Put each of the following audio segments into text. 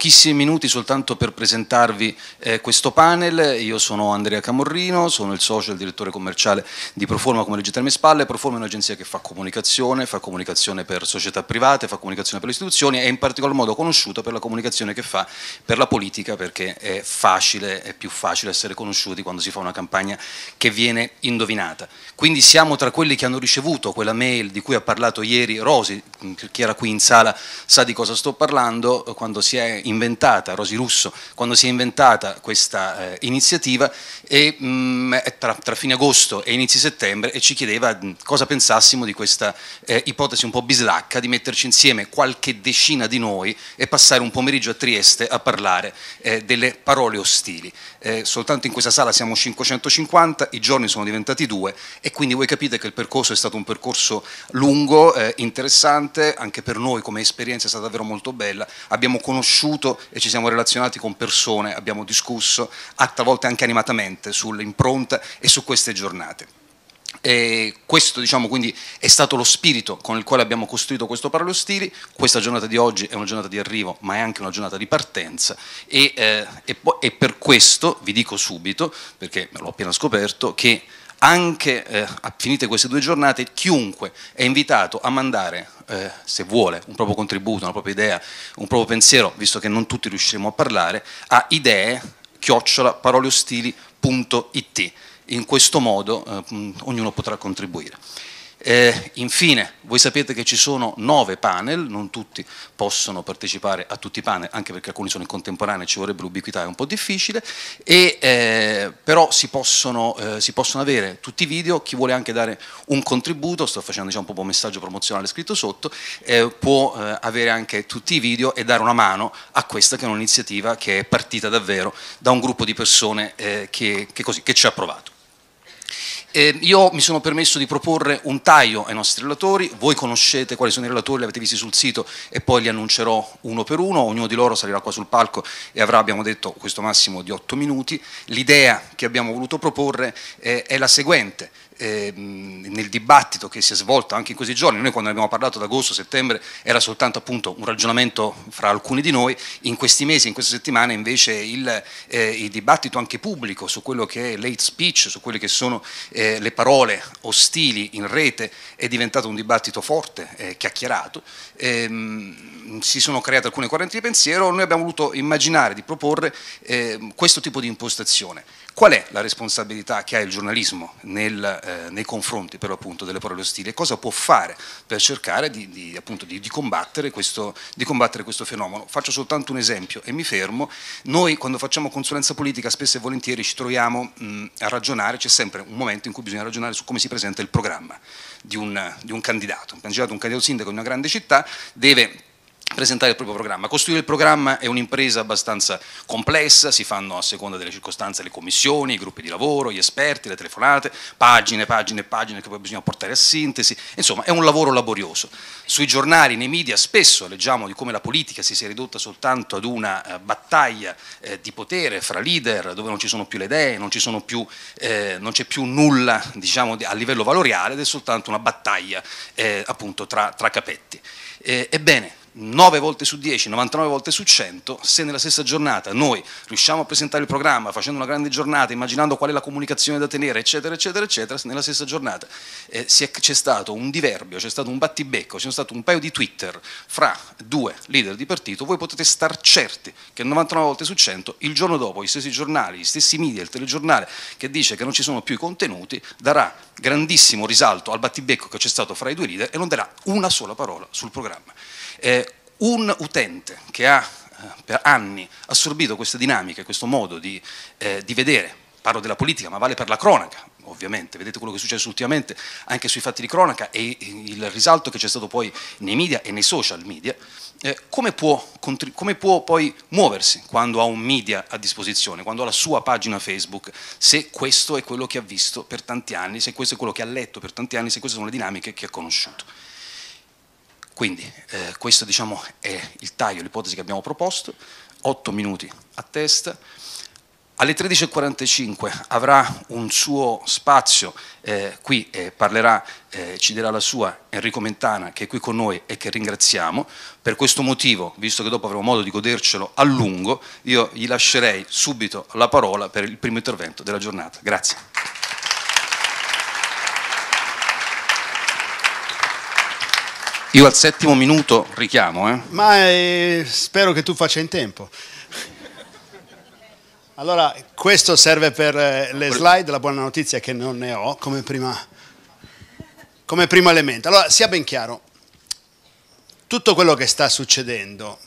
pochissimi minuti soltanto per presentarvi eh, questo panel. Io sono Andrea Camorrino, sono il socio e il direttore commerciale di Proforma come leggete alle mie spalle. Proforma è un'agenzia che fa comunicazione, fa comunicazione per società private, fa comunicazione per le istituzioni e in particolar modo conosciuta per la comunicazione che fa per la politica perché è facile, è più facile essere conosciuti quando si fa una campagna che viene indovinata. Quindi siamo tra quelli che hanno ricevuto quella mail di cui ha parlato ieri Rosi, chi era qui in sala sa di cosa sto parlando, quando si è in inventata, Rosi Russo, quando si è inventata questa eh, iniziativa e, mh, mm, tra, tra, fine agosto e inizio settembre e ci chiedeva mm, cosa pensassimo di questa eh, ipotesi un po' bislacca di metterci insieme qualche decina di noi e passare un pomeriggio a Trieste a parlare eh, delle parole ostili. Eh, soltanto in questa sala siamo 550, i giorni sono diventati due e quindi voi capite che il percorso è stato un percorso lungo, eh, interessante, anche per noi come esperienza è stata davvero molto bella. Abbiamo conosciuto conosciuto e ci siamo relazionati con persone, abbiamo discusso, a talvolta anche animatamente, sull'impronta e su queste giornate. E questo diciamo quindi è stato lo spirito con il quale abbiamo costruito questo Parlo Stili, questa giornata di oggi è una giornata di arrivo ma è anche una giornata di partenza e, eh, e, e per questo vi dico subito, perché l'ho appena scoperto, che anche eh, finite queste due giornate, chiunque è invitato a mandare, eh, se vuole, un proprio contributo, una propria idea, un proprio pensiero, visto che non tutti riusciremo a parlare, a idee paroleostili.it. In questo modo eh, ognuno potrà contribuire. Eh, infine, voi sapete che ci sono nove panel, non tutti possono partecipare a tutti i panel, anche perché alcuni sono in contemporanea, ci vorrebbe l'ubiquità, è un po' difficile, e, eh, però si possono, eh, si possono, avere tutti i video, chi vuole anche dare un contributo, sto facendo diciamo, un po' un messaggio promozionale scritto sotto, eh, può eh, avere anche tutti i video e dare una mano a questa che è un'iniziativa che è partita davvero da un gruppo di persone eh, che, che, così, che ci ha provato. Eh, io mi sono permesso di proporre un taglio ai nostri relatori, voi conoscete quali sono i relatori, li avete visti sul sito e poi li annuncerò uno per uno, ognuno di loro salirà qua sul palco e avrà, abbiamo detto, questo massimo di otto minuti. L'idea che abbiamo voluto proporre eh, è la seguente, eh, nel dibattito che si è svolto anche in questi giorni, noi quando abbiamo parlato ad agosto, settembre, era soltanto appunto un ragionamento fra alcuni di noi, in questi mesi, in queste settimane invece il, eh, il dibattito anche pubblico su quello che è l'hate speech, su quelle che sono eh, le parole ostili in rete è diventato un dibattito forte, eh, chiacchierato, ehm, si sono create alcune correnti di pensiero, noi abbiamo voluto immaginare di proporre ehm, questo tipo di impostazione Qual è la responsabilità che ha il giornalismo nel, eh, nei confronti per l'appunto delle parole ostili e cosa può fare per cercare di, di, appunto, di, combattere questo, di, combattere questo, fenomeno? Faccio soltanto un esempio e mi fermo. Noi quando facciamo consulenza politica spesso e volentieri ci troviamo mh, a ragionare, c'è sempre un momento in cui bisogna ragionare su come si presenta il programma di un, un candidato. Un candidato, un candidato sindaco in una grande città deve presentare il proprio programma. Costruire il programma è un'impresa abbastanza complessa, si fanno a seconda delle circostanze le commissioni, i gruppi di lavoro, gli esperti, le telefonate, pagine, pagine, pagine che poi bisogna portare a sintesi, insomma è un lavoro laborioso. Sui giornali, nei media spesso leggiamo di come la politica si sia ridotta soltanto ad una eh, battaglia eh, di potere fra leader dove non ci sono più le idee, non, eh, non c'è più nulla diciamo, a livello valoriale ed è soltanto una battaglia eh, appunto tra, tra capetti. Eh, ebbene, 9 volte su 10, 99 volte su 100, se nella stessa giornata noi riusciamo a presentare il programma facendo una grande giornata, immaginando qual è la comunicazione da tenere, eccetera, eccetera, eccetera, se nella stessa giornata eh, c'è stato un diverbio, c'è stato un battibecco, c'è stato un paio di Twitter fra due leader di partito, voi potete star certi che 99 volte su 100, il giorno dopo, gli stessi giornali, gli stessi media, il telegiornale che dice che non ci sono più i contenuti, darà grandissimo risalto al battibecco che c'è stato fra i due leader e non darà una sola parola sul programma. Eh, un utente che ha eh, per anni assorbito queste dinamiche, questo modo di, eh, di, vedere, parlo della politica ma vale per la cronaca ovviamente, vedete quello che è successo ultimamente anche sui fatti di cronaca e il risalto che c'è stato poi nei media e nei social media, eh, come, può, come, può, poi muoversi quando ha un media a disposizione, quando ha la sua pagina Facebook, se questo è quello che ha visto per tanti anni, se questo è quello che ha letto per tanti anni, se queste sono le dinamiche che ha conosciuto. Quindi eh, questo diciamo, è il taglio, l'ipotesi che abbiamo proposto, 8 minuti a testa. Alle 13.45 avrà un suo spazio, eh, qui eh, parlerà, eh, ci dirà la sua Enrico Mentana che è qui con noi e che ringraziamo. Per questo motivo, visto che dopo avremo modo di godercelo a lungo, io gli lascerei subito la parola per il primo intervento della giornata. Grazie. Io al settimo minuto richiamo. Eh. Ma eh, spero che tu faccia in tempo. Allora, questo serve per eh, le slide, la buona notizia è che non ne ho come, prima, come primo elemento. Allora, sia ben chiaro, tutto quello che sta succedendo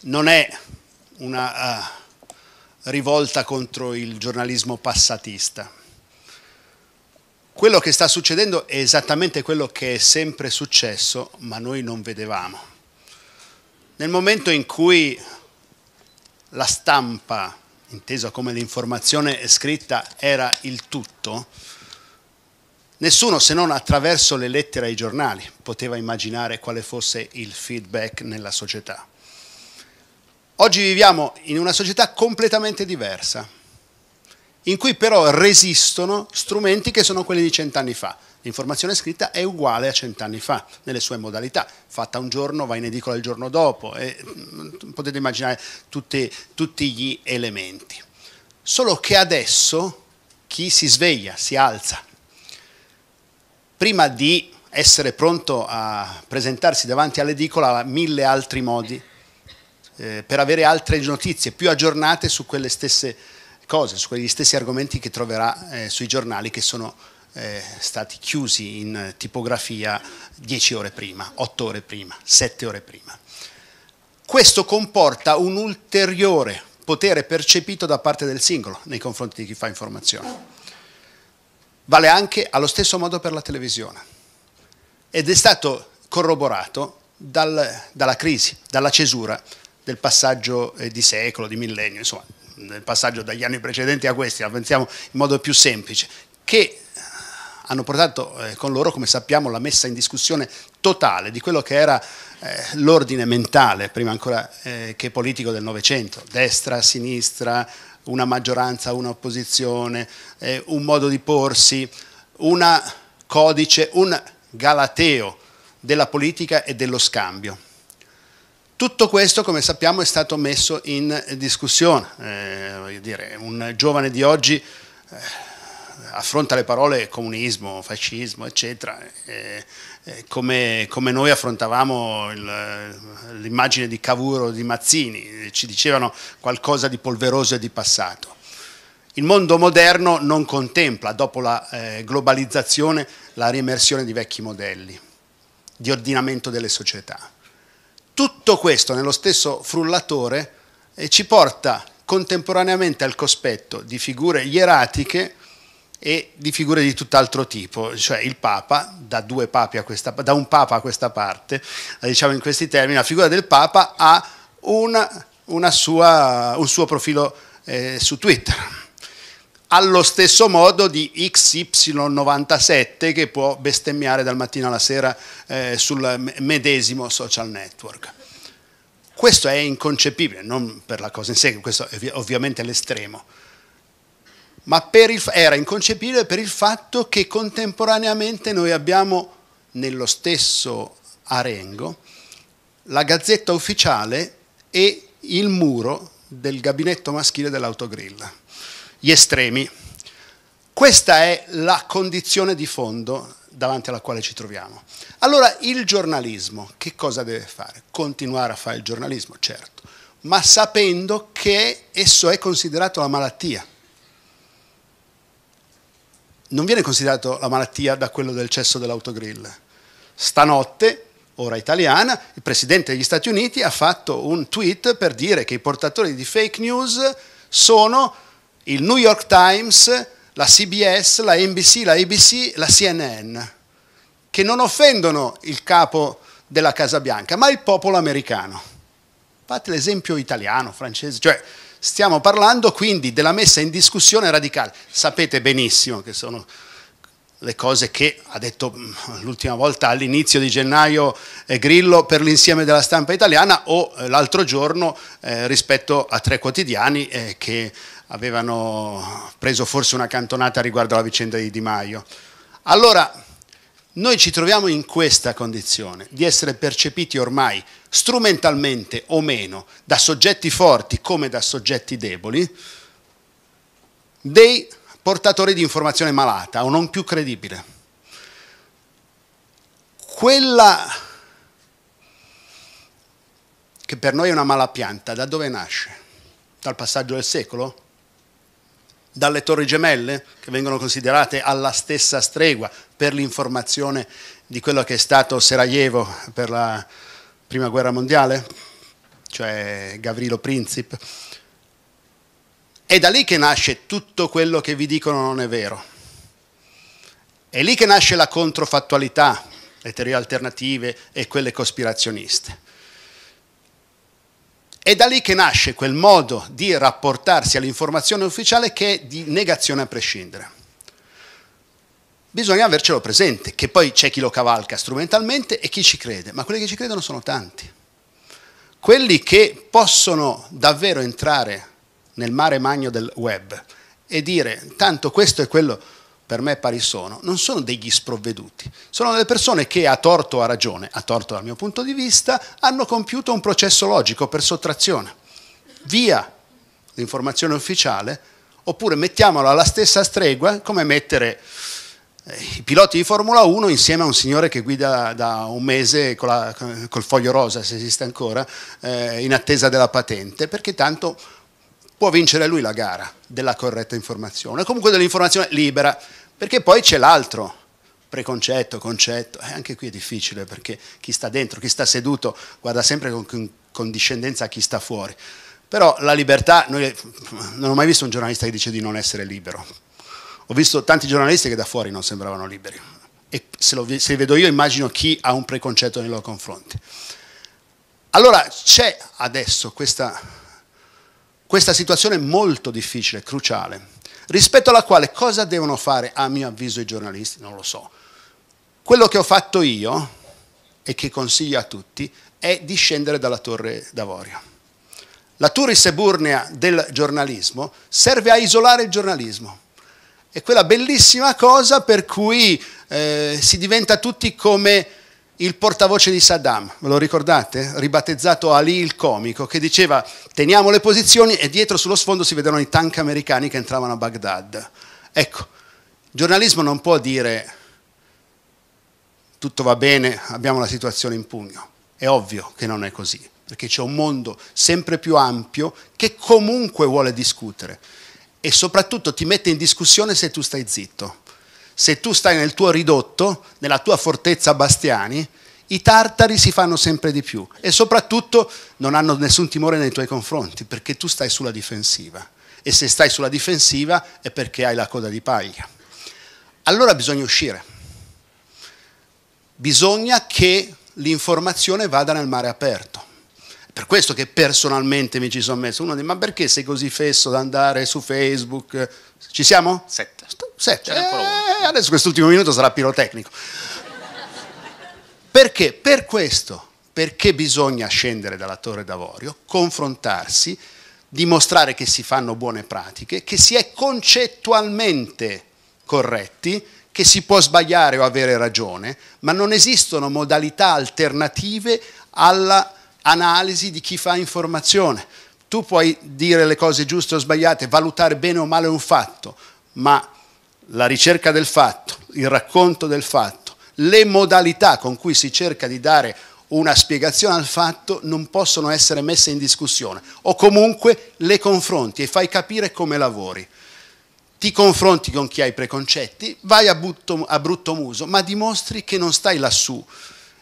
non è una uh, rivolta contro il giornalismo passatista, quello che sta succedendo è esattamente quello che è sempre successo, ma noi non vedevamo. Nel momento in cui la stampa, intesa come l'informazione scritta, era il tutto, nessuno se non attraverso le lettere ai giornali poteva immaginare quale fosse il feedback nella società. Oggi viviamo in una società completamente diversa, in cui però resistono strumenti che sono quelli di cent'anni fa. L'informazione scritta è uguale a cent'anni fa, nelle sue modalità, fatta un giorno, va in edicola il giorno dopo, e, mm, potete immaginare tutti, tutti gli elementi. Solo che adesso chi si sveglia, si alza, prima di essere pronto a presentarsi davanti all'edicola ha mille altri modi eh, per avere altre notizie più aggiornate su quelle stesse cose, su quegli stessi argomenti che troverà eh, sui giornali che sono eh, stati chiusi in tipografia 10 ore prima, 8 ore prima, 7 ore prima. Questo comporta un ulteriore potere percepito da parte del singolo nei confronti di chi fa informazione. Vale anche allo stesso modo per la televisione ed è stato corroborato dal, dalla crisi, dalla cesura del passaggio eh, di secolo, di millennio, insomma, nel passaggio dagli anni precedenti a questi, la pensiamo in modo più semplice, che eh, hanno portato eh, con loro, come sappiamo, la messa in discussione totale di quello che era eh, l'ordine mentale, prima ancora eh, che politico del Novecento, destra, sinistra, una maggioranza, un'opposizione, eh, un modo di porsi, un codice, un galateo della politica e dello scambio. Tutto questo, come sappiamo, è stato messo in discussione. Eh, dire, un giovane di oggi eh, affronta le parole comunismo, fascismo, eccetera, eh, eh come, come, noi affrontavamo l'immagine di Cavour o di Mazzini, ci dicevano qualcosa di polveroso e di passato. Il mondo moderno non contempla, dopo la eh, globalizzazione, la riemersione di vecchi modelli di ordinamento delle società tutto questo nello stesso frullatore eh, ci porta contemporaneamente al cospetto di figure ieratiche e di figure di tutt'altro tipo, cioè il Papa, da, questa, da, un Papa a questa parte, eh, diciamo in questi termini, la figura del Papa ha una, una sua, un suo profilo eh, su Twitter allo stesso modo di XY97 che può bestemmiare dal mattino alla sera eh, sul medesimo social network. Questo è inconcepibile, non per la cosa in sé, questo è ovviamente l'estremo, ma il, era inconcepibile per il fatto che contemporaneamente noi abbiamo nello stesso arengo la gazzetta ufficiale e il muro del gabinetto maschile dell'autogrilla gli estremi. Questa è la condizione di fondo davanti alla quale ci troviamo. Allora il giornalismo che cosa deve fare? Continuare a fare il giornalismo, certo, ma sapendo che esso è considerato la malattia. Non viene considerato la malattia da quello del cesso dell'autogrill. Stanotte ora italiana, il Presidente degli Stati Uniti ha fatto un tweet per dire che i portatori di fake news sono il New York Times, la CBS, la NBC, la ABC, la CNN, che non offendono il capo della Casa Bianca, ma il popolo americano. Fate l'esempio italiano, francese, cioè stiamo parlando quindi della messa in discussione radicale. Sapete benissimo che sono le cose che ha detto l'ultima volta all'inizio di gennaio eh, Grillo per l'insieme della stampa italiana o eh, l'altro giorno eh, rispetto a tre quotidiani che avevano preso forse una cantonata riguardo alla vicenda di Di Maio. Allora, noi ci troviamo in questa condizione di essere percepiti ormai strumentalmente o meno da soggetti forti come da soggetti deboli, dei portatori di informazione malata o non più credibile. Quella che per noi è una mala pianta, da dove nasce? Dal passaggio del secolo? dalle torri gemelle, che vengono considerate alla stessa stregua per l'informazione di quello che è stato Sarajevo per la prima guerra mondiale, cioè Gavrilo Princip. È da lì che nasce tutto quello che vi dicono non è vero. È lì che nasce la controfattualità, le teorie alternative e quelle cospirazioniste. È da lì che nasce quel modo di rapportarsi all'informazione ufficiale che è di negazione a prescindere. Bisogna avercelo presente, che poi c'è chi lo cavalca strumentalmente e chi ci crede, ma quelli che ci credono sono tanti. Quelli che possono davvero entrare nel mare magno del web e dire tanto questo è quello per me pari sono, non sono degli sprovveduti, sono delle persone che a torto o a ragione, a torto dal mio punto di vista, hanno compiuto un processo logico per sottrazione. Via l'informazione ufficiale, oppure mettiamola alla stessa stregua come mettere eh, i piloti di Formula 1 insieme a un signore che guida da un mese la, col foglio rosa, se esiste ancora, eh, in attesa della patente, perché tanto può vincere lui la gara della corretta informazione, comunque dell'informazione libera, perché poi c'è l'altro preconcetto, concetto, e eh, anche qui è difficile perché chi sta dentro, chi sta seduto guarda sempre con condiscendenza a chi sta fuori. Però la libertà, noi, non ho mai visto un giornalista che dice di non essere libero. Ho visto tanti giornalisti che da fuori non sembravano liberi. E se, lo, se li vedo io immagino chi ha un preconcetto nei loro confronti. Allora c'è adesso questa questa situazione molto difficile, cruciale, rispetto alla quale cosa devono fare, a mio avviso, i giornalisti? Non lo so. Quello che ho fatto io, e che consiglio a tutti, è di scendere dalla torre d'avorio. La turis eburnea del giornalismo serve a isolare il giornalismo. È quella bellissima cosa per cui eh, si diventa tutti come il portavoce di Saddam, ve lo ricordate? Ribattezzato Ali il comico, che diceva teniamo le posizioni e dietro sullo sfondo si vedevano i tank americani che entravano a Baghdad. Ecco, il giornalismo non può dire tutto va bene, abbiamo la situazione in pugno. È ovvio che non è così, perché c'è un mondo sempre più ampio che comunque vuole discutere e soprattutto ti mette in discussione se tu stai zitto se tu stai nel tuo ridotto, nella tua fortezza Bastiani, i tartari si fanno sempre di più e soprattutto non hanno nessun timore nei tuoi confronti perché tu stai sulla difensiva e se stai sulla difensiva è perché hai la coda di paglia. Allora bisogna uscire, bisogna che l'informazione vada nel mare aperto. Per questo che personalmente mi ci sono messo. Uno dice, ma perché sei così fesso ad andare su Facebook? Ci siamo? Sì. Sette. Eh, adesso quest'ultimo minuto sarà pirotecnico. Perché? Per questo, perché bisogna scendere dalla torre d'avorio, confrontarsi, dimostrare che si fanno buone pratiche, che si è concettualmente corretti, che si può sbagliare o avere ragione, ma non esistono modalità alternative all'analisi di chi fa informazione. Tu puoi dire le cose giuste o sbagliate, valutare bene o male un fatto, ma la ricerca del fatto, il racconto del fatto, le modalità con cui si cerca di dare una spiegazione al fatto non possono essere messe in discussione o comunque le confronti e fai capire come lavori. Ti confronti con chi ha i preconcetti, vai a, butto, a brutto muso, ma dimostri che non stai lassù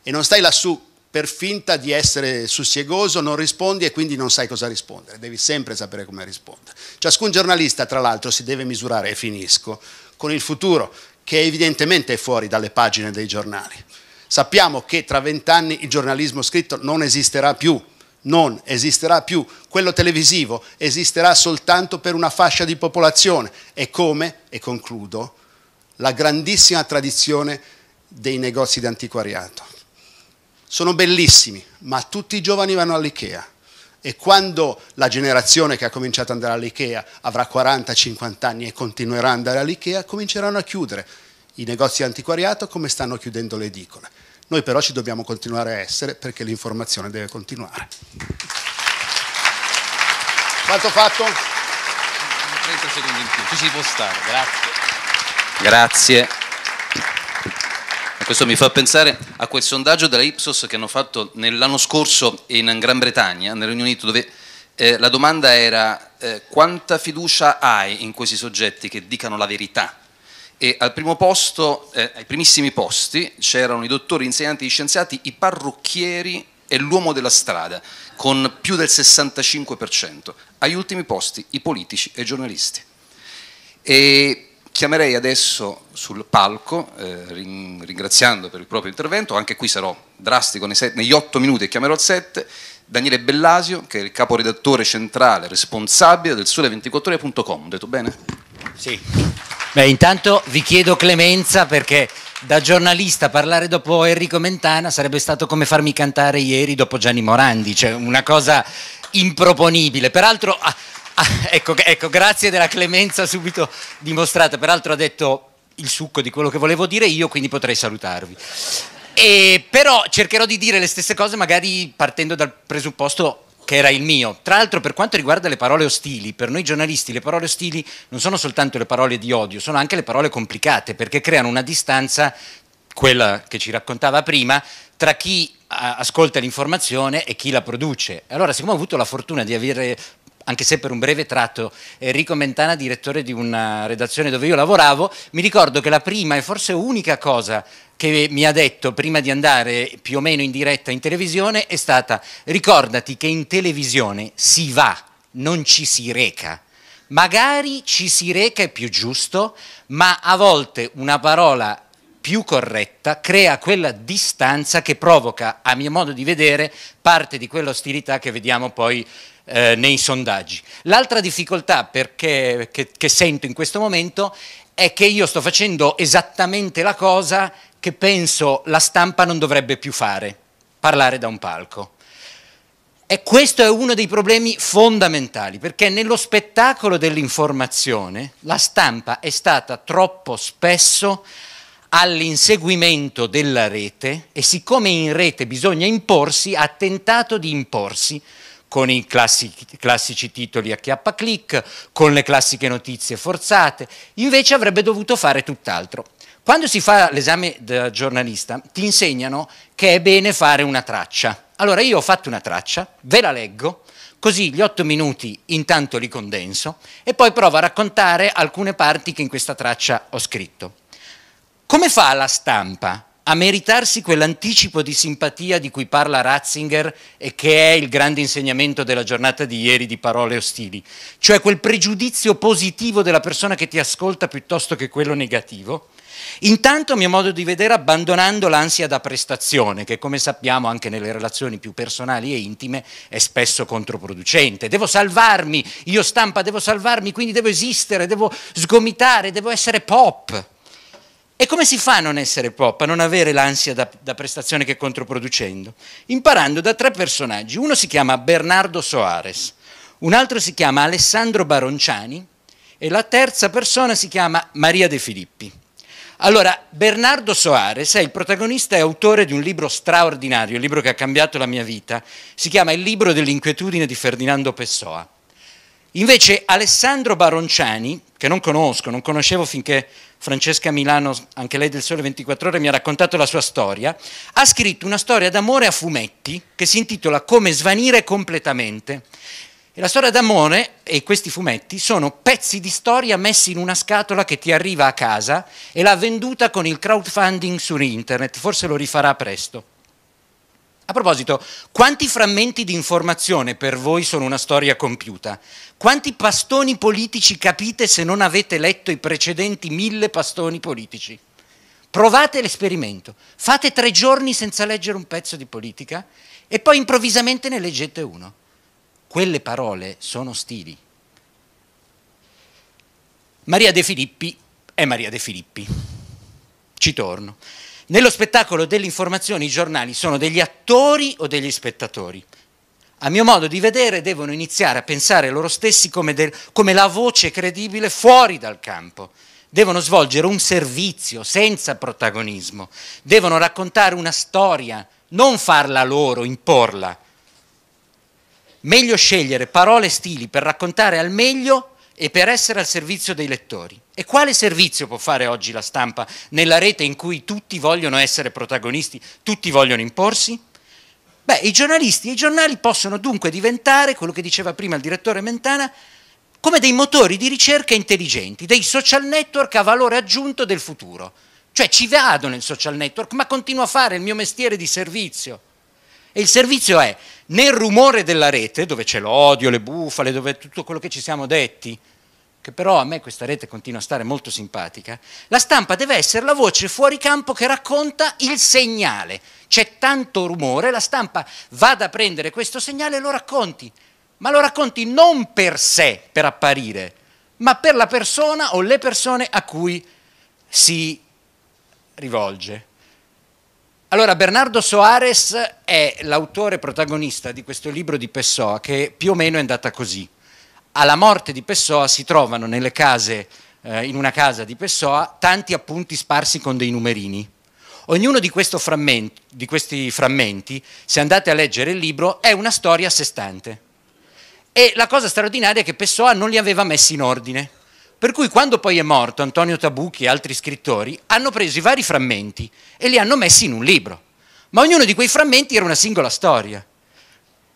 e non stai lassù per finta di essere sussiegoso, non rispondi e quindi non sai cosa rispondere, devi sempre sapere come rispondere. Ciascun giornalista, tra l'altro, si deve misurare, e finisco, con il futuro, che evidentemente è fuori dalle pagine dei giornali. Sappiamo che tra vent'anni il giornalismo scritto non esisterà più, non esisterà più. Quello televisivo esisterà soltanto per una fascia di popolazione. E come, e concludo, la grandissima tradizione dei negozi di antiquariato. Sono bellissimi, ma tutti i giovani vanno all'Ikea e quando la generazione che ha cominciato ad andare all'IKEA avrà 40-50 anni e continuerà ad andare all'IKEA, cominceranno a chiudere i negozi antiquariato come stanno chiudendo le edicole. Noi però ci dobbiamo continuare a essere perché l'informazione deve continuare. Quanto fatto? 30 secondi in più, ci si può stare, grazie. Grazie. Questo mi fa pensare a quel sondaggio della Ipsos che hanno fatto nell'anno scorso in Gran Bretagna, nel Regno Unito, dove eh, la domanda era eh, quanta fiducia hai in questi soggetti che dicano la verità? E al primo posto, eh, ai primissimi posti, c'erano i dottori, insegnanti, gli scienziati, i parrucchieri e l'uomo della strada, con più del 65%. Agli ultimi posti i politici e i giornalisti. E chiamerei adesso sul palco, eh, ringraziando per il proprio intervento, anche qui sarò drastico set, negli otto minuti e chiamerò il sette, Daniele Bellasio, che è il caporedattore centrale responsabile del sole24ore.com, detto bene? Sì. Beh, intanto vi chiedo clemenza perché da giornalista parlare dopo Enrico Mentana sarebbe stato come farmi cantare ieri dopo Gianni Morandi, cioè una cosa improponibile. Peraltro... Ah, Ah, ecco, ecco, grazie della clemenza subito dimostrata. Peraltro ha detto il succo di quello che volevo dire io, quindi potrei salutarvi. E però cercherò di dire le stesse cose magari partendo dal presupposto che era il mio. Tra l'altro per quanto riguarda le parole ostili, per noi giornalisti le parole ostili non sono soltanto le parole di odio, sono anche le parole complicate perché creano una distanza, quella che ci raccontava prima, tra chi ascolta l'informazione e chi la produce. Allora, siccome ho avuto la fortuna di avere anche se per un breve tratto, Enrico Mentana, direttore di una redazione dove io lavoravo, mi ricordo che la prima e forse unica cosa che mi ha detto prima di andare più o meno in diretta in televisione è stata ricordati che in televisione si va, non ci si reca. Magari ci si reca è più giusto, ma a volte una parola più corretta crea quella distanza che provoca, a mio modo di vedere, parte di quell'ostilità che vediamo poi eh, nei sondaggi. L'altra difficoltà perché, che, che sento in questo momento è che io sto facendo esattamente la cosa che penso la stampa non dovrebbe più fare, parlare da un palco. E questo è uno dei problemi fondamentali, perché nello spettacolo dell'informazione la stampa è stata troppo spesso all'inseguimento della rete e siccome in rete bisogna imporsi, ha tentato di imporsi con i classici, classici titoli a chiappa clic, con le classiche notizie forzate, invece avrebbe dovuto fare tutt'altro. Quando si fa l'esame da giornalista ti insegnano che è bene fare una traccia. Allora io ho fatto una traccia, ve la leggo, Così gli otto minuti intanto li condenso e poi provo a raccontare alcune parti che in questa traccia ho scritto. Come fa la stampa a meritarsi quell'anticipo di simpatia di cui parla Ratzinger e che è il grande insegnamento della giornata di ieri di parole ostili, cioè quel pregiudizio positivo della persona che ti ascolta piuttosto che quello negativo. Intanto, a mio modo di vedere, abbandonando l'ansia da prestazione, che come sappiamo anche nelle relazioni più personali e intime è spesso controproducente. Devo salvarmi, io stampa, devo salvarmi, quindi devo esistere, devo sgomitare, devo essere pop. E come si fa a non essere pop, a non avere l'ansia da, da, prestazione che è controproducendo? Imparando da tre personaggi. Uno si chiama Bernardo Soares, un altro si chiama Alessandro Baronciani e la terza persona si chiama Maria De Filippi. Allora, Bernardo Soares è il protagonista e autore di un libro straordinario, il libro che ha cambiato la mia vita, si chiama Il libro dell'inquietudine di Ferdinando Pessoa. Invece Alessandro Baronciani, che non conosco, non conoscevo finché Francesca Milano, anche lei del Sole 24 Ore, mi ha raccontato la sua storia, ha scritto una storia d'amore a fumetti che si intitola Come svanire completamente. E la storia d'amore e questi fumetti sono pezzi di storia messi in una scatola che ti arriva a casa e l'ha venduta con il crowdfunding su internet, forse lo rifarà presto. A proposito, quanti frammenti di informazione per voi sono una storia compiuta? Quanti pastoni politici capite se non avete letto i precedenti mille pastoni politici? Provate l'esperimento, fate tre giorni senza leggere un pezzo di politica e poi improvvisamente ne leggete uno. Quelle parole sono stili. Maria De Filippi è Maria De Filippi. Ci torno. Nello spettacolo dell'informazione i giornali sono degli attori o degli spettatori. A mio modo di vedere devono iniziare a pensare loro stessi come, del, come la voce credibile fuori dal campo. Devono svolgere un servizio senza protagonismo. Devono raccontare una storia, non farla loro, imporla. Meglio scegliere parole e stili per raccontare al meglio e per essere al servizio dei lettori. E quale servizio può fare oggi la stampa nella rete in cui tutti vogliono essere protagonisti, tutti vogliono imporsi? Beh, i giornalisti e i giornali possono dunque diventare, quello che diceva prima il direttore Mentana, come dei motori di ricerca intelligenti, dei social network a valore aggiunto del futuro. Cioè ci vado nel social network, ma continuo a fare il mio mestiere di servizio. E il servizio è nel rumore della rete, dove c'è l'odio, le bufale, dove tutto quello che ci siamo detti, che però a me questa rete continua a stare molto simpatica, la stampa deve essere la voce fuori campo che racconta il segnale. C'è tanto rumore, la stampa vada a prendere questo segnale e lo racconti, ma lo racconti non per sé, per apparire, ma per la persona o le persone a cui si rivolge. Allora, Bernardo Soares è l'autore protagonista di questo libro di Pessoa che più o meno è andata così alla morte di Pessoa si trovano nelle case, eh, in una casa di Pessoa tanti appunti sparsi con dei numerini. Ognuno di, frammento, di questi frammenti, se andate a leggere il libro, è una storia a sé stante. E la cosa straordinaria è che Pessoa non li aveva messi in ordine. Per cui quando poi è morto Antonio Tabucchi e altri scrittori hanno preso i vari frammenti e li hanno messi in un libro. Ma ognuno di quei frammenti era una singola storia.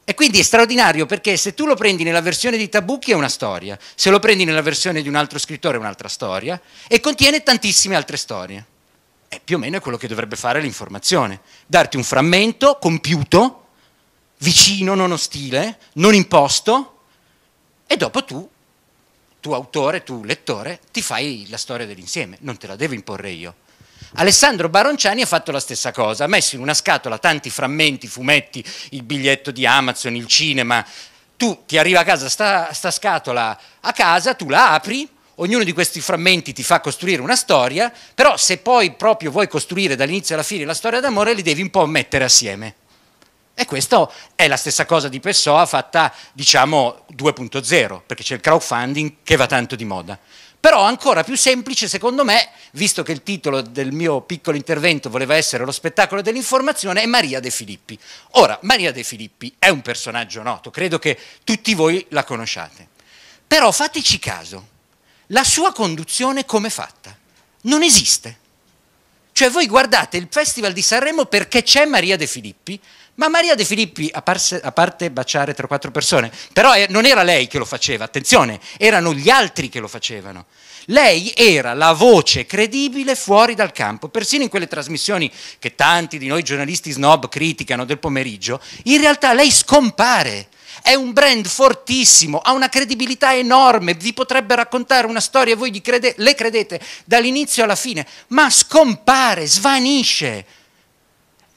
E quindi è straordinario perché se tu lo prendi nella versione di Tabucchi è una storia, se lo prendi nella versione di un altro scrittore è un'altra storia e contiene tantissime altre storie. E più o meno è quello che dovrebbe fare l'informazione, darti un frammento compiuto, vicino, non ostile, non imposto e dopo tu, tu autore, tu lettore, ti fai la storia dell'insieme, non te la devo imporre io. Alessandro Baronciani ha fatto la stessa cosa, ha messo in una scatola tanti frammenti, fumetti, il biglietto di Amazon, il cinema. Tu ti arriva a casa sta, sta scatola a casa, tu la apri, ognuno di questi frammenti ti fa costruire una storia, però se poi proprio vuoi costruire dall'inizio alla fine la storia d'amore, li devi un po' mettere assieme. E questa è la stessa cosa di Pessoa fatta, diciamo, 2.0, perché c'è il crowdfunding che va tanto di moda. Però ancora più semplice, secondo me, visto che il titolo del mio piccolo intervento voleva essere lo spettacolo dell'informazione, è Maria De Filippi. Ora, Maria De Filippi è un personaggio noto, credo che tutti voi la conosciate. Però fateci caso, la sua conduzione come fatta? Non esiste. Cioè voi guardate il Festival di Sanremo perché c'è Maria De Filippi, ma Maria De Filippi, a, parse, a parte baciare 3-4 persone, però eh, non era lei che lo faceva, attenzione, erano gli altri che lo facevano. Lei era la voce credibile fuori dal campo, persino in quelle trasmissioni che tanti di noi giornalisti snob criticano del pomeriggio, in realtà lei scompare è un brand fortissimo, ha una credibilità enorme, vi potrebbe raccontare una storia e voi crede, le credete dall'inizio alla fine, ma scompare, svanisce.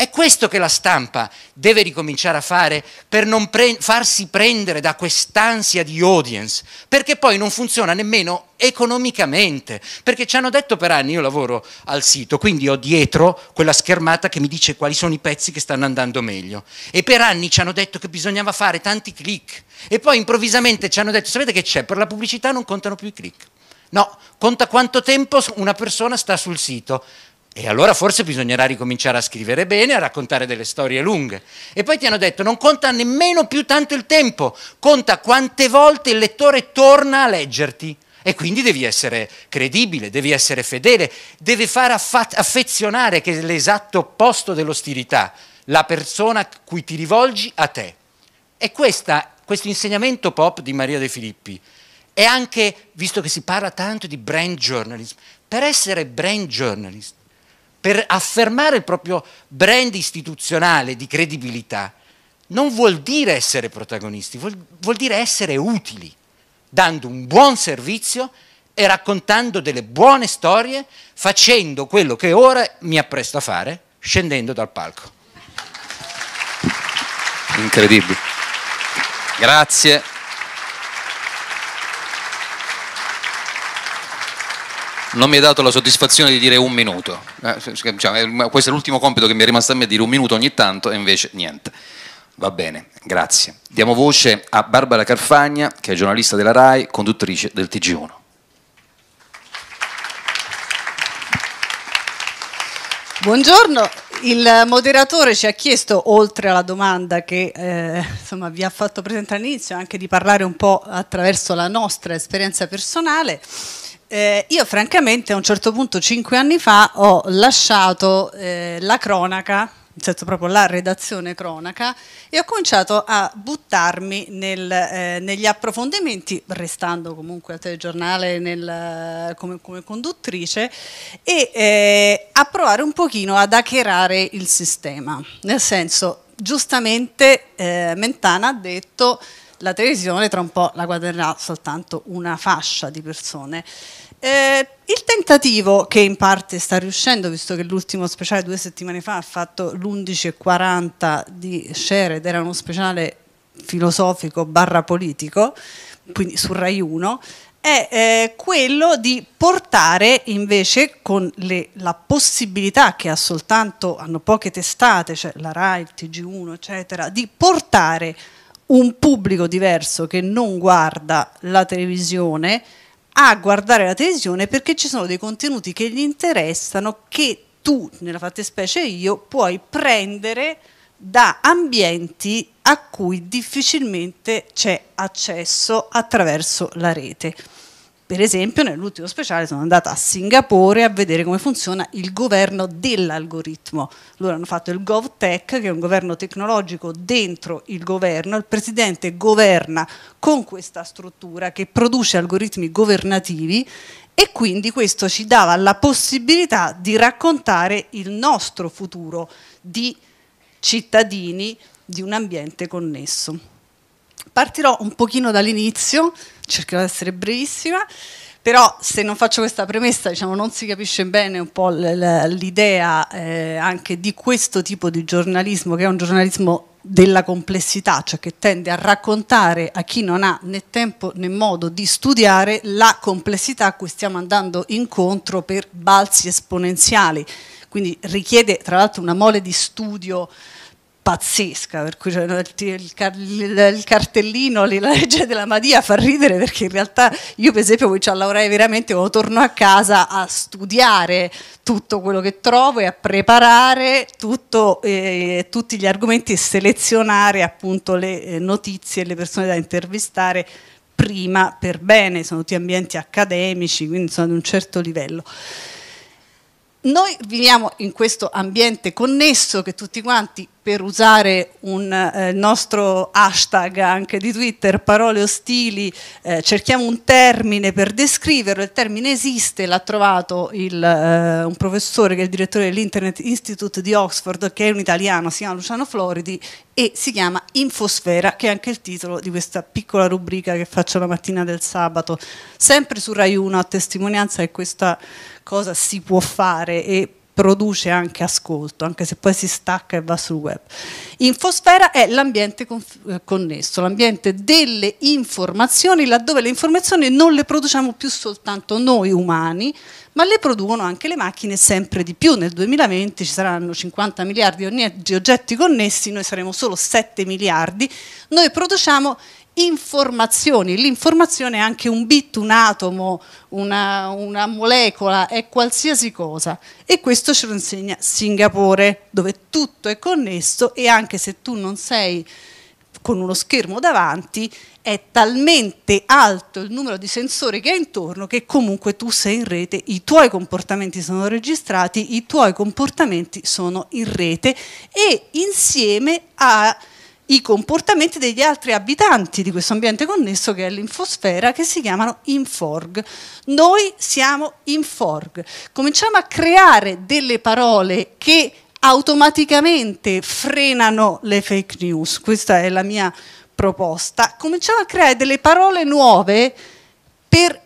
È questo che la stampa deve ricominciare a fare per non pre- farsi prendere da quest'ansia di audience, perché poi non funziona nemmeno economicamente, perché ci hanno detto per anni, io lavoro al sito, quindi ho dietro quella schermata che mi dice quali sono i pezzi che stanno andando meglio e per anni ci hanno detto che bisognava fare tanti click e poi improvvisamente ci hanno detto, sapete che c'è, per la pubblicità non contano più i click. No, conta quanto tempo una persona sta sul sito. E allora forse bisognerà ricominciare a scrivere bene, a raccontare delle storie lunghe. E poi ti hanno detto, non conta nemmeno più tanto il tempo, conta quante volte il lettore torna a leggerti. E quindi devi essere credibile, devi essere fedele, devi far affa- affezionare, che è l'esatto opposto dell'ostilità, la persona cui ti rivolgi a te. E questa, questo insegnamento pop di Maria De Filippi è anche, visto che si parla tanto di brand journalism, per essere brand journalist per affermare il proprio brand istituzionale di credibilità, non vuol dire essere protagonisti, vuol, vuol dire essere utili, dando un buon servizio e raccontando delle buone storie, facendo quello che ora mi appresto a fare, scendendo dal palco. Incredibile. Grazie. non mi hai dato la soddisfazione di dire un minuto. Eh, cioè, eh, questo è l'ultimo compito che mi è rimasto a me, dire un minuto ogni tanto e invece niente. Va bene, grazie. Diamo voce a Barbara Carfagna, che è giornalista della RAI, conduttrice del TG1. Buongiorno, il moderatore ci ha chiesto, oltre alla domanda che eh, insomma, vi ha fatto presentare all'inizio, anche di parlare un po' attraverso la nostra esperienza personale. Eh, io francamente a un certo punto, cinque anni fa, ho lasciato eh, la cronaca, in senso proprio la redazione cronaca, e ho cominciato a buttarmi nel, eh, negli approfondimenti, restando comunque al telegiornale nel, come, come, conduttrice, e eh, a provare un pochino ad hackerare il sistema. Nel senso, giustamente eh, Mentana ha detto la televisione tra un po' la guadagnerà soltanto una fascia di persone. Eh, il tentativo che in parte sta riuscendo, visto che l'ultimo speciale due settimane fa ha fatto l'11.40 di share ed era uno speciale filosofico barra politico, quindi su Rai 1, è eh, quello di portare invece con le, la possibilità che ha soltanto, hanno poche testate, cioè la RAI, il TG1, eccetera, di portare un pubblico diverso che non guarda la televisione a guardare la televisione perché ci sono dei contenuti che gli interessano che tu, nella fattispecie io, puoi prendere da ambienti a cui difficilmente c'è accesso attraverso la rete. Per esempio nell'ultimo speciale sono andata a Singapore a vedere come funziona il governo dell'algoritmo. Loro hanno fatto il GovTech, che è un governo tecnologico dentro il governo, il presidente governa con questa struttura che produce algoritmi governativi e quindi questo ci dava la possibilità di raccontare il nostro futuro di cittadini di un ambiente connesso. Partirò un pochino dall'inizio cercherò di essere brevissima. Però se non faccio questa premessa, diciamo, non si capisce bene un po' l'idea eh, anche di questo tipo di giornalismo, che è un giornalismo della complessità, cioè che tende a raccontare a chi non ha né tempo né modo di studiare la complessità a cui stiamo andando incontro per balzi esponenziali. Quindi richiede tra l'altro una mole di studio pazzesca, per cui cioè, il, il, il, cartellino, la legge della Madia fa ridere perché in realtà io per esempio comincio a lavorare veramente quando torno a casa a studiare tutto quello che trovo e a preparare tutto, eh, tutti gli argomenti e selezionare appunto le eh, notizie e le persone da intervistare prima per bene, sono tutti ambienti accademici, quindi sono di un certo livello. Noi viviamo in questo ambiente connesso che tutti quanti per usare un eh, nostro hashtag anche di Twitter, parole ostili, eh, cerchiamo un termine per descriverlo, il termine esiste, l'ha trovato il, eh, un professore che è il direttore dell'Internet Institute di Oxford, che è un italiano, si chiama Luciano Floridi, e si chiama Infosfera, che è anche il titolo di questa piccola rubrica che faccio la mattina del sabato, sempre su Rai 1 a testimonianza che questa cosa si può fare e produce anche ascolto, anche se poi si stacca e va sul web. Infosfera è l'ambiente eh, connesso, l'ambiente delle informazioni, laddove le informazioni non le produciamo più soltanto noi umani, ma le producono anche le macchine sempre di più. Nel 2020 ci saranno 50 miliardi di oggetti connessi, noi saremo solo 7 miliardi. Noi produciamo informazioni, l'informazione è anche un bit, un atomo, una, una molecola, è qualsiasi cosa e questo ce lo insegna Singapore dove tutto è connesso e anche se tu non sei con uno schermo davanti è talmente alto il numero di sensori che hai intorno che comunque tu sei in rete, i tuoi comportamenti sono registrati, i tuoi comportamenti sono in rete e insieme a i comportamenti degli altri abitanti di questo ambiente connesso che è l'infosfera che si chiamano inforg. Noi siamo inforg. Cominciamo a creare delle parole che automaticamente frenano le fake news. Questa è la mia proposta. Cominciamo a creare delle parole nuove per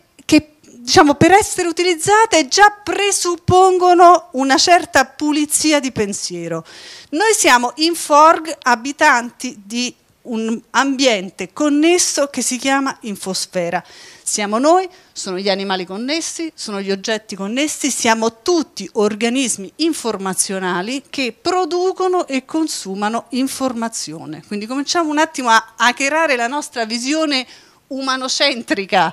diciamo, per essere utilizzate già presuppongono una certa pulizia di pensiero. Noi siamo in Forg abitanti di un ambiente connesso che si chiama infosfera. Siamo noi, sono gli animali connessi, sono gli oggetti connessi, siamo tutti organismi informazionali che producono e consumano informazione. Quindi cominciamo un attimo a hackerare la nostra visione umanocentrica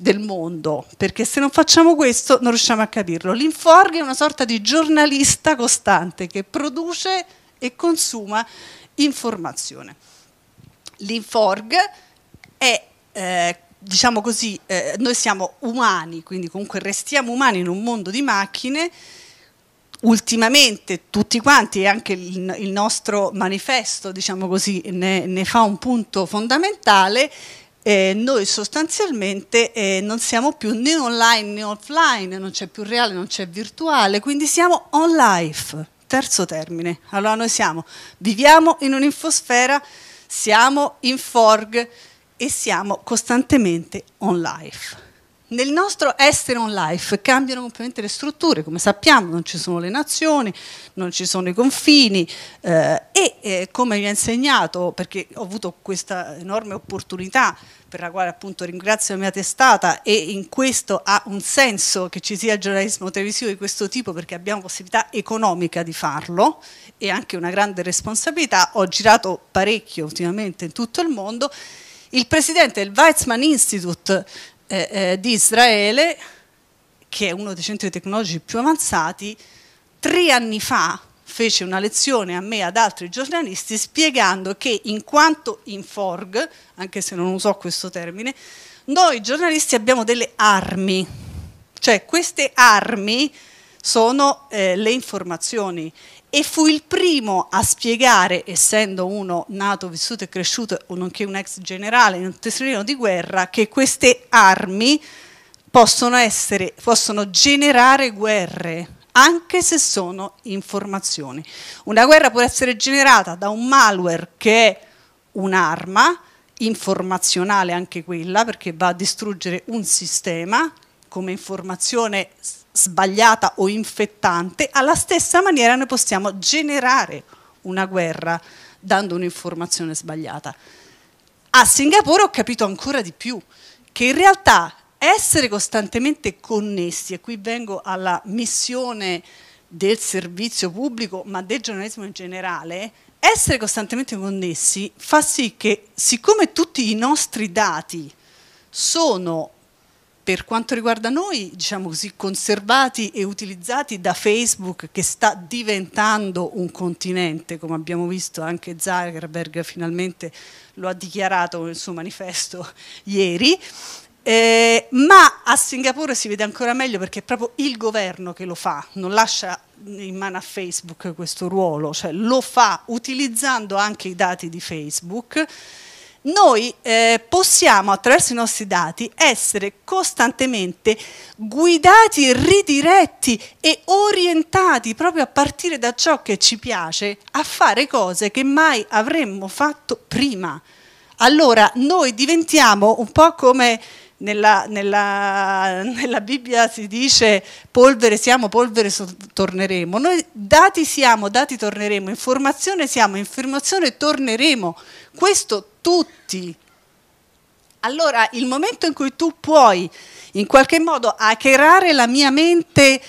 del mondo, perché se non facciamo questo non riusciamo a capirlo. L'inforg è una sorta di giornalista costante che produce e consuma informazione. L'inforg è, eh, diciamo così, eh, noi siamo umani, quindi comunque restiamo umani in un mondo di macchine. Ultimamente tutti quanti, e anche il, il nostro manifesto, diciamo così, ne, ne fa un punto fondamentale, eh, noi sostanzialmente eh, non siamo più né online né offline, non c'è più reale, non c'è virtuale, quindi siamo on life, terzo termine. Allora noi siamo, viviamo in un'infosfera, siamo in forg e siamo costantemente on life. Nel nostro essere on life cambiano completamente le strutture, come sappiamo non ci sono le nazioni, non ci sono i confini eh, e eh, come vi ho insegnato, perché ho avuto questa enorme opportunità per la quale appunto ringrazio la mia testata e in questo ha un senso che ci sia giornalismo televisivo di questo tipo perché abbiamo possibilità economica di farlo e anche una grande responsabilità, ho girato parecchio ultimamente in tutto il mondo, il presidente del Weizmann Institute eh, eh, di Israele, che è uno dei centri tecnologici più avanzati, tre anni fa fece una lezione a me e ad altri giornalisti spiegando che in quanto in Forg, anche se non uso questo termine, noi giornalisti abbiamo delle armi, cioè queste armi sono eh, le informazioni e fu il primo a spiegare, essendo uno nato, vissuto e cresciuto, nonché un ex generale, un testimoniano di guerra, che queste armi possono, essere, possono generare guerre anche se sono informazioni. Una guerra può essere generata da un malware che è un'arma, informazionale anche quella, perché va a distruggere un sistema come informazione sbagliata o infettante, alla stessa maniera noi possiamo generare una guerra dando un'informazione sbagliata. A Singapore ho capito ancora di più, che in realtà essere costantemente connessi, e qui vengo alla missione del servizio pubblico, ma del giornalismo in generale, essere costantemente connessi fa sì che siccome tutti i nostri dati sono per quanto riguarda noi, diciamo così, conservati e utilizzati da Facebook che sta diventando un continente, come abbiamo visto anche Zuckerberg finalmente lo ha dichiarato nel suo manifesto ieri, eh, ma a Singapore si vede ancora meglio perché è proprio il governo che lo fa, non lascia in mano a Facebook questo ruolo, cioè lo fa utilizzando anche i dati di Facebook noi eh, possiamo attraverso i nostri dati essere costantemente guidati, ridiretti e orientati proprio a partire da ciò che ci piace a fare cose che mai avremmo fatto prima. Allora noi diventiamo un po' come nella, nella, nella, Bibbia si dice polvere siamo, polvere so, torneremo. Noi dati siamo, dati torneremo, informazione siamo, informazione torneremo. Questo tutti. Allora il momento in cui tu puoi in qualche modo hackerare la mia mente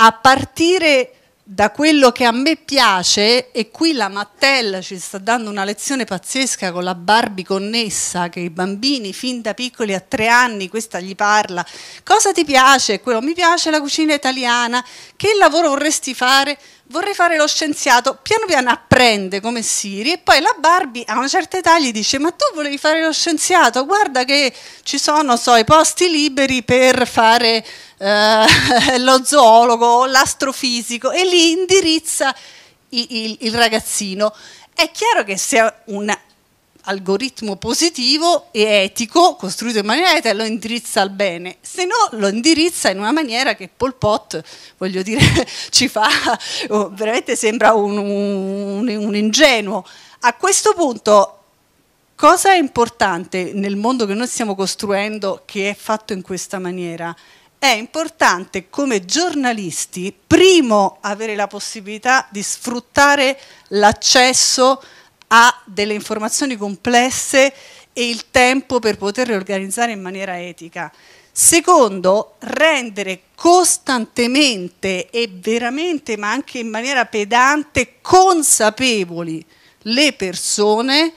a partire da quello che a me piace, e qui la Mattel ci sta dando una lezione pazzesca con la Barbie connessa, che i bambini fin da piccoli a tre anni, questa gli parla, cosa ti piace? Quello mi piace la cucina italiana, che lavoro vorresti fare? vorrei fare lo scienziato, piano piano apprende come Siri e poi la Barbie a una certa età gli dice ma tu volevi fare lo scienziato, guarda che ci sono so, i posti liberi per fare eh, lo zoologo, l'astrofisico e lì indirizza il, il, il ragazzino. È chiaro che se un algoritmo positivo e etico costruito in maniera etica e lo indirizza al bene, se no lo indirizza in una maniera che Pol Pot, voglio dire, ci fa, oh, veramente sembra un, un, un ingenuo. A questo punto cosa è importante nel mondo che noi stiamo costruendo che è fatto in questa maniera? È importante come giornalisti, primo, avere la possibilità di sfruttare l'accesso ha delle informazioni complesse e il tempo per poterle organizzare in maniera etica. Secondo, rendere costantemente e veramente, ma anche in maniera pedante, consapevoli le persone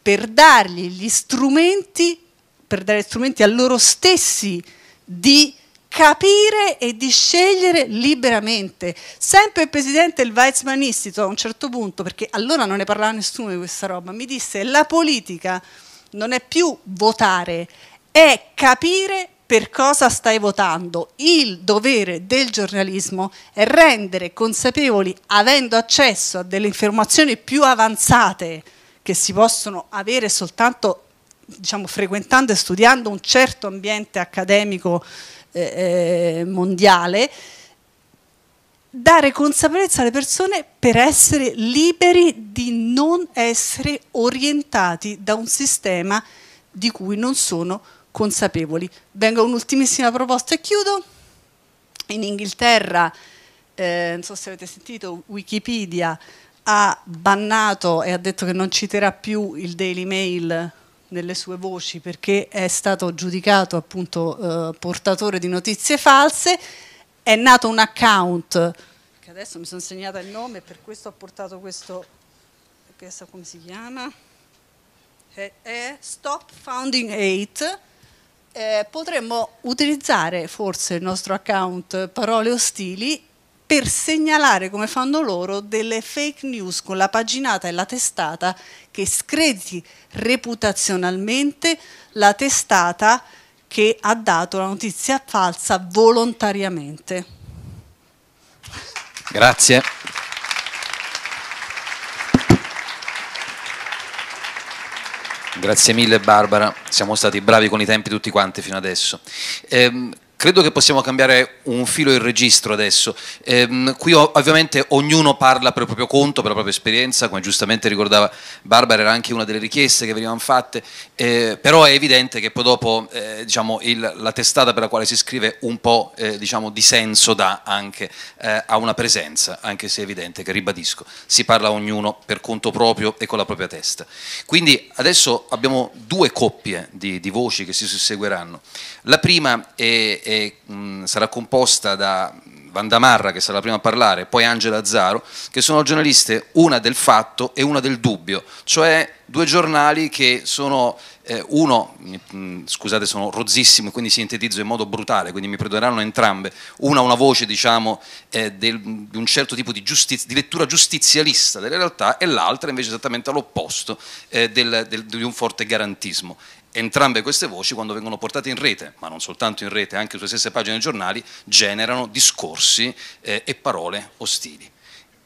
per dargli gli strumenti, per dare strumenti a loro stessi di capire e di scegliere liberamente. Sempre il presidente del Weizmann Institute a un certo punto, perché allora non ne parlava nessuno di questa roba, mi disse la politica non è più votare, è capire per cosa stai votando. Il dovere del giornalismo è rendere consapevoli, avendo accesso a delle informazioni più avanzate che si possono avere soltanto diciamo, frequentando e studiando un certo ambiente accademico eh, eh, mondiale, dare consapevolezza alle persone per essere liberi di non essere orientati da un sistema di cui non sono consapevoli. Vengo a un'ultimissima proposta e chiudo. In Inghilterra, eh, non so se avete sentito, Wikipedia ha bannato e ha detto che non citerà più il Daily Mail nelle sue voci perché è stato giudicato appunto eh, portatore di notizie false, è nato un account, che adesso mi sono segnata il nome, per questo ho portato questo, questo come si chiama? È, è Stop Founding Hate, eh, potremmo utilizzare forse il nostro account parole ostili per segnalare, come fanno loro, delle fake news con la paginata e la testata che screditi reputazionalmente la testata che ha dato la notizia falsa volontariamente. Grazie. Grazie mille Barbara, siamo stati bravi con i tempi tutti quanti fino adesso. Ehm, Credo che possiamo cambiare un filo il registro adesso. Ehm, qui ovviamente ognuno parla per il proprio conto, per la propria esperienza, come giustamente ricordava Barbara era anche una delle richieste che venivano fatte, eh, però è evidente che poi dopo eh, diciamo, il, la testata per la quale si scrive un po' eh, diciamo, di senso dà anche eh, a una presenza, anche se è evidente che, ribadisco, si parla ognuno per conto proprio e con la propria testa. Quindi adesso abbiamo due coppie di, di voci che si susseguiranno. La prima è e, mh, sarà composta da Vandamarra, che sarà la prima a parlare, poi Angela Azzaro, che sono giornaliste, una del fatto e una del dubbio, cioè due giornali che sono, eh, uno, mh, scusate sono rozzissimo, quindi sintetizzo in modo brutale, quindi mi perdoneranno entrambe, una una voce diciamo eh, del, di un certo tipo di, giustizia, di, lettura giustizialista delle realtà e l'altra invece esattamente all'opposto eh, del, del, di un forte garantismo entrambe queste voci, quando vengono portate in rete, ma non soltanto in rete, anche sulle stesse pagine dei giornali, generano discorsi eh, e parole ostili.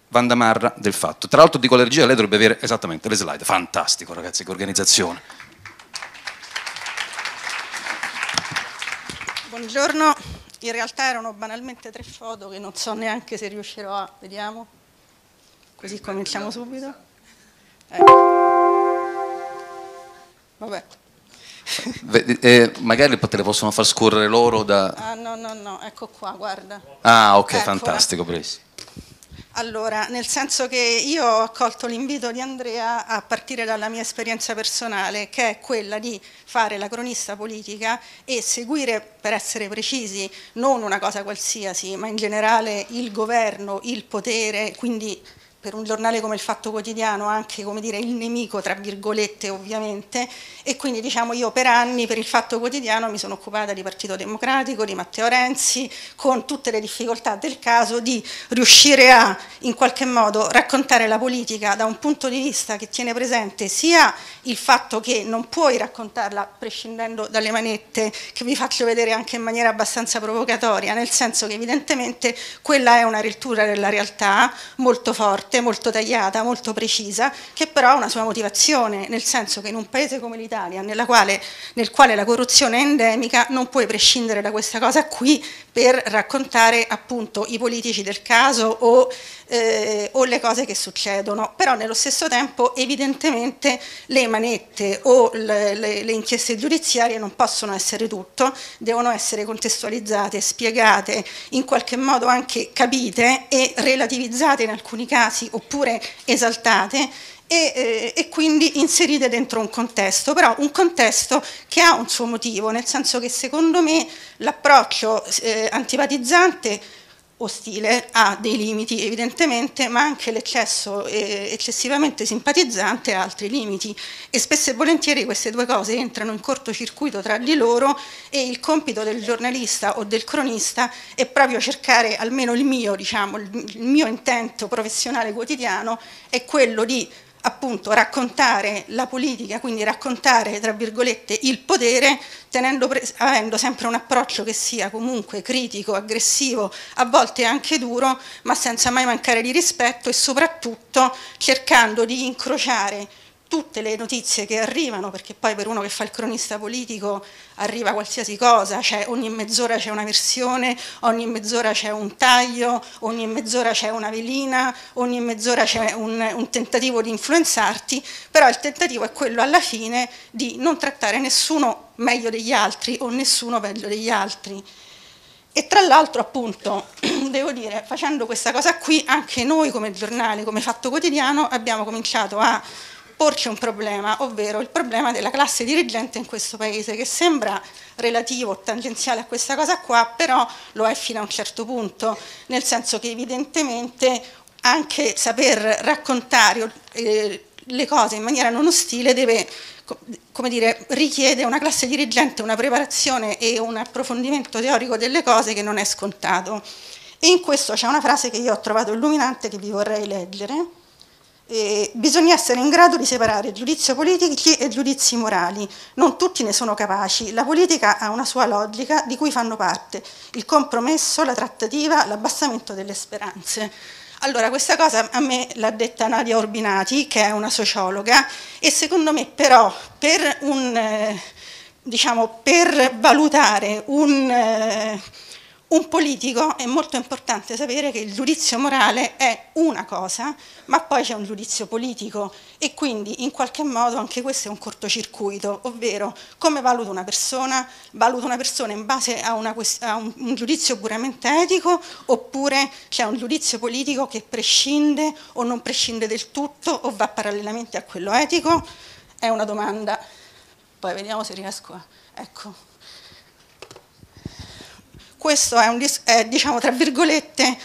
Vanda Marra del fatto. Tra l'altro dico alla lei dovrebbe avere esattamente le slide. Fantastico ragazzi, che organizzazione. Buongiorno, in realtà erano banalmente tre foto che non so neanche se riuscirò a... Vediamo, così cominciamo subito. Ecco. Vabbè. Eh, magari te le possono far scorrere loro da... Ah, no, no, no, ecco qua, guarda. Ah, ok, ecco, fantastico, bravissimo. Allora, nel senso che io ho accolto l'invito di Andrea a partire dalla mia esperienza personale, che è quella di fare la cronista politica e seguire, per essere precisi, non una cosa qualsiasi, ma in generale il governo, il potere, quindi per un giornale come il Fatto Quotidiano anche come dire, il nemico, tra virgolette ovviamente, e quindi diciamo io per anni per il Fatto Quotidiano mi sono occupata di Partito Democratico, di Matteo Renzi, con tutte le difficoltà del caso di riuscire a in qualche modo raccontare la politica da un punto di vista che tiene presente sia il fatto che non puoi raccontarla prescindendo dalle manette, che vi faccio vedere anche in maniera abbastanza provocatoria, nel senso che evidentemente quella è una lettura della realtà molto forte, forte, molto tagliata, molto precisa, che però ha una sua motivazione, nel senso che in un paese come l'Italia, nel quale la corruzione è endemica, non puoi prescindere da questa cosa qui per raccontare appunto i politici del caso o eh, o le cose che succedono, però nello stesso tempo evidentemente le manette o le, le, le inchieste giudiziarie non possono essere tutto, devono essere contestualizzate, spiegate, in qualche modo anche capite e relativizzate in alcuni casi oppure esaltate e, eh, e, quindi inserite dentro un contesto, però un contesto che ha un suo motivo, nel senso che secondo me l'approccio eh, antipatizzante ostile ha dei limiti evidentemente, ma anche l'eccesso eh, eccessivamente simpatizzante ha altri limiti e spesso e volentieri queste due cose entrano in cortocircuito tra di loro e il compito del giornalista o del cronista è proprio cercare, almeno il mio, diciamo, il mio intento professionale quotidiano, è quello di appunto raccontare la politica, quindi raccontare tra virgolette il potere, avendo sempre un approccio che sia comunque critico, aggressivo, a volte anche duro, ma senza mai mancare di rispetto e soprattutto cercando di incrociare tutte le notizie che arrivano, perché poi per uno che fa il cronista politico arriva qualsiasi cosa, cioè ogni mezz'ora c'è una versione, ogni mezz'ora c'è un taglio, ogni mezz'ora c'è una velina, ogni mezz'ora c'è un, un, tentativo di influenzarti, però il tentativo è quello alla fine di non trattare nessuno meglio degli altri o nessuno peggio degli altri. E tra l'altro appunto, devo dire, facendo questa cosa qui, anche noi come giornale, come Fatto Quotidiano, abbiamo cominciato a porci un problema, ovvero il problema della classe dirigente in questo paese, che sembra relativo, o tangenziale a questa cosa qua, però lo è fino a un certo punto, nel senso che evidentemente anche saper raccontare eh, le cose in maniera non ostile deve, come dire, richiede una classe dirigente, una preparazione e un approfondimento teorico delle cose che non è scontato. E in questo c'è una frase che io ho trovato illuminante che vi vorrei leggere eh, bisogna essere in grado di separare giudizi politici e giudizi morali. Non tutti ne sono capaci. La politica ha una sua logica di cui fanno parte il compromesso, la trattativa, l'abbassamento delle speranze. Allora, questa cosa a me l'ha detta Nadia Orbinati, che è una sociologa, e secondo me però per, un, eh, diciamo, per valutare un... Eh, un politico è molto importante sapere che il giudizio morale è una cosa, ma poi c'è un giudizio politico e quindi in qualche modo anche questo è un cortocircuito, ovvero come valuto una persona, valuto una persona in base a, una, a un, un, giudizio puramente etico oppure c'è un giudizio politico che prescinde o non prescinde del tutto o va parallelamente a quello etico? È una domanda, poi vediamo se riesco a... Ecco questo è, un, è diciamo, tra virgolette,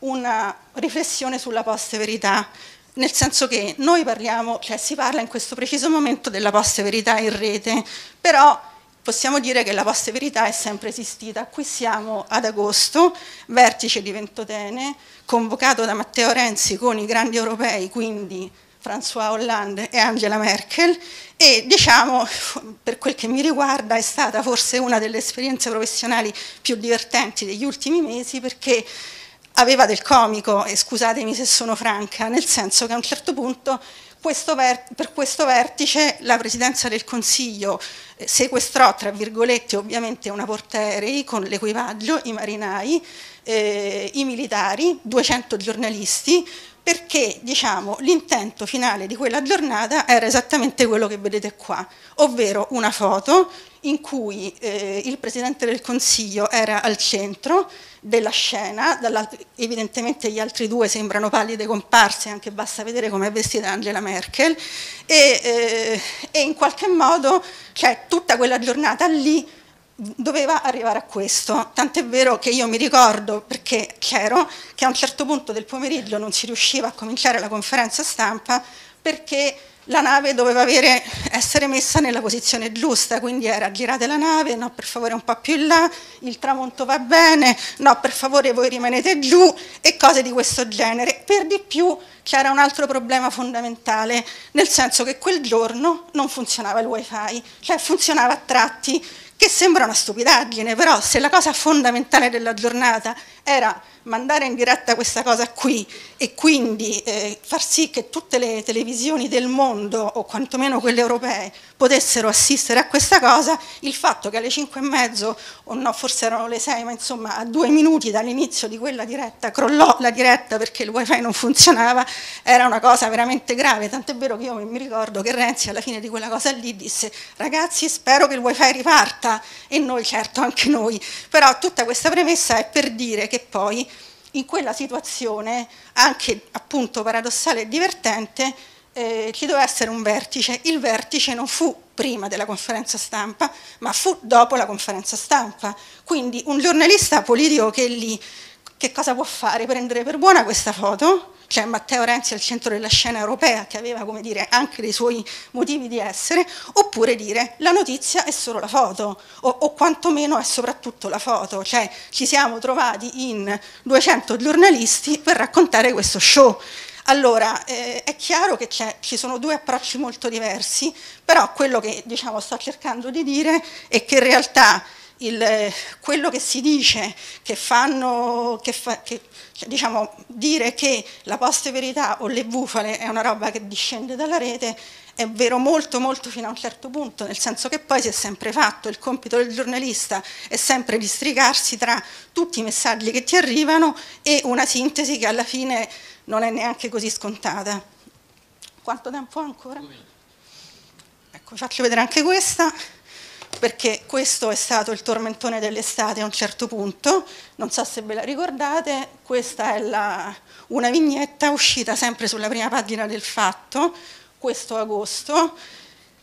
una riflessione sulla post-verità, nel senso che noi parliamo, cioè si parla in questo preciso momento della post-verità in rete, però possiamo dire che la post-verità è sempre esistita. Qui siamo ad agosto, vertice di Ventotene, convocato da Matteo Renzi con i grandi europei, quindi François Hollande e Angela Merkel e diciamo per quel che mi riguarda è stata forse una delle esperienze professionali più divertenti degli ultimi mesi perché aveva del comico e scusatemi se sono franca nel senso che a un certo punto questo per questo vertice la Presidenza del Consiglio eh, sequestrò, tra virgolette, ovviamente una portaerei con l'equipaggio, i marinai, eh, i militari, 200 giornalisti, perché diciamo, l'intento finale di quella giornata era esattamente quello che vedete qua, ovvero una foto in cui eh, il Presidente del Consiglio era al centro della scena, evidentemente gli altri due sembrano pallide comparse, anche basta vedere come è vestita Angela Merkel, e, eh, e in qualche modo c'è cioè, tutta quella giornata lì doveva arrivare a questo, tant'è vero che io mi ricordo, perché chiaro, che a un certo punto del pomeriggio non si riusciva a cominciare la conferenza stampa perché la nave doveva avere, essere messa nella posizione giusta, quindi era girate la nave, no per favore un po' più in là, il tramonto va bene, no per favore voi rimanete giù e cose di questo genere. Per di più c'era un altro problema fondamentale, nel senso che quel giorno non funzionava il wifi, cioè funzionava a tratti, che sembra una stupidaggine, però se la cosa fondamentale della giornata era mandare in diretta questa cosa qui e quindi eh, far sì che tutte le televisioni del mondo o quantomeno quelle europee potessero assistere a questa cosa, il fatto che alle 5 e mezzo, o no forse erano le 6, ma insomma a due minuti dall'inizio di quella diretta crollò la diretta perché il wifi non funzionava, era una cosa veramente grave, tant'è vero che io mi ricordo che Renzi alla fine di quella cosa lì disse ragazzi spero che il wifi riparta e noi certo anche noi, però tutta questa premessa è per dire che poi in quella situazione, anche appunto paradossale e divertente, eh, ci doveva essere un vertice. Il vertice non fu prima della conferenza stampa, ma fu dopo la conferenza stampa. Quindi un giornalista politico che lì, che cosa può fare? Prendere per buona questa foto? c'è cioè, Matteo Renzi al centro della scena europea che aveva come dire, anche dei suoi motivi di essere, oppure dire la notizia è solo la foto o, o quantomeno è soprattutto la foto, cioè ci siamo trovati in 200 giornalisti per raccontare questo show. Allora, eh, è chiaro che ci sono due approcci molto diversi, però quello che diciamo, sto cercando di dire è che in realtà il, eh, quello che si dice che, fanno, che, fa, che cioè, diciamo, dire che la poste verità o le bufale è una roba che discende dalla rete è vero molto molto fino a un certo punto, nel senso che poi si è sempre fatto, il compito del giornalista è sempre districarsi tra tutti i messaggi che ti arrivano e una sintesi che alla fine non è neanche così scontata. Quanto tempo ho ancora? Ecco, vi faccio vedere anche questa perché questo è stato il tormentone dell'estate a un certo punto, non so se ve la ricordate, questa è la, una vignetta uscita sempre sulla prima pagina del Fatto, questo agosto,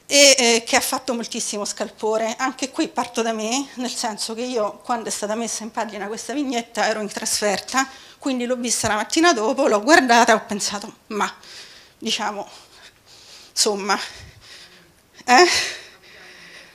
e eh, che ha fatto moltissimo scalpore. Anche qui parto da me, nel senso che io quando è stata messa in pagina questa vignetta ero in trasferta, quindi l'ho vista la mattina dopo, l'ho guardata e ho pensato, ma diciamo, insomma, eh?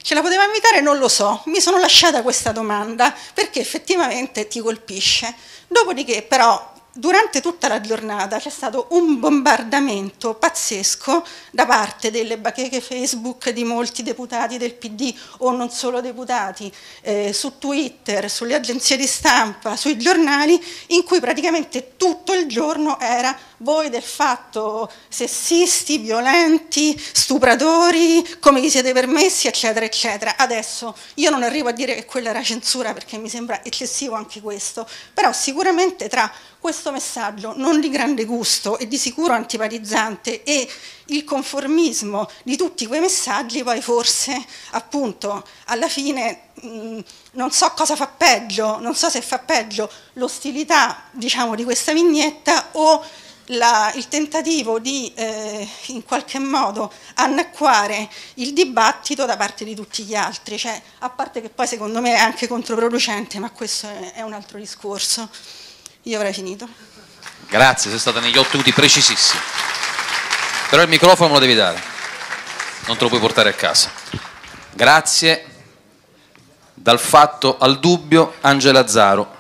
Ce la poteva invitare? Non lo so, mi sono lasciata questa domanda perché effettivamente ti colpisce. Dopodiché però durante tutta la giornata c'è stato un bombardamento pazzesco da parte delle bacheche Facebook di molti deputati del PD o non solo deputati, eh, su Twitter, sulle agenzie di stampa, sui giornali, in cui praticamente tutto il giorno era voi del fatto sessisti, violenti, stupratori, come vi siete permessi, eccetera, eccetera. Adesso io non arrivo a dire che quella era censura perché mi sembra eccessivo anche questo, però sicuramente tra questo questo messaggio non di grande gusto e di sicuro antipatizzante e il conformismo di tutti quei messaggi poi forse appunto alla fine mh, mm, non so cosa fa peggio, non so se fa peggio l'ostilità diciamo di questa vignetta o la, il tentativo di eh, in qualche modo annacquare il dibattito da parte di tutti gli altri, cioè, a parte che poi secondo me è anche controproducente, ma questo è, è un altro discorso. Io avrei finito. Grazie, sei stata negli otto minuti precisissimi. Però il microfono me lo devi dare, non te lo puoi portare a casa. Grazie. Dal fatto al dubbio, Angela Zaro.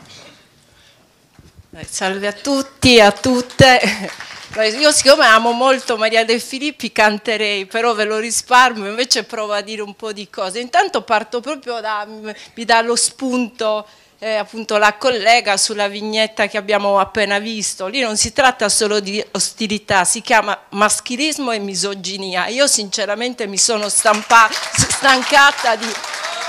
Salve a tutti e a tutte. Io siccome amo molto Maria De Filippi canterei, però ve lo risparmio, invece provo a dire un po' di cose. Intanto parto proprio da, mi dà lo spunto eh, appunto la collega sulla vignetta che abbiamo appena visto. Lì non si tratta solo di ostilità, si chiama maschilismo e misoginia. Io sinceramente mi sono stampa, stancata di,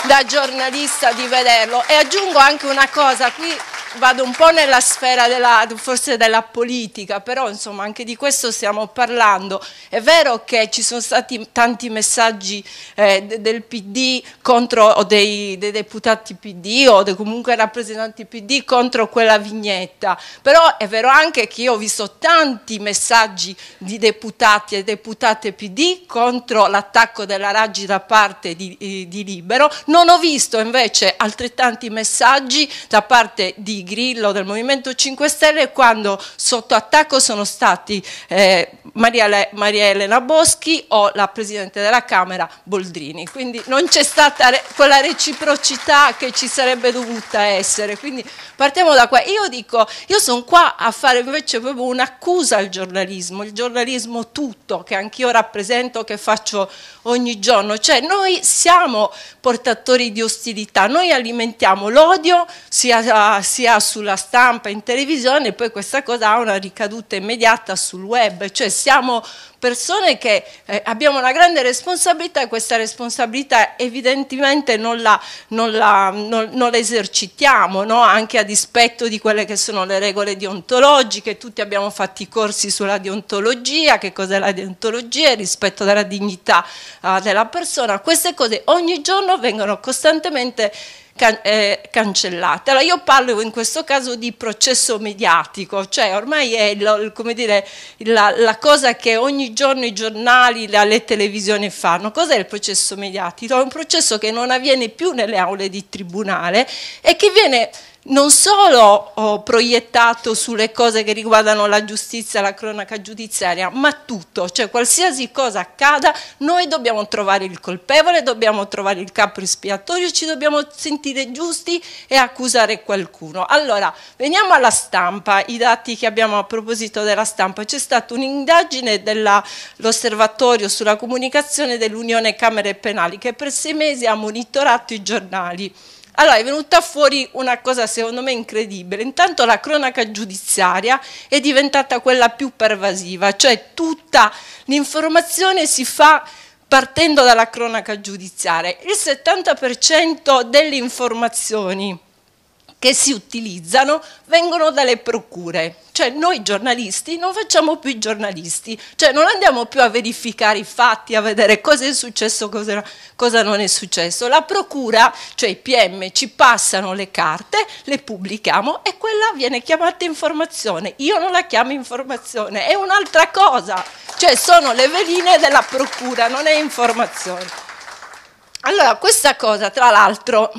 da giornalista di vederlo e aggiungo anche una cosa qui vado un po' nella sfera della, forse della politica, però insomma anche di questo stiamo parlando. È vero che ci sono stati tanti messaggi eh, del PD contro, o dei, dei deputati PD o dei comunque rappresentanti PD contro quella vignetta, però è vero anche che io ho visto tanti messaggi di deputati e deputate PD contro l'attacco della Raggi da parte di, eh, di Libero, non ho visto invece altrettanti messaggi da parte di Grillo, del Movimento 5 Stelle, quando sotto attacco sono stati eh, Maria, Le, Maria, Elena Boschi o la Presidente della Camera Boldrini. Quindi non c'è stata re, quella reciprocità che ci sarebbe dovuta essere. Quindi partiamo da qua. Io dico, io sono qua a fare invece proprio un'accusa al giornalismo, il giornalismo tutto, che anch'io rappresento, che faccio ogni giorno. Cioè noi siamo portatori di ostilità, noi alimentiamo l'odio sia, sia sulla stampa, in televisione e poi questa cosa ha una ricaduta immediata sul web, cioè siamo persone che eh, abbiamo una grande responsabilità e questa responsabilità evidentemente non la, non la, non, non la esercitiamo, no? anche a dispetto di quelle che sono le regole deontologiche, tutti abbiamo fatto i corsi sulla deontologia, che cos'è la deontologia, rispetto alla dignità eh, della persona, queste cose ogni giorno vengono costantemente can eh, cancellate. Allora io parlo in questo caso di processo mediatico, cioè ormai è lo, dire, la, la, cosa che ogni giorno i giornali, la, le televisioni fanno. Cos'è il processo mediatico? È un processo che non avviene più nelle aule di tribunale e che viene non solo oh, proiettato sulle cose che riguardano la giustizia, la cronaca giudiziaria, ma tutto, cioè qualsiasi cosa accada, noi dobbiamo trovare il colpevole, dobbiamo trovare il capo espiatorio, ci dobbiamo sentire giusti e accusare qualcuno. Allora, veniamo alla stampa, i dati che abbiamo a proposito della stampa, c'è stata un'indagine dell'osservatorio sulla comunicazione dell'Unione Camere Penali che per sei mesi ha monitorato i giornali allora è venuta fuori una cosa secondo me incredibile, intanto la cronaca giudiziaria è diventata quella più pervasiva, cioè tutta l'informazione si fa partendo dalla cronaca giudiziaria, il 70% delle informazioni che si utilizzano vengono dalle procure. Cioè noi giornalisti non facciamo più i giornalisti, cioè non andiamo più a verificare i fatti, a vedere cosa è successo, cosa, cosa non è successo. La procura, cioè i PM, ci passano le carte, le pubblichiamo e quella viene chiamata informazione. Io non la chiamo informazione, è un'altra cosa. Cioè sono le veline della procura, non è informazione. Allora, questa cosa, tra l'altro,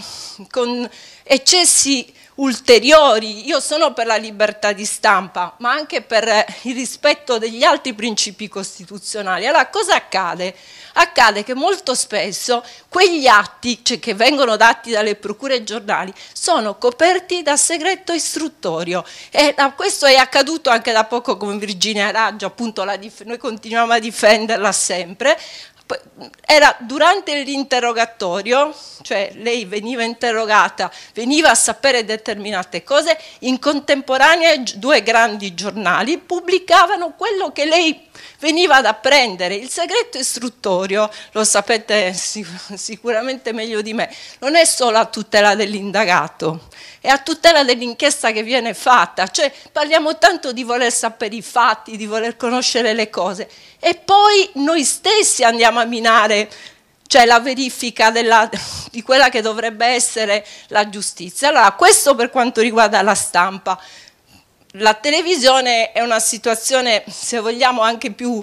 con eccessi ulteriori, io sono per la libertà di stampa, ma anche per eh, il rispetto degli altri principi costituzionali. Allora cosa accade? Accade che molto spesso quegli atti cioè, che vengono dati dalle procure e giornali sono coperti da segreto istruttorio e questo è accaduto anche da poco con Virginia Raggio, appunto noi continuiamo a difenderla sempre, era durante l'interrogatorio, cioè lei veniva interrogata, veniva a sapere determinate cose, in contemporanea due grandi giornali pubblicavano quello che lei veniva ad apprendere, il segreto istruttorio, lo sapete sicuramente meglio di me, non è solo a tutela dell'indagato, è a tutela dell'inchiesta che viene fatta, cioè parliamo tanto di voler sapere i fatti, di voler conoscere le cose, e poi noi stessi andiamo a minare cioè la verifica della, di quella che dovrebbe essere la giustizia. Allora, questo per quanto riguarda la stampa. La televisione è una situazione, se vogliamo, anche più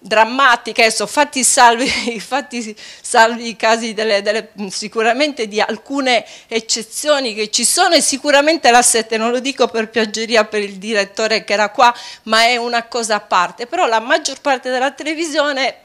drammatica, adesso fatti salvi, fatti salvi i casi delle, delle, sicuramente di alcune eccezioni che ci sono e sicuramente la 7, non lo dico per piaggeria per il direttore che era qua, ma è una cosa a parte, però la maggior parte della televisione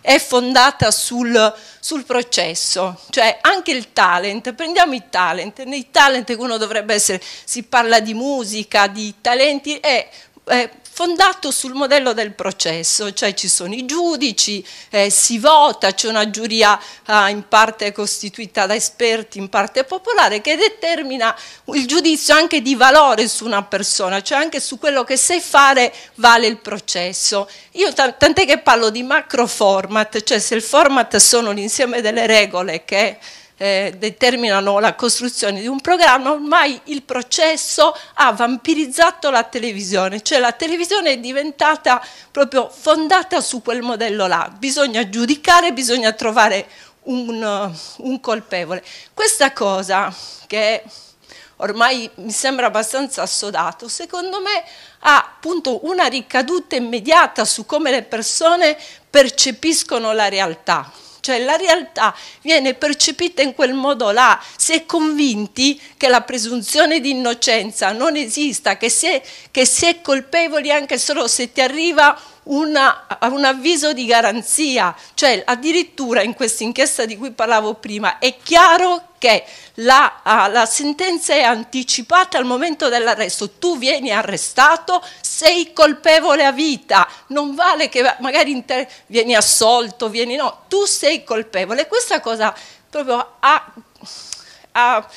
è fondata sul, sul, processo, cioè anche il talent, prendiamo i talent, nei talent che uno dovrebbe essere, si parla di musica, di talenti, è, è fondato sul modello del processo, cioè ci sono i giudici, eh, si vota, c'è una giuria eh, in parte costituita da esperti, in parte popolare, che determina il giudizio anche di valore su una persona, cioè anche su quello che sai fare vale il processo. Io tant'è che parlo di macro format, cioè se il format sono l'insieme delle regole che eh, determinano la costruzione di un programma, ormai il processo ha vampirizzato la televisione, cioè la televisione è diventata proprio fondata su quel modello là, bisogna giudicare, bisogna trovare un, un colpevole. Questa cosa che ormai mi sembra abbastanza assodato, secondo me ha appunto una ricaduta immediata su come le persone percepiscono la realtà cioè la realtà viene percepita in quel modo là, si è convinti che la presunzione di innocenza non esista, che si è, che si è colpevoli anche solo se ti arriva una, un avviso di garanzia, cioè addirittura in questa inchiesta di cui parlavo prima è chiaro che la, uh, la sentenza è anticipata al momento dell'arresto, tu vieni arrestato, sei colpevole a vita, non vale che magari vieni assolto, vieni no, tu sei colpevole, questa cosa proprio ha, ha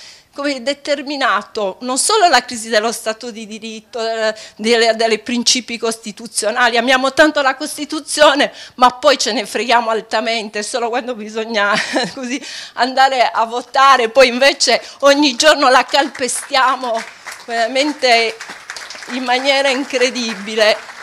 come determinato non solo la crisi dello Stato di diritto, eh, dei principi costituzionali, amiamo tanto la Costituzione, ma poi ce ne freghiamo altamente, solo quando bisogna così andare a votare, poi invece ogni giorno la calpestiamo veramente in maniera incredibile.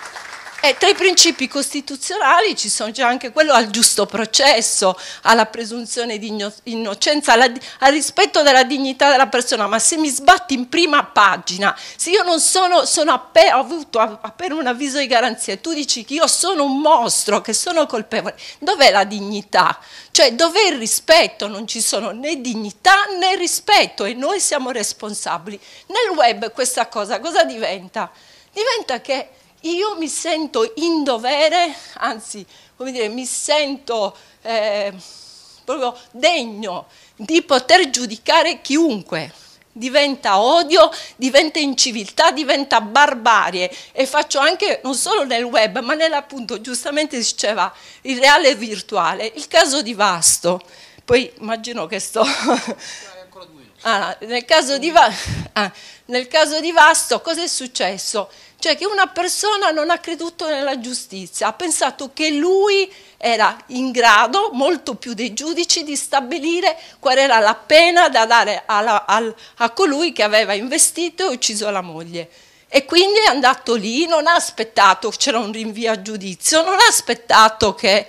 E eh, tra i principi costituzionali ci sono già anche quello al giusto processo, alla presunzione di innocenza, alla, al rispetto della dignità della persona, ma se mi sbatti in prima pagina, se io non sono, sono appena, ho avuto appena un avviso di garanzia e tu dici che io sono un mostro, che sono colpevole, dov'è la dignità? Cioè dov'è il rispetto? Non ci sono né dignità né rispetto e noi siamo responsabili. Nel web questa cosa cosa diventa? Diventa che io mi sento in dovere, anzi, come dire, mi sento eh, proprio degno di poter giudicare chiunque. Diventa odio, diventa inciviltà, diventa barbarie e faccio anche non solo nel web, ma nell'appunto, giustamente diceva, il reale e virtuale, il caso di Vasto. Poi immagino che sto... Ah, nel, caso va... ah, nel caso di Vasto cosa è successo? Cioè che una persona non ha creduto nella giustizia, ha pensato che lui era in grado, molto più dei giudici, di stabilire qual era la pena da dare alla, al, a colui che aveva investito e ucciso la moglie. E quindi è andato lì, non ha aspettato, c'era un rinvio a giudizio, non ha aspettato che...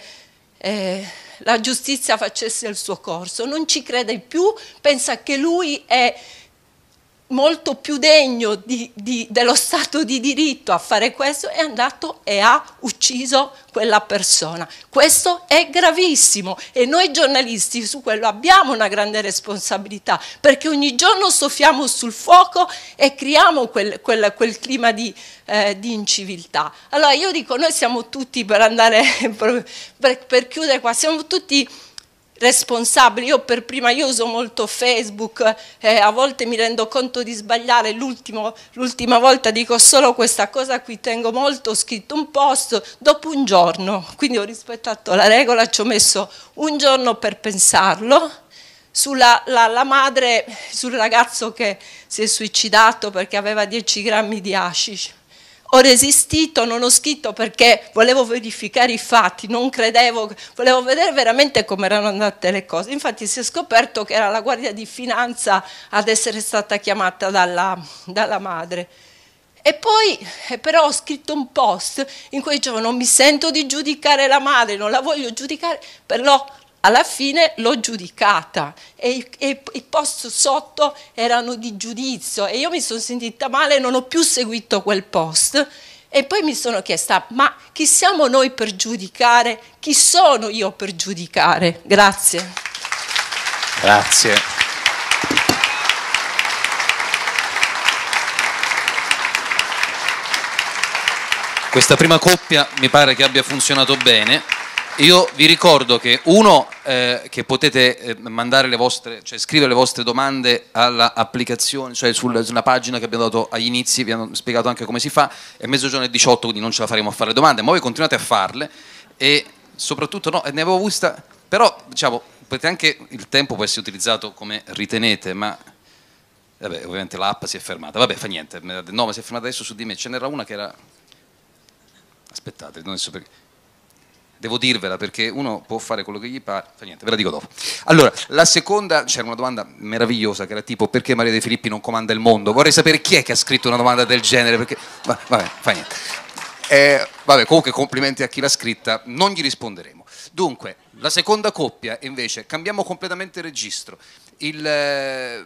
Eh, la giustizia facesse il suo corso, non ci crede più, pensa che lui è molto più degno di, di, dello Stato di diritto a fare questo, è andato e ha ucciso quella persona. Questo è gravissimo e noi giornalisti su quello abbiamo una grande responsabilità perché ogni giorno soffiamo sul fuoco e creiamo quel, quel, quel clima di, eh, di, inciviltà. Allora io dico, noi siamo tutti, per andare per, per chiudere qua, siamo tutti responsabili. Io per prima io uso molto Facebook, eh, a volte mi rendo conto di sbagliare, l'ultima volta dico solo questa cosa qui, tengo molto, ho scritto un post dopo un giorno, quindi ho rispettato la regola, ci ho messo un giorno per pensarlo. Sulla la, la madre, sul ragazzo che si è suicidato perché aveva 10 grammi di hashish ho resistito, non ho scritto perché volevo verificare i fatti, non credevo, volevo vedere veramente come erano andate le cose. Infatti si è scoperto che era la Guardia di Finanza ad essere stata chiamata dalla, dalla madre. E poi eh, però ho scritto un post in cui dicevo non mi sento di giudicare la madre, non la voglio giudicare, però alla fine l'ho giudicata e, e i post sotto erano di giudizio e io mi sono sentita male, non ho più seguito quel post e poi mi sono chiesta, ma chi siamo noi per giudicare? Chi sono io per giudicare? Grazie. Grazie. Questa prima coppia mi pare che abbia funzionato bene. Io vi ricordo che uno eh, che potete eh, mandare le vostre, cioè scrivere le vostre domande all'applicazione, cioè sul, sulla pagina che abbiamo dato agli inizi, vi hanno spiegato anche come si fa, è mezzogiorno e 18 quindi non ce la faremo a fare le domande, ma voi continuate a farle e soprattutto no, ne avevo vista, però diciamo, potete anche, il tempo può essere utilizzato come ritenete, ma vabbè, ovviamente l'app si è fermata, vabbè fa niente, no ma si è fermata adesso su di me, ce n'era una che era... Aspettate, non so perché Devo dirvela perché uno può fare quello che gli pare, fa niente, ve la dico dopo. Allora, la seconda, c'era una domanda meravigliosa che era tipo perché Maria De Filippi non comanda il mondo? Vorrei sapere chi è che ha scritto una domanda del genere, perché... Va, vabbè, fa niente. Eh, vabbè, comunque complimenti a chi l'ha scritta, non gli risponderemo. Dunque, la seconda coppia invece, cambiamo completamente il registro. Il, eh,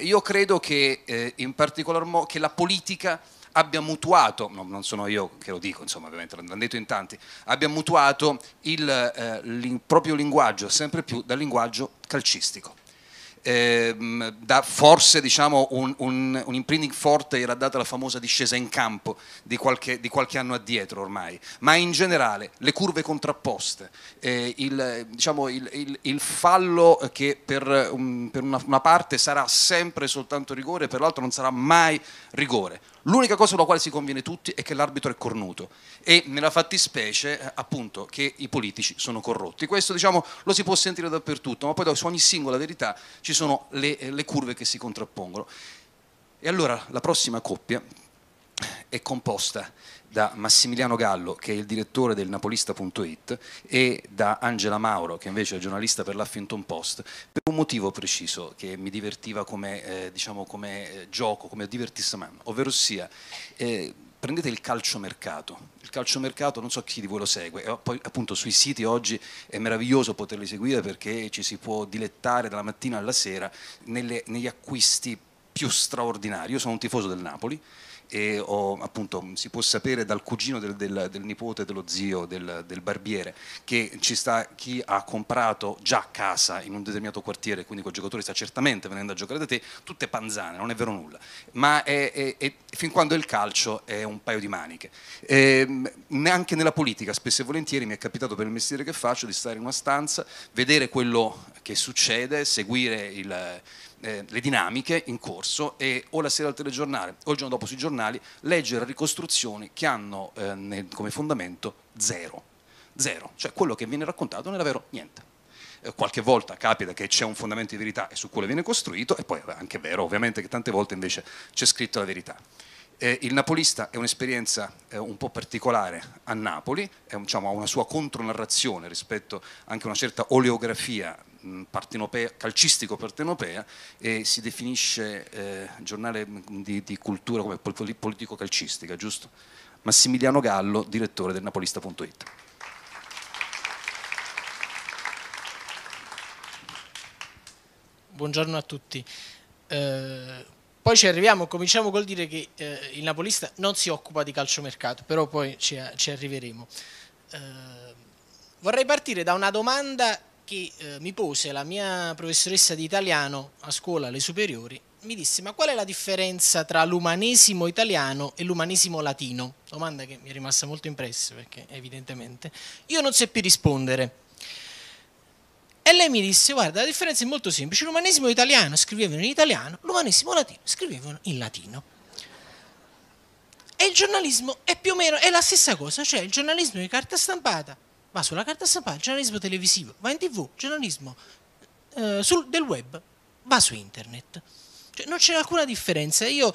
io credo che eh, in particolar modo che la politica abbia mutuato, no, non sono io che lo dico, insomma ovviamente l'hanno detto in tanti, abbia mutuato il, eh, il proprio linguaggio sempre più dal linguaggio calcistico. Eh, da forse diciamo, un, un, un, imprinting forte era data la famosa discesa in campo di qualche, di qualche anno addietro ormai, ma in generale le curve contrapposte, eh, il, diciamo, il, il, il, fallo che per, um, per una, una parte sarà sempre soltanto rigore, per l'altra non sarà mai rigore L'unica cosa sulla quale si conviene tutti è che l'arbitro è cornuto e nella fattispecie appunto che i politici sono corrotti. Questo diciamo lo si può sentire dappertutto, ma poi su ogni singola verità ci sono le, le curve che si contrappongono. E allora la prossima coppia è composta da Massimiliano Gallo, che è il direttore del napolista.it, e da Angela Mauro, che invece è giornalista per l'Huffington Post, per un motivo preciso che mi divertiva come, eh, diciamo, come eh, gioco, come divertissement, ovvero sia... Eh, prendete il calciomercato. Il calciomercato, non so chi di voi lo segue, eh, poi appunto sui siti oggi è meraviglioso poterli seguire perché ci si può dilettare dalla mattina alla sera nelle, negli acquisti più straordinari. Io sono un tifoso del Napoli, e ho, appunto si può sapere dal cugino del, del, del nipote dello zio del, del, barbiere che ci sta chi ha comprato già casa in un determinato quartiere, quindi quel giocatore sta certamente venendo a giocare da te, tutte panzane, non è vero nulla, ma è, è, è, fin quando il calcio è un paio di maniche. E, ehm, neanche nella politica, spesso e volentieri mi è capitato per il mestiere che faccio di stare in una stanza, vedere quello che succede, seguire il eh, le dinamiche in corso e o la sera al telegiornale o il giorno dopo sui giornali leggere ricostruzioni che hanno eh, nel, come fondamento zero. Zero, cioè quello che viene raccontato non è vero niente. Eh, qualche volta capita che c'è un fondamento di verità e su quello viene costruito e poi è anche vero ovviamente che tante volte invece c'è scritto la verità. Eh, il napolista è un'esperienza eh, un po' particolare a Napoli, è, diciamo, ha una sua contronarrazione rispetto anche a una certa oleografia Mm, partenopea, calcistico partenopea e si definisce eh, giornale mm, di, di, cultura come politico calcistica, giusto? Massimiliano Gallo, direttore del napolista.it. Buongiorno a tutti. Eh, poi ci arriviamo, cominciamo col dire che eh, il napolista non si occupa di calciomercato, però poi ci, ci arriveremo. Eh, vorrei partire da una domanda che eh, mi pose la mia professoressa di italiano a scuola alle superiori, mi disse ma qual è la differenza tra l'umanesimo italiano e l'umanesimo latino? Domanda che mi è rimasta molto impressa perché evidentemente io non seppi rispondere. E lei mi disse, guarda, la differenza è molto semplice, l'umanesimo italiano scrivevano in italiano, l'umanesimo latino scrivevano in latino. E il giornalismo è più o meno è la stessa cosa, cioè il giornalismo di carta stampata va sulla carta stampata, giornalismo televisivo, va in tv, giornalismo eh, sul, del web, va su internet. Cioè, non c'è alcuna differenza. Io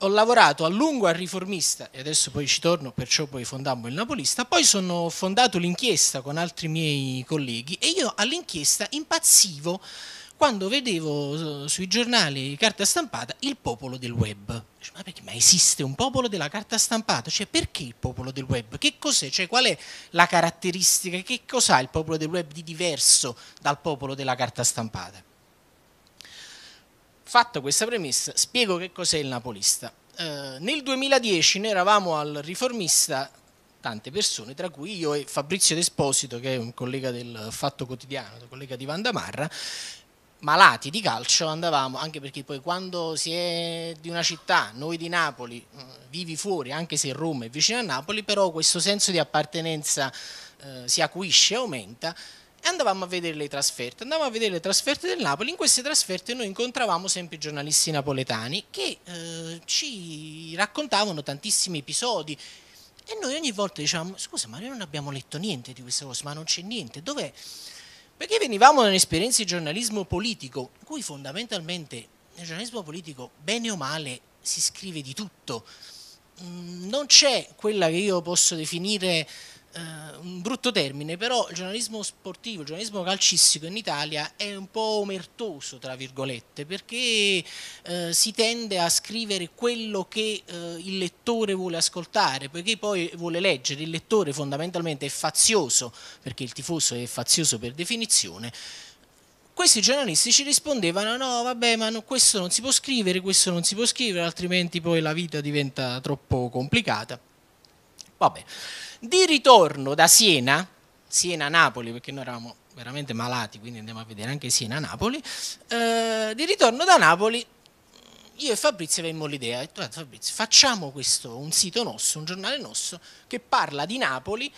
ho lavorato a lungo al riformista e adesso poi ci torno, perciò poi fondammo il Napolista, poi sono fondato l'inchiesta con altri miei colleghi e io all'inchiesta impazzivo quando vedevo eh, sui giornali carta stampata il popolo del web. Dice, ma, perché, ma esiste un popolo della carta stampata? Cioè, perché il popolo del web? Che cos'è? Cioè, qual è la caratteristica? Che cos'ha il popolo del web di diverso dal popolo della carta stampata? Fatta questa premessa, spiego che cos'è il napolista. Eh, nel 2010 noi eravamo al riformista tante persone, tra cui io e Fabrizio Desposito, che è un collega del Fatto Quotidiano, un collega di Vandamarra, malati di calcio andavamo, anche perché poi quando si è di una città, noi di Napoli, mm, vivi fuori, anche se Roma è vicino a Napoli, però questo senso di appartenenza eh, si acuisce, aumenta e andavamo a vedere le trasferte. Andavamo a vedere le trasferte del Napoli. In queste trasferte noi incontravamo sempre i giornalisti napoletani che eh, ci raccontavano tantissimi episodi. E noi ogni volta diciamo: Scusa, ma noi non abbiamo letto niente di queste cose, ma non c'è niente. Dov'è? Perché venivamo da un'esperienza di giornalismo politico, in cui fondamentalmente nel giornalismo politico, bene o male, si scrive di tutto. Mm, non c'è quella che io posso definire eh, un brutto termine, però il giornalismo sportivo, il giornalismo calcistico in Italia è un po' omertoso, tra virgolette, perché eh, si tende a scrivere quello che eh, il lettore vuole ascoltare, perché poi vuole leggere, il lettore fondamentalmente è fazioso, perché il tifoso è fazioso per definizione questi giornalisti ci rispondevano no vabbè ma no, questo non si può scrivere, questo non si può scrivere altrimenti poi la vita diventa troppo complicata. Vabbè. Di ritorno da Siena, Siena-Napoli, perché noi eravamo veramente malati, quindi andiamo a vedere anche Siena-Napoli, eh, di ritorno da Napoli io e Fabrizio avevamo l'idea, detto, Fabrizio, facciamo questo, un sito nostro, un giornale nostro, che parla di Napoli,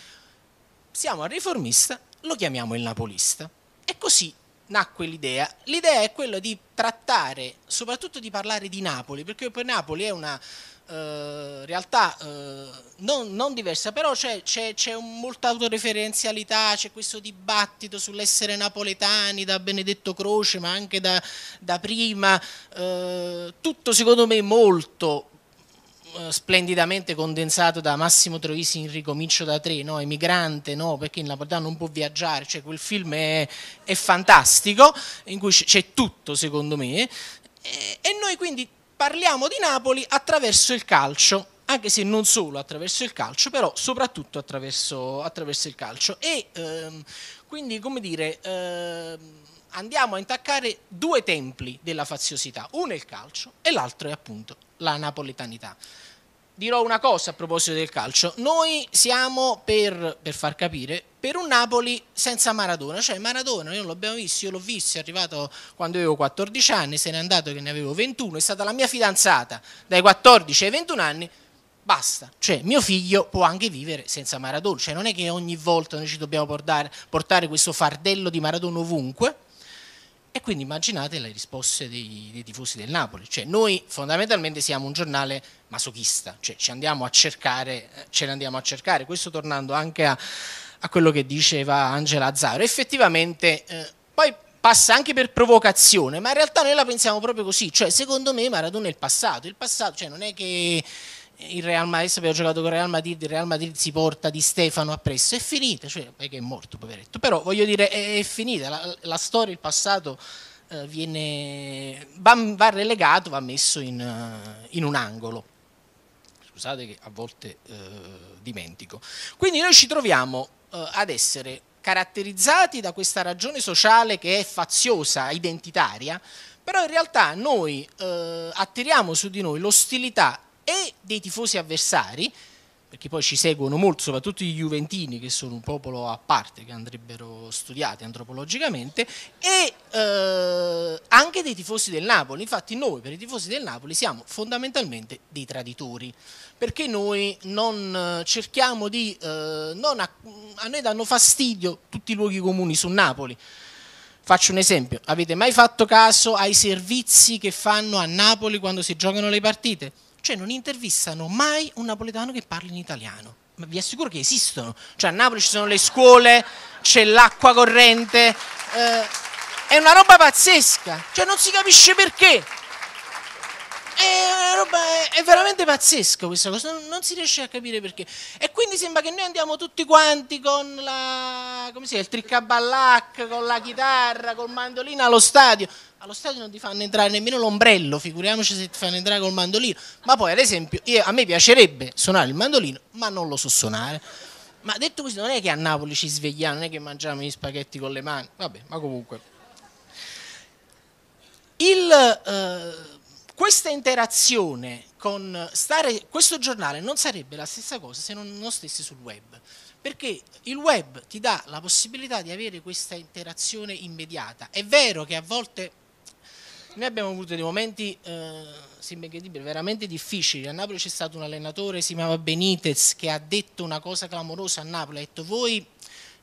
siamo al riformista, lo chiamiamo il napolista. E così nacque l'idea. L'idea è quella di trattare, soprattutto di parlare di Napoli, perché per Napoli è una eh, realtà eh, non, non, diversa, però c'è, c'è, c'è molta autoreferenzialità, c'è questo dibattito sull'essere napoletani da Benedetto Croce, ma anche da, da prima, eh, tutto secondo me molto eh, splendidamente condensato da Massimo Troisi in Ricomincio da tre, no? Emigrante, no? Perché in Napoletano non può viaggiare, cioè quel film è, è fantastico, in cui c'è tutto secondo me, e, e noi quindi parliamo di Napoli attraverso il calcio, anche se non solo attraverso il calcio, però soprattutto attraverso, attraverso il calcio. E ehm, quindi, come dire, ehm, andiamo a intaccare due templi della faziosità, uno è il calcio e l'altro è appunto la napoletanità dirò una cosa a proposito del calcio. Noi siamo per, per far capire per un Napoli senza Maradona, cioè Maradona noi l'abbiamo visto, io l'ho visto, è arrivato quando avevo 14 anni, se n'è andato che ne avevo 21, è stata la mia fidanzata dai 14 ai 21 anni, basta, cioè mio figlio può anche vivere senza Maradona, cioè non è che ogni volta noi ci dobbiamo portare, portare questo fardello di Maradona ovunque, e quindi immaginate le risposte dei, dei, tifosi del Napoli. Cioè, noi fondamentalmente siamo un giornale masochista, cioè ci andiamo a cercare, eh, ce ne andiamo a cercare. Questo tornando anche a, a quello che diceva Angela Azzaro. Effettivamente, eh, poi passa anche per provocazione, ma in realtà noi la pensiamo proprio così. Cioè, secondo me Maradona è il passato. Il passato, cioè, non è che il Real Madrid, abbiamo giocato con Real Madrid, il Real Madrid si porta di Stefano appresso, è finita, cioè, è che è morto poveretto, però voglio dire è, è finita, la, la, storia, il passato eh, viene, va, va, relegato, va messo in, uh, in, un angolo. Scusate che a volte uh, dimentico. Quindi noi ci troviamo uh, ad essere caratterizzati da questa ragione sociale che è faziosa, identitaria, però in realtà noi eh, attiriamo su di noi l'ostilità e dei tifosi avversari, perché poi ci seguono molto, soprattutto i Juventini, che sono un popolo a parte, che andrebbero studiati antropologicamente, e eh, anche dei tifosi del Napoli. Infatti noi per i tifosi del Napoli siamo fondamentalmente dei traditori, perché noi non eh, cerchiamo di... Eh, non a, a noi danno fastidio tutti i luoghi comuni su Napoli. Faccio un esempio, avete mai fatto caso ai servizi che fanno a Napoli quando si giocano le partite? Cioè non intervistano mai un napoletano che parli in italiano. Ma vi assicuro che esistono. Cioè a Napoli ci sono le scuole, c'è l'acqua corrente. Eh, è una roba pazzesca. Cioè non si capisce perché. È, roba, è, veramente pazzesca questa cosa, non, non, si riesce a capire perché. E quindi sembra che noi andiamo tutti quanti con la, come si chiama, il tricaballac, con la chitarra, col mandolino allo stadio allo stadio non ti fanno entrare nemmeno l'ombrello, figuriamoci se ti fanno entrare col mandolino. Ma poi, ad esempio, io, a me piacerebbe suonare il mandolino, ma non lo so suonare. Ma detto questo, non è che a Napoli ci svegliamo, non è che mangiamo gli spaghetti con le mani, vabbè, ma comunque. Il, eh, questa interazione con stare, questo giornale non sarebbe la stessa cosa se non, non stessi sul web perché il web ti dà la possibilità di avere questa interazione immediata. È vero che a volte noi abbiamo avuto dei momenti eh, veramente difficili. A Napoli c'è stato un allenatore, si chiamava Benitez, che ha detto una cosa clamorosa a Napoli. Ha detto voi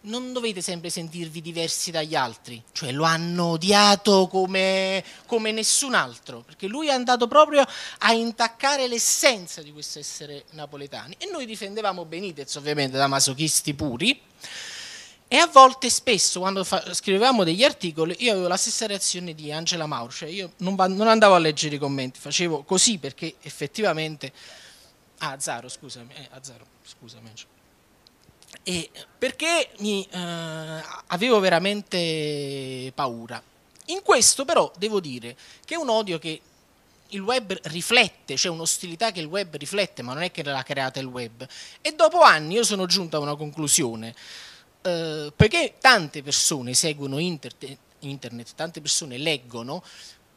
non dovete sempre sentirvi diversi dagli altri, cioè lo hanno odiato come, come, nessun altro, perché lui è andato proprio a intaccare l'essenza di questo essere napoletani. E noi difendevamo Benitez ovviamente da masochisti puri, e a volte spesso quando fa- scrivevamo degli articoli io avevo la stessa reazione di Angela Mauro, cioè io non, va- non andavo a leggere i commenti, facevo così perché effettivamente... Ah, Zaro, scusami, eh, Azzaro, scusami. Cioè. E perché mi, eh, avevo veramente paura. In questo però devo dire che è un odio che il web riflette, c'è cioè un'ostilità che il web riflette, ma non è che l'ha creata il web. E dopo anni io sono giunto a una conclusione eh, perché tante persone seguono internet, tante persone leggono,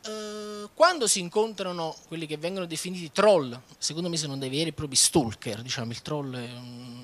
eh, quando si incontrano quelli che vengono definiti troll, secondo me sono dei veri e propri stalker, diciamo il troll è,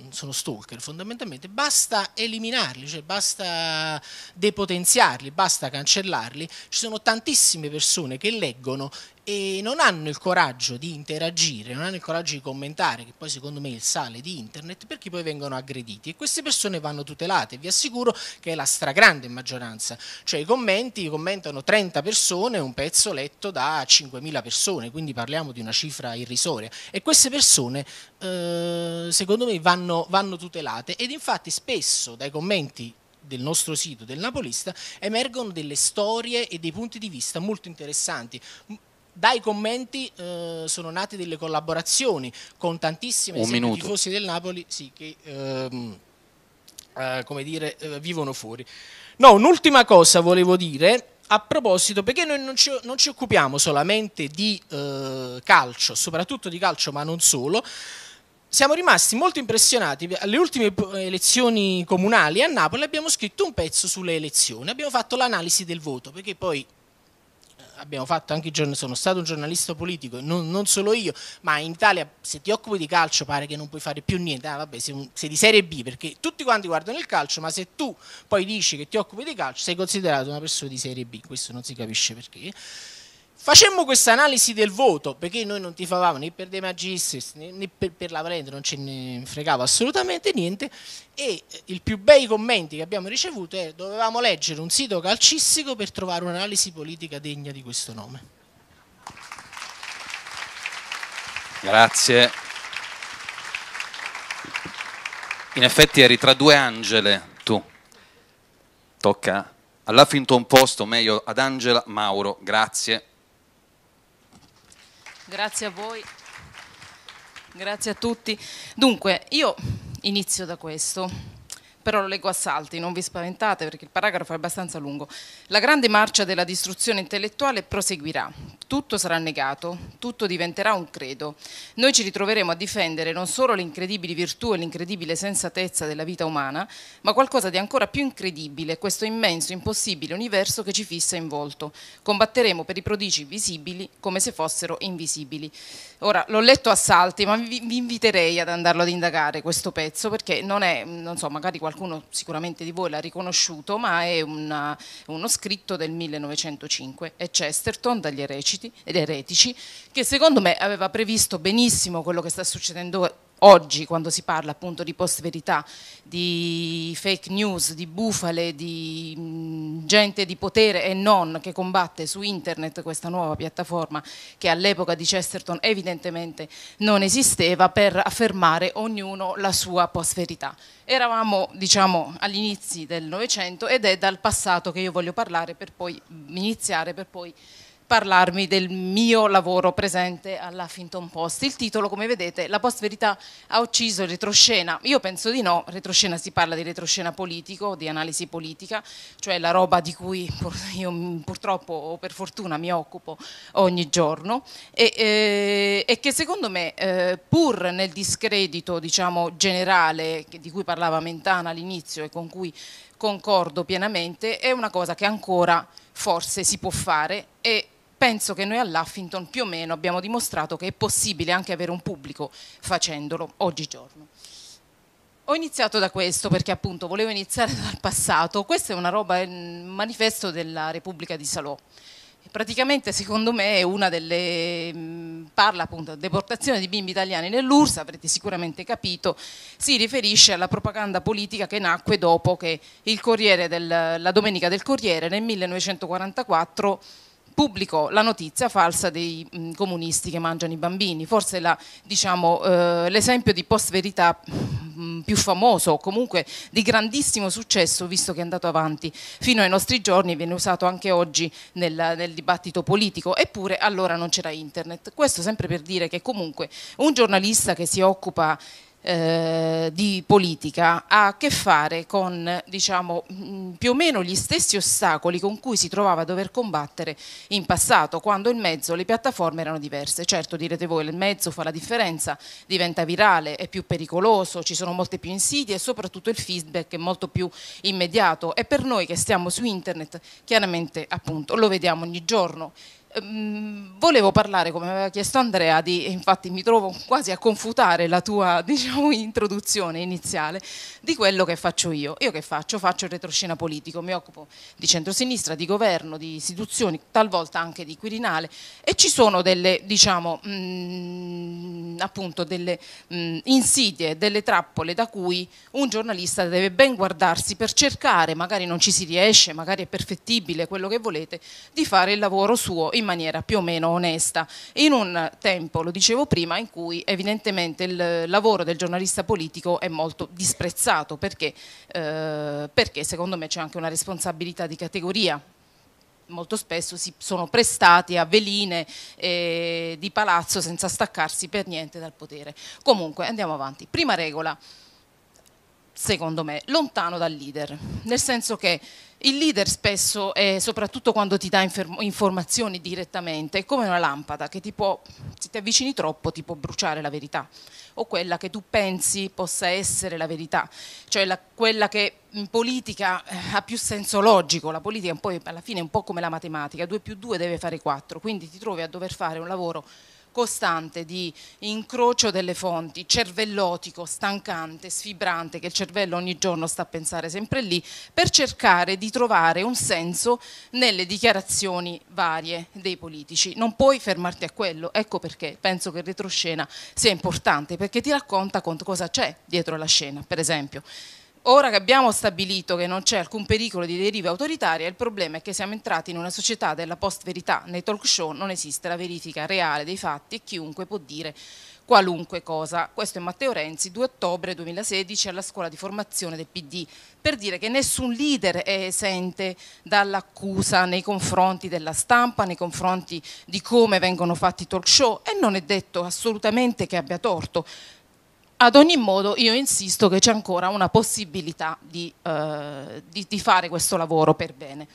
sono stalker fondamentalmente, basta eliminarli, cioè basta depotenziarli, basta cancellarli, ci sono tantissime persone che leggono e non hanno il coraggio di interagire, non hanno il coraggio di commentare, che poi secondo me è il sale di internet, perché poi vengono aggrediti e queste persone vanno tutelate, vi assicuro che è la stragrande maggioranza, cioè i commenti commentano 30 persone, un pezzo letto da 5.000 persone, quindi parliamo di una cifra irrisoria e queste persone eh, secondo me vanno, vanno tutelate ed infatti spesso dai commenti del nostro sito, del Napolista, emergono delle storie e dei punti di vista molto interessanti. Dai commenti eh, sono nate delle collaborazioni con tantissime tifosi del Napoli sì, che ehm, eh, come dire, eh, vivono fuori. No, un'ultima cosa volevo dire a proposito, perché noi non ci, non ci occupiamo solamente di eh, calcio, soprattutto di calcio, ma non solo siamo rimasti molto impressionati. Alle ultime eh, elezioni comunali a Napoli abbiamo scritto un pezzo sulle elezioni, abbiamo fatto l'analisi del voto, perché poi abbiamo fatto anche giorni, sono stato un giornalista politico, non, non, solo io, ma in Italia se ti occupi di calcio pare che non puoi fare più niente, ah, vabbè, sei, un, sei, di serie B perché tutti quanti guardano il calcio, ma se tu poi dici che ti occupi di calcio sei considerato una persona di serie B, questo non si capisce perché. Facemmo questa analisi del voto, perché noi non ti favamo né per De Magistris né, né per, per, la Valente, non ce ne fregava assolutamente niente, e eh, il più bei commenti che abbiamo ricevuto è dovevamo leggere un sito calcistico per trovare un'analisi politica degna di questo nome. Grazie. In effetti eri tra due angele, tu. Tocca all'Huffington Post, o meglio ad Angela Mauro. Grazie. Grazie a voi, grazie a tutti. Dunque, io inizio da questo però lo leggo a salti, non vi spaventate perché il paragrafo è abbastanza lungo. La grande marcia della distruzione intellettuale proseguirà, tutto sarà negato, tutto diventerà un credo. Noi ci ritroveremo a difendere non solo le incredibili virtù e l'incredibile sensatezza della vita umana, ma qualcosa di ancora più incredibile, questo immenso, impossibile universo che ci fissa in volto. Combatteremo per i prodigi visibili come se fossero invisibili. Ora, l'ho letto a salti, ma vi, inviterei ad andarlo ad indagare questo pezzo, perché non è, non so, magari qualcuno sicuramente di voi l'ha riconosciuto, ma è una, uno scritto del 1905 è Chesterton dagli ereci ereciti ed eretici, che secondo me aveva previsto benissimo quello che sta succedendo oggi quando si parla appunto di post verità, di fake news, di bufale, di gente di potere e non che combatte su internet questa nuova piattaforma che all'epoca di Chesterton evidentemente non esisteva per affermare ognuno la sua post verità. Eravamo diciamo agli inizi del Novecento ed è dal passato che io voglio parlare per poi iniziare per poi parlarmi del mio lavoro presente all'Huffington Post. Il titolo, come vedete, La post-verità ha ucciso retroscena. Io penso di no, retroscena si parla di retroscena politico, di analisi politica, cioè la roba di cui io purtroppo o per fortuna mi occupo ogni giorno e, eh, e che secondo me, eh, pur nel discredito diciamo, generale di cui parlava Mentana all'inizio e con cui concordo pienamente, è una cosa che ancora forse si può fare e penso che noi all'Huffington più o meno abbiamo dimostrato che è possibile anche avere un pubblico facendolo oggigiorno. Ho iniziato da questo perché appunto volevo iniziare dal passato. Questa è una roba, il manifesto della Repubblica di Salò. Praticamente secondo me è una delle... Mm, parla appunto di deportazione di bimbi italiani nell'URSS, avrete sicuramente capito, si riferisce alla propaganda politica che nacque dopo che del, la Domenica del Corriere nel 1944 pubblicò la notizia falsa dei mh, comunisti che mangiano i bambini, forse la, diciamo, eh, l'esempio di post-verità più famoso o comunque di grandissimo successo visto che è andato avanti fino ai nostri giorni viene usato anche oggi nel, nel dibattito politico, eppure allora non c'era internet. Questo sempre per dire che comunque un giornalista che si occupa eh, di politica ha a che fare con diciamo, mm, più o meno gli stessi ostacoli con cui si trovava a dover combattere in passato, quando il mezzo, le piattaforme erano diverse. Certo, direte voi, il mezzo fa la differenza, diventa virale, è più pericoloso, ci sono molte più insidie e soprattutto il feedback è molto più immediato e per noi che stiamo su internet chiaramente appunto lo vediamo ogni giorno. Ehm, volevo parlare, come aveva chiesto Andrea, di, infatti mi trovo quasi a confutare la tua diciamo, introduzione iniziale, di quello che faccio io. Io che faccio? Faccio il retroscena politico, mi occupo di centrosinistra, di governo, di istituzioni, talvolta anche di Quirinale e ci sono delle, diciamo, mh, mm, appunto delle mh, mm, insidie, delle trappole da cui un giornalista deve ben guardarsi per cercare, magari non ci si riesce, magari è perfettibile, quello che volete, di fare il lavoro suo in maniera più o meno onesta, in un tempo, lo dicevo prima, in cui evidentemente il lavoro del giornalista politico è molto disprezzato perché, eh, perché secondo me c'è anche una responsabilità di categoria molto spesso si sono prestati a veline eh, di palazzo senza staccarsi per niente dal potere. Comunque andiamo avanti. Prima regola, secondo me, lontano dal leader, nel senso che il leader spesso, è, soprattutto quando ti dà informazioni direttamente, è come una lampada che ti può, se ti avvicini troppo, ti può bruciare la verità o quella che tu pensi possa essere la verità, cioè la, quella che in politica eh, ha più senso logico, la politica poi alla fine è un po' come la matematica, 2 più 2 deve fare 4, quindi ti trovi a dover fare un lavoro costante di incrocio delle fonti, cervellotico, stancante, sfibrante, che il cervello ogni giorno sta a pensare sempre lì, per cercare di trovare un senso nelle dichiarazioni varie dei politici. Non puoi fermarti a quello, ecco perché penso che il retroscena sia importante, perché ti racconta cosa c'è dietro la scena, per esempio. Ora che abbiamo stabilito che non c'è alcun pericolo di deriva autoritaria, il problema è che siamo entrati in una società della post-verità. Nei talk show non esiste la verifica reale dei fatti e chiunque può dire qualunque cosa. Questo è Matteo Renzi, 2 ottobre 2016 alla scuola di formazione del PD, per dire che nessun leader è esente dall'accusa nei confronti della stampa, nei confronti di come vengono fatti i talk show e non è detto assolutamente che abbia torto. Ad ogni modo io insisto che c'è ancora una possibilità di, eh, di, di fare questo lavoro per bene.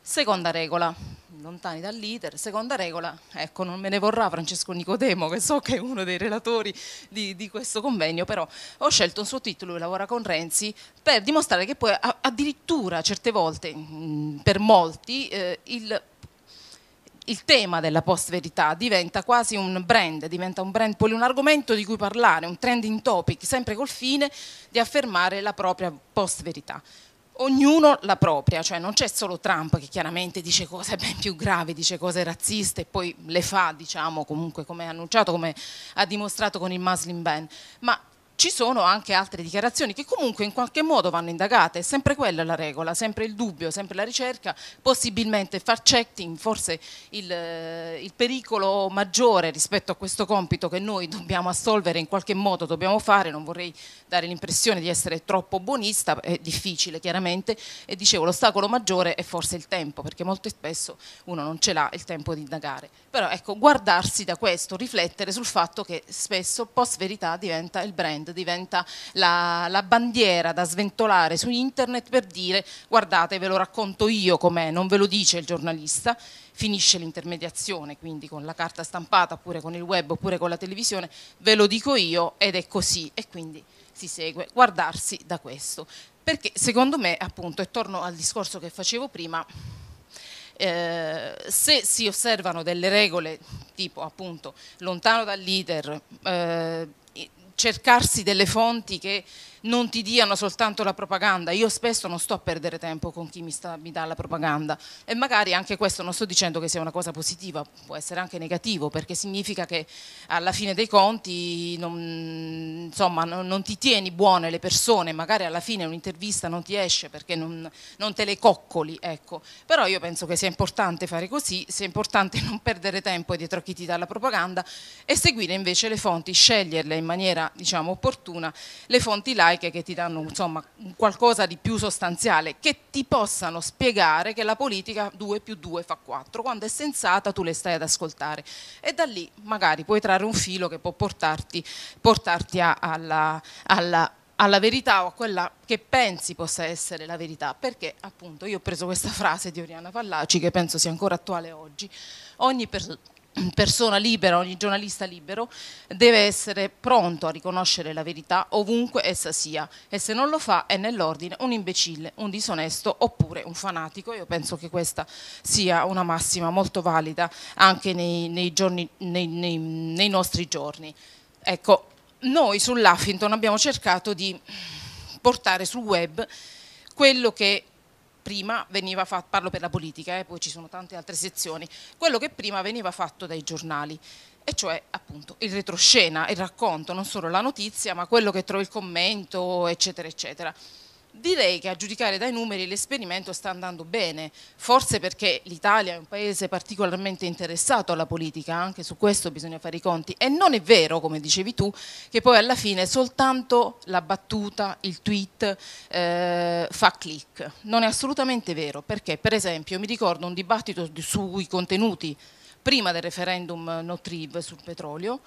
Seconda regola, lontani dall'iter, seconda regola, ecco non me ne vorrà Francesco Nicodemo che so che è uno dei relatori di, di questo convegno, però ho scelto un suo titolo, lavora con Renzi, per dimostrare che poi addirittura certe volte mm, per molti eh, il il tema della post-verità diventa quasi un brand, diventa un brand, un argomento di cui parlare, un trending topic, sempre col fine di affermare la propria post-verità. Ognuno la propria, cioè non c'è solo Trump che chiaramente dice cose ben più gravi, dice cose razziste e poi le fa, diciamo, comunque come ha annunciato, come ha dimostrato con il Muslim ban, ma ci sono anche altre dichiarazioni che comunque in qualche modo vanno indagate, è sempre quella la regola, sempre il dubbio, sempre la ricerca, possibilmente far checking, forse il, eh, il, pericolo maggiore rispetto a questo compito che noi dobbiamo assolvere, in qualche modo dobbiamo fare, non vorrei dare l'impressione di essere troppo buonista, è difficile chiaramente, e dicevo l'ostacolo maggiore è forse il tempo, perché molto spesso uno non ce l'ha il tempo di indagare, però ecco guardarsi da questo, riflettere sul fatto che spesso post verità diventa il brand diventa la, la bandiera da sventolare su internet per dire guardate ve lo racconto io com'è, non ve lo dice il giornalista finisce l'intermediazione, quindi con la carta stampata, oppure con il web, oppure con la televisione, ve lo dico io ed è così e quindi si segue guardarsi da questo. Perché secondo me, appunto, e torno al discorso che facevo prima, eh, se si osservano delle regole tipo appunto lontano dal leader, eh, cercarsi delle fonti che non ti diano soltanto la propaganda. Io spesso non sto a perdere tempo con chi mi, sta, mi dà la propaganda e magari anche questo non sto dicendo che sia una cosa positiva, può essere anche negativo perché significa che alla fine dei conti non, insomma, non, non ti tieni buone le persone, magari alla fine un'intervista non ti esce perché non, non te le coccoli. Ecco. Però io penso che sia importante fare così, sia importante non perdere tempo dietro a chi ti dà la propaganda e seguire invece le fonti, sceglierle in maniera diciamo, opportuna, le fonti live laiche che ti danno insomma, qualcosa di più sostanziale, che ti possano spiegare che la politica 2 più 2 fa 4, quando è sensata tu le stai ad ascoltare e da lì magari puoi trarre un filo che può portarti, portarti a, alla, alla alla verità o a quella che pensi possa essere la verità, perché appunto io ho preso questa frase di Oriana Fallaci che penso sia ancora attuale oggi, ogni, persona persona libera, ogni giornalista libero deve essere pronto a riconoscere la verità ovunque essa sia e se non lo fa è nell'ordine un imbecille, un disonesto oppure un fanatico. Io penso che questa sia una massima molto valida anche nei, nei, giorni, nei, nei nostri giorni. Ecco, noi sull'Huffington abbiamo cercato di portare sul web quello che prima veniva fatto, parlo per la politica, eh, poi ci sono tante altre sezioni, quello che prima veniva fatto dai giornali, e cioè appunto il retroscena, il racconto, non solo la notizia, ma quello che trovi il commento, eccetera, eccetera. Direi che a giudicare dai numeri l'esperimento sta andando bene, forse perché l'Italia è un paese particolarmente interessato alla politica, anche su questo bisogna fare i conti e non è vero, come dicevi tu, che poi alla fine soltanto la battuta, il tweet eh, fa click. Non è assolutamente vero, perché per esempio mi ricordo un dibattito sui contenuti prima del referendum no Notriv sul petrolio,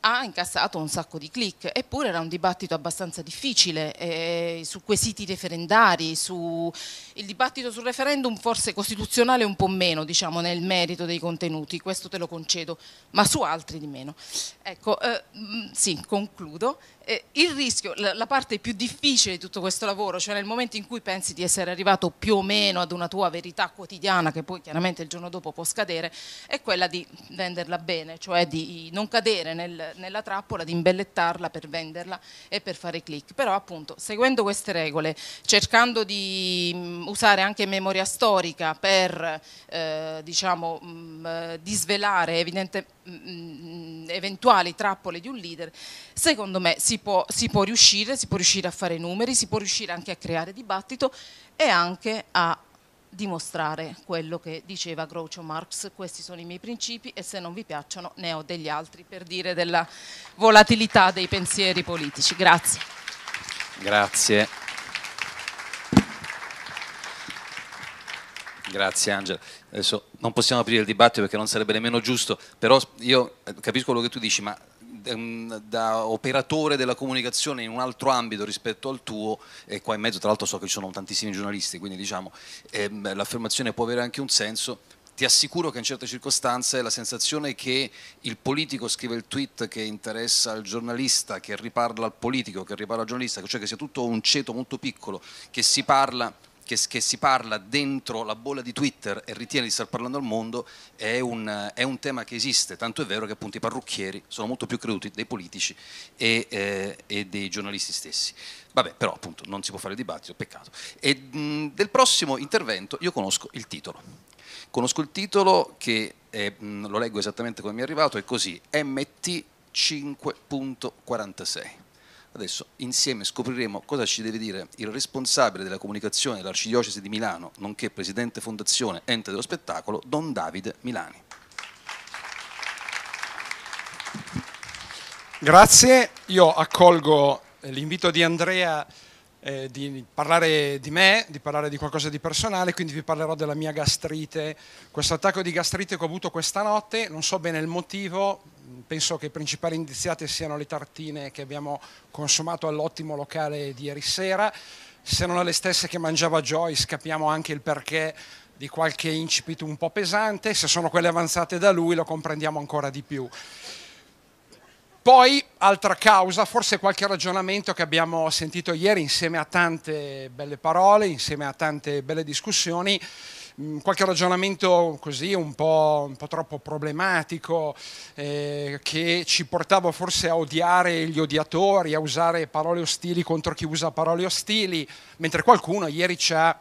ha incassato un sacco di click, eppure era un dibattito abbastanza difficile eh, su quesiti referendari, su il dibattito sul referendum forse costituzionale un po' meno, diciamo, nel merito dei contenuti, questo te lo concedo, ma su altri di meno. Ecco, eh, mm, sì, concludo eh, il rischio, la, la, parte più difficile di tutto questo lavoro, cioè nel momento in cui pensi di essere arrivato più o meno ad una tua verità quotidiana, che poi chiaramente il giorno dopo può scadere, è quella di venderla bene, cioè di non cadere nel, nella trappola, di imbellettarla per venderla e per fare click. Però appunto, seguendo queste regole, cercando di mm, usare anche memoria storica per eh, diciamo, mh, mm, eh, disvelare evidente, mh, mm, eventuali trappole di un leader, secondo me si può, si può riuscire, si può riuscire a fare numeri, si può riuscire anche a creare dibattito e anche a dimostrare quello che diceva Groucho Marx, questi sono i miei principi e se non vi piacciono ne ho degli altri per dire della volatilità dei pensieri politici. Grazie. Grazie. Grazie Angela. Adesso non possiamo aprire il dibattito perché non sarebbe nemmeno giusto, però io eh, capisco quello che tu dici, ma Ehm, da operatore della comunicazione in un altro ambito rispetto al tuo, e qua in mezzo tra l'altro so che ci sono tantissimi giornalisti, quindi diciamo ehm, l'affermazione può avere anche un senso, ti assicuro che in certe circostanze la sensazione che il politico scrive il tweet che interessa al giornalista, che riparla al politico, che riparla al giornalista, cioè che sia tutto un ceto molto piccolo, che si parla che, che, si parla dentro la bolla di Twitter e ritiene di star parlando al mondo è un, è un, tema che esiste, tanto è vero che appunto i parrucchieri sono molto più creduti dei politici e, eh, e dei giornalisti stessi. Vabbè, però appunto non si può fare il dibattito, peccato. E, mh, mm, del prossimo intervento io conosco il titolo. Conosco il titolo che è, eh, mh, mm, lo leggo esattamente come mi è arrivato, è così, MT 5.46. Adesso insieme scopriremo cosa ci deve dire il responsabile della comunicazione dell'Arcidiocesi di Milano, nonché presidente fondazione Ente dello Spettacolo, Don Davide Milani. Grazie, io accolgo eh, l'invito di Andrea eh, di parlare di me, di parlare di qualcosa di personale, quindi vi parlerò della mia gastrite. Questo attacco di gastrite che ho avuto questa notte, non so bene il motivo, penso che i principali indiziati siano le tartine che abbiamo consumato all'ottimo locale di ieri sera. Se non le stesse che mangiava Joyce, capiamo anche il perché di qualche incipit un po' pesante, se sono quelle avanzate da lui lo comprendiamo ancora di più. Poi, altra causa, forse qualche ragionamento che abbiamo sentito ieri insieme a tante belle parole, insieme a tante belle discussioni, Mm, qualche ragionamento così un po', un po troppo problematico eh, che ci portava forse a odiare gli odiatori, a usare parole ostili contro chi usa parole ostili, mentre qualcuno ieri ci ha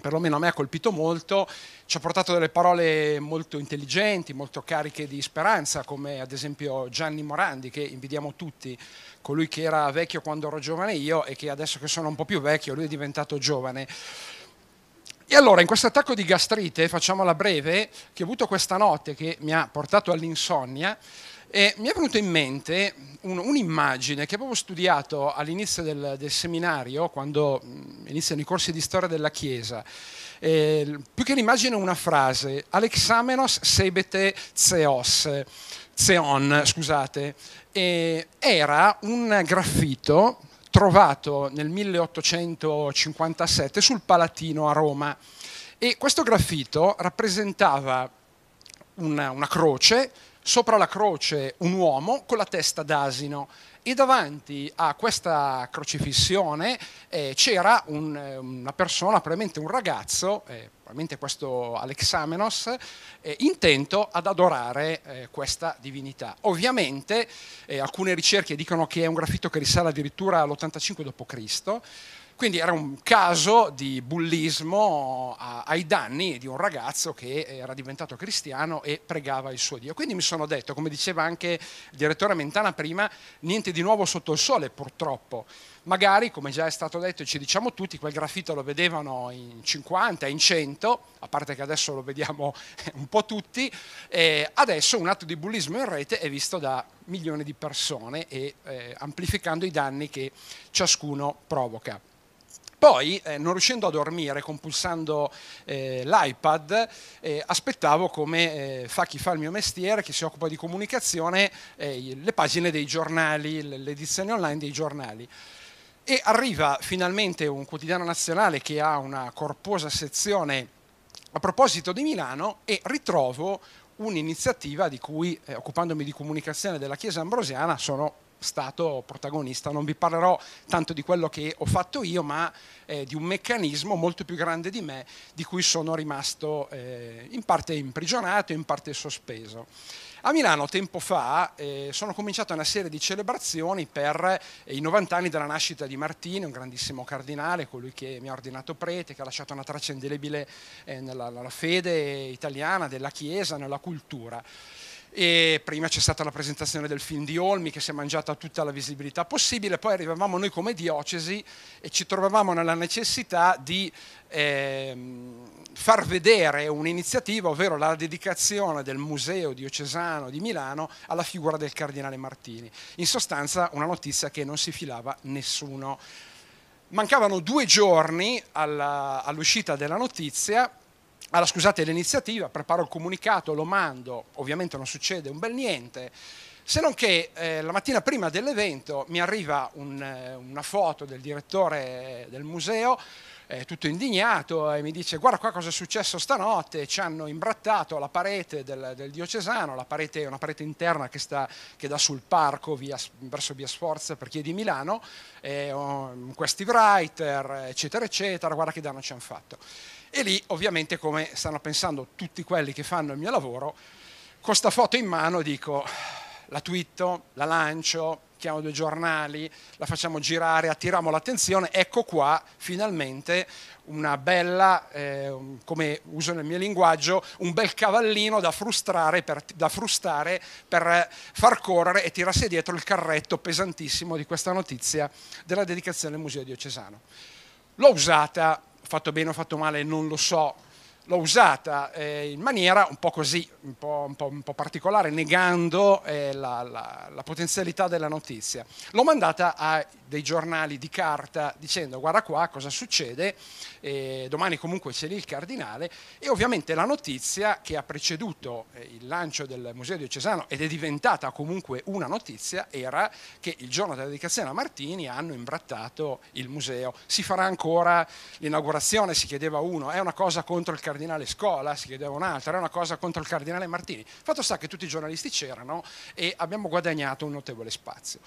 perlomeno a me ha colpito molto, ci ha portato delle parole molto intelligenti, molto cariche di speranza, come ad esempio Gianni Morandi, che invidiamo tutti, colui che era vecchio quando ero giovane io e che adesso che sono un po' più vecchio, lui è diventato giovane. E allora in questo attacco di gastrite, facciamola breve, che ho avuto questa notte che mi ha portato all'insonnia, eh, mi è venuta in mente un, un'immagine che avevo studiato all'inizio del, del seminario, quando mm, iniziano i corsi di storia della Chiesa. Eh, più che un'immagine, una frase, Alexamenos sebete zeos, zeon, scusate, eh, era un graffito trovato nel 1857 sul Palatino a Roma e questo graffito rappresentava una, una croce, sopra la croce un uomo con la testa d'asino e davanti a questa crocifissione eh, c'era un, eh, una persona, probabilmente un ragazzo, eh, probabilmente questo Alexamenos, eh, intento ad adorare eh, questa divinità. Ovviamente eh, alcune ricerche dicono che è un graffito che risale addirittura all'85 d.C., quindi era un caso di bullismo a, eh, ai danni di un ragazzo che eh, era diventato cristiano e pregava il suo Dio. Quindi mi sono detto, come diceva anche il direttore Mentana prima, niente di nuovo sotto il sole purtroppo magari, come già è stato detto e ci diciamo tutti, quel graffito lo vedevano in 50, in 100, a parte che adesso lo vediamo un po' tutti, eh, adesso un atto di bullismo in rete è visto da milioni di persone e eh, amplificando i danni che ciascuno provoca. Poi, eh, non riuscendo a dormire, compulsando eh, l'iPad, eh, aspettavo, come eh, fa chi fa il mio mestiere, che si occupa di comunicazione, eh, le pagine dei giornali, l'edizione online dei giornali e arriva finalmente un quotidiano nazionale che ha una corposa sezione a proposito di Milano e ritrovo un'iniziativa di cui, eh, occupandomi di comunicazione della Chiesa ambrosiana, sono stato protagonista. Non vi parlerò tanto di quello che ho fatto io, ma eh, di un meccanismo molto più grande di me, di cui sono rimasto eh, in parte imprigionato, in parte sospeso. A Milano tempo fa eh, sono cominciate una serie di celebrazioni per eh, i 90 anni della nascita di Martini, un grandissimo cardinale, colui che mi ha ordinato prete, che ha lasciato una traccia indelebile eh, nella, nella fede italiana, della Chiesa, nella cultura. E prima c'è stata la presentazione del film di Olmi che si è mangiata tutta la visibilità possibile, poi arrivavamo noi come diocesi e ci trovavamo nella necessità di ehm, far vedere un'iniziativa, ovvero la dedicazione del Museo diocesano di Milano alla figura del cardinale Martini. In sostanza una notizia che non si filava nessuno. Mancavano due giorni all'uscita della notizia, alla, scusate l'iniziativa, preparo il comunicato, lo mando, ovviamente non succede un bel niente, se non che eh, la mattina prima dell'evento mi arriva un, eh, una foto del direttore del museo eh, tutto indignato e mi dice guarda qua cosa è successo stanotte, ci hanno imbrattato la parete del, del diocesano, la parete, una parete interna che, sta, che dà sul parco via, verso via Sforza per chi è di Milano, eh, questi writer eccetera eccetera, guarda che danno ci hanno fatto. E lì ovviamente come stanno pensando tutti quelli che fanno il mio lavoro, con questa foto in mano dico la twitto, la lancio, chiamo due giornali, la facciamo girare, attiriamo l'attenzione, ecco qua finalmente una bella, eh, come uso nel mio linguaggio, un bel cavallino da, frustrare per, da frustare per far correre e tirarsi dietro il carretto pesantissimo di questa notizia della dedicazione al Museo Diocesano. L'ho usata, fatto bene o fatto male non lo so, l'ho usata eh, in maniera un po' così, un po', un po', un po particolare, negando eh, la, la, la, potenzialità della notizia. L'ho mandata a dei giornali di carta dicendo guarda qua cosa succede, eh, domani comunque c'è lì il cardinale e ovviamente la notizia che ha preceduto eh, il lancio del Museo diocesano ed è diventata comunque una notizia era che il giorno della dedicazione a Martini hanno imbrattato il museo. Si farà ancora l'inaugurazione, si chiedeva uno, è una cosa contro il cardinale cardinale Scola, si chiedeva un'altra, era una cosa contro il cardinale Martini. Fatto sta che tutti i giornalisti c'erano e abbiamo guadagnato un notevole spazio.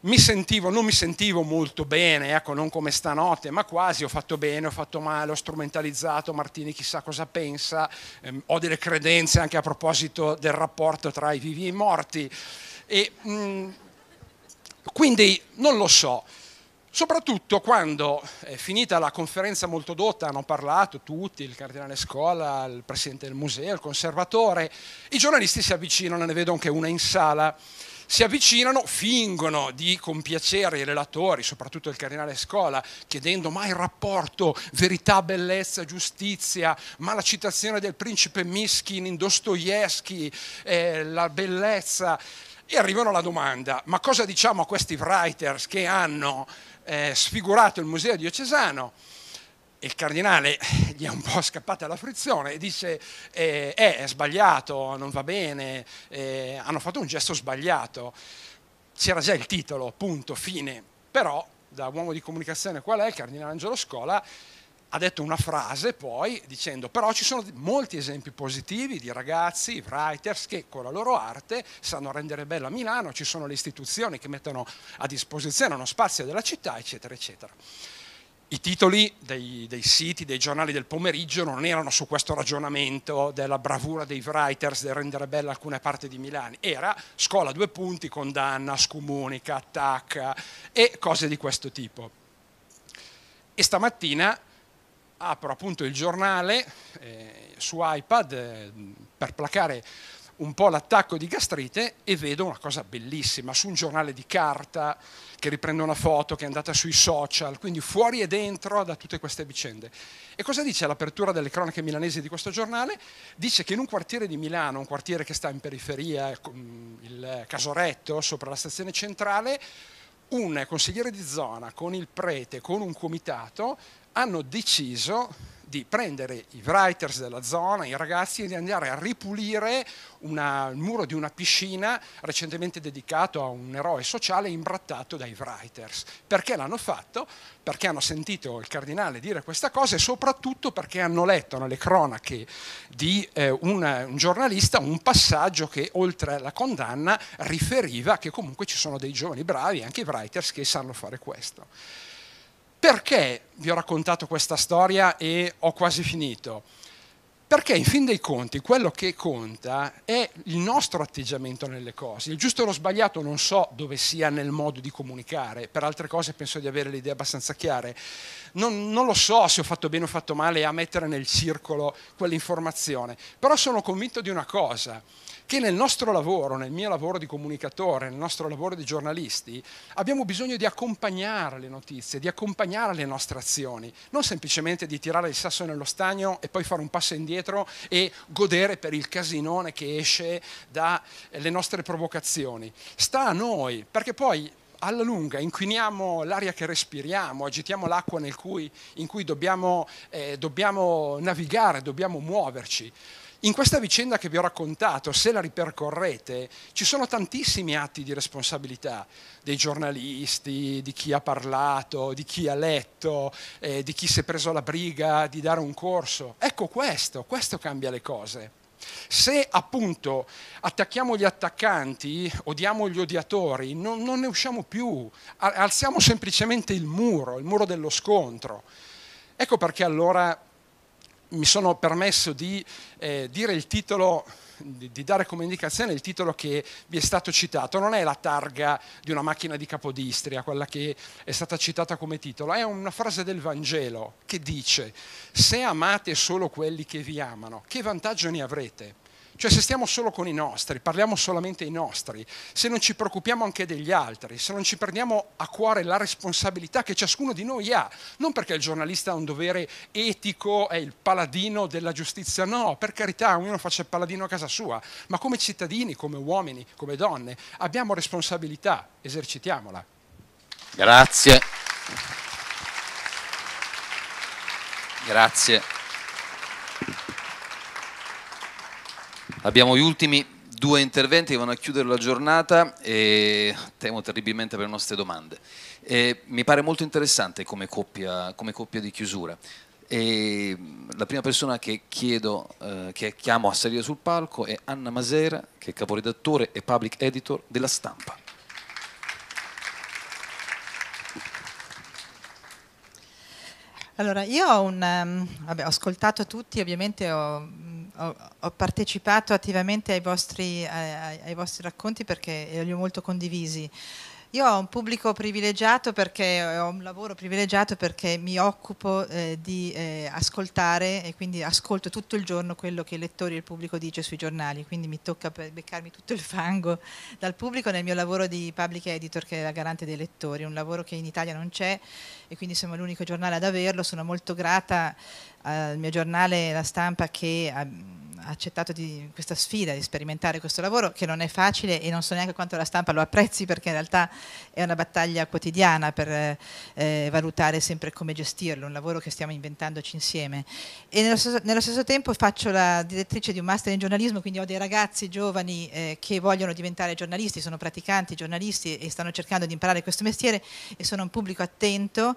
Mi sentivo, non mi sentivo molto bene, ecco, non come stanotte, ma quasi ho fatto bene, ho fatto male, ho strumentalizzato, Martini chissà cosa pensa, ehm, ho delle credenze anche a proposito del rapporto tra i vivi e i morti. E, mh, quindi non lo so. Soprattutto quando, è eh, finita la conferenza molto dotta, hanno parlato tutti, il cardinale Scola, il presidente del museo, il conservatore, i giornalisti si avvicinano, ne vedo anche una in sala, si avvicinano, fingono di compiacere i relatori, soprattutto il cardinale Scola, chiedendo ma il rapporto verità, bellezza, giustizia, ma la citazione del principe Miskin in Dostoevsky, eh, la bellezza. E arrivano alla domanda, ma cosa diciamo a questi writers che hanno eh, sfigurato il museo diocesano, il cardinale gli è un po' scappata la frizione e dice eh, eh, è sbagliato, non va bene, eh, hanno fatto un gesto sbagliato. C'era già il titolo, punto, fine. Però da uomo di comunicazione qual è, il cardinale Angelo Scola ha detto una frase poi dicendo però ci sono molti esempi positivi di ragazzi, writers che con la loro arte sanno rendere bella Milano, ci sono le istituzioni che mettono a disposizione uno spazio della città eccetera eccetera. I titoli dei, dei siti, dei giornali del pomeriggio non erano su questo ragionamento della bravura dei writers del rendere bella alcune parti di Milano, era scuola due punti, condanna, scomunica, attacca e cose di questo tipo. E stamattina apro appunto il giornale eh, su iPad eh, per placare un po' l'attacco di gastrite e vedo una cosa bellissima su un giornale di carta che riprende una foto che è andata sui social, quindi fuori e dentro da tutte queste vicende. E cosa dice all'apertura delle cronache milanesi di questo giornale? Dice che in un quartiere di Milano, un quartiere che sta in periferia, il Casoretto, sopra la stazione centrale, un consigliere di zona con il prete, con un comitato, hanno deciso di prendere i writers della zona, i ragazzi, e di andare a ripulire una, il muro di una piscina recentemente dedicato a un eroe sociale imbrattato dai writers. Perché l'hanno fatto? Perché hanno sentito il cardinale dire questa cosa e soprattutto perché hanno letto nelle cronache di eh, un, un giornalista un passaggio che oltre alla condanna riferiva che comunque ci sono dei giovani bravi, anche i writers, che sanno fare questo. Perché vi ho raccontato questa storia e ho quasi finito? Perché in fin dei conti quello che conta è il nostro atteggiamento nelle cose. Il giusto e lo sbagliato non so dove sia nel modo di comunicare, per altre cose penso di avere le idee abbastanza chiare. Non, non lo so se ho fatto bene o fatto male a mettere nel circolo quell'informazione, però sono convinto di una cosa, che nel nostro lavoro, nel mio lavoro di comunicatore, nel nostro lavoro di giornalisti, abbiamo bisogno di accompagnare le notizie, di accompagnare le nostre azioni, non semplicemente di tirare il sasso nello stagno e poi fare un passo indietro e godere per il casinone che esce dalle nostre provocazioni. Sta a noi, perché poi alla lunga inquiniamo l'aria che respiriamo, agitiamo l'acqua cui, in cui dobbiamo, eh, dobbiamo navigare, dobbiamo muoverci. In questa vicenda che vi ho raccontato, se la ripercorrete, ci sono tantissimi atti di responsabilità dei giornalisti, di chi ha parlato, di chi ha letto, eh, di chi si è preso la briga di dare un corso. Ecco questo, questo cambia le cose. Se appunto attacchiamo gli attaccanti, odiamo gli odiatori, non, non ne usciamo più, alziamo semplicemente il muro, il muro dello scontro. Ecco perché allora mi sono permesso di eh, dire il titolo di, dare come indicazione il titolo che vi è stato citato. Non è la targa di una macchina di Capodistria, quella che è stata citata come titolo, è una frase del Vangelo che dice, se amate solo quelli che vi amano, che vantaggio ne avrete? Cioè se stiamo solo con i nostri, parliamo solamente i nostri, se non ci preoccupiamo anche degli altri, se non ci prendiamo a cuore la responsabilità che ciascuno di noi ha, non perché il giornalista ha un dovere etico, è il paladino della giustizia, no, per carità, ognuno faccia il paladino a casa sua, ma come cittadini, come uomini, come donne, abbiamo responsabilità, esercitiamola. Grazie. Grazie. Abbiamo gli ultimi due interventi che vanno a chiudere la giornata e temo terribilmente per le nostre domande. E mi pare molto interessante come coppia, come coppia di chiusura. E la prima persona che, chiedo, eh, che chiamo a salire sul palco è Anna Masera, che è caporedattore e public editor della Stampa. Allora, io ho, un, um, vabbè, ho ascoltato tutti, ovviamente ho ho, partecipato attivamente ai vostri, eh, ai, ai vostri, racconti perché li ho molto condivisi. Io ho un pubblico privilegiato perché eh, ho un lavoro privilegiato perché mi occupo eh, di eh, ascoltare e quindi ascolto tutto il giorno quello che i lettori e il pubblico dice sui giornali, quindi mi tocca beccarmi tutto il fango dal pubblico nel mio lavoro di public editor che è la garante dei lettori, un lavoro che in Italia non c'è e quindi siamo l'unico giornale ad averlo, sono molto grata eh, al mio giornale La Stampa che ha, ehm, accettato di, questa sfida di sperimentare questo lavoro che non è facile e non so neanche quanto la stampa lo apprezzi perché in realtà è una battaglia quotidiana per eh, valutare sempre come gestirlo, un lavoro che stiamo inventandoci insieme. E nello stesso, nello stesso, tempo faccio la direttrice di un master in giornalismo, quindi ho dei ragazzi giovani eh, che vogliono diventare giornalisti, sono praticanti, giornalisti e stanno cercando di imparare questo mestiere e sono un pubblico attento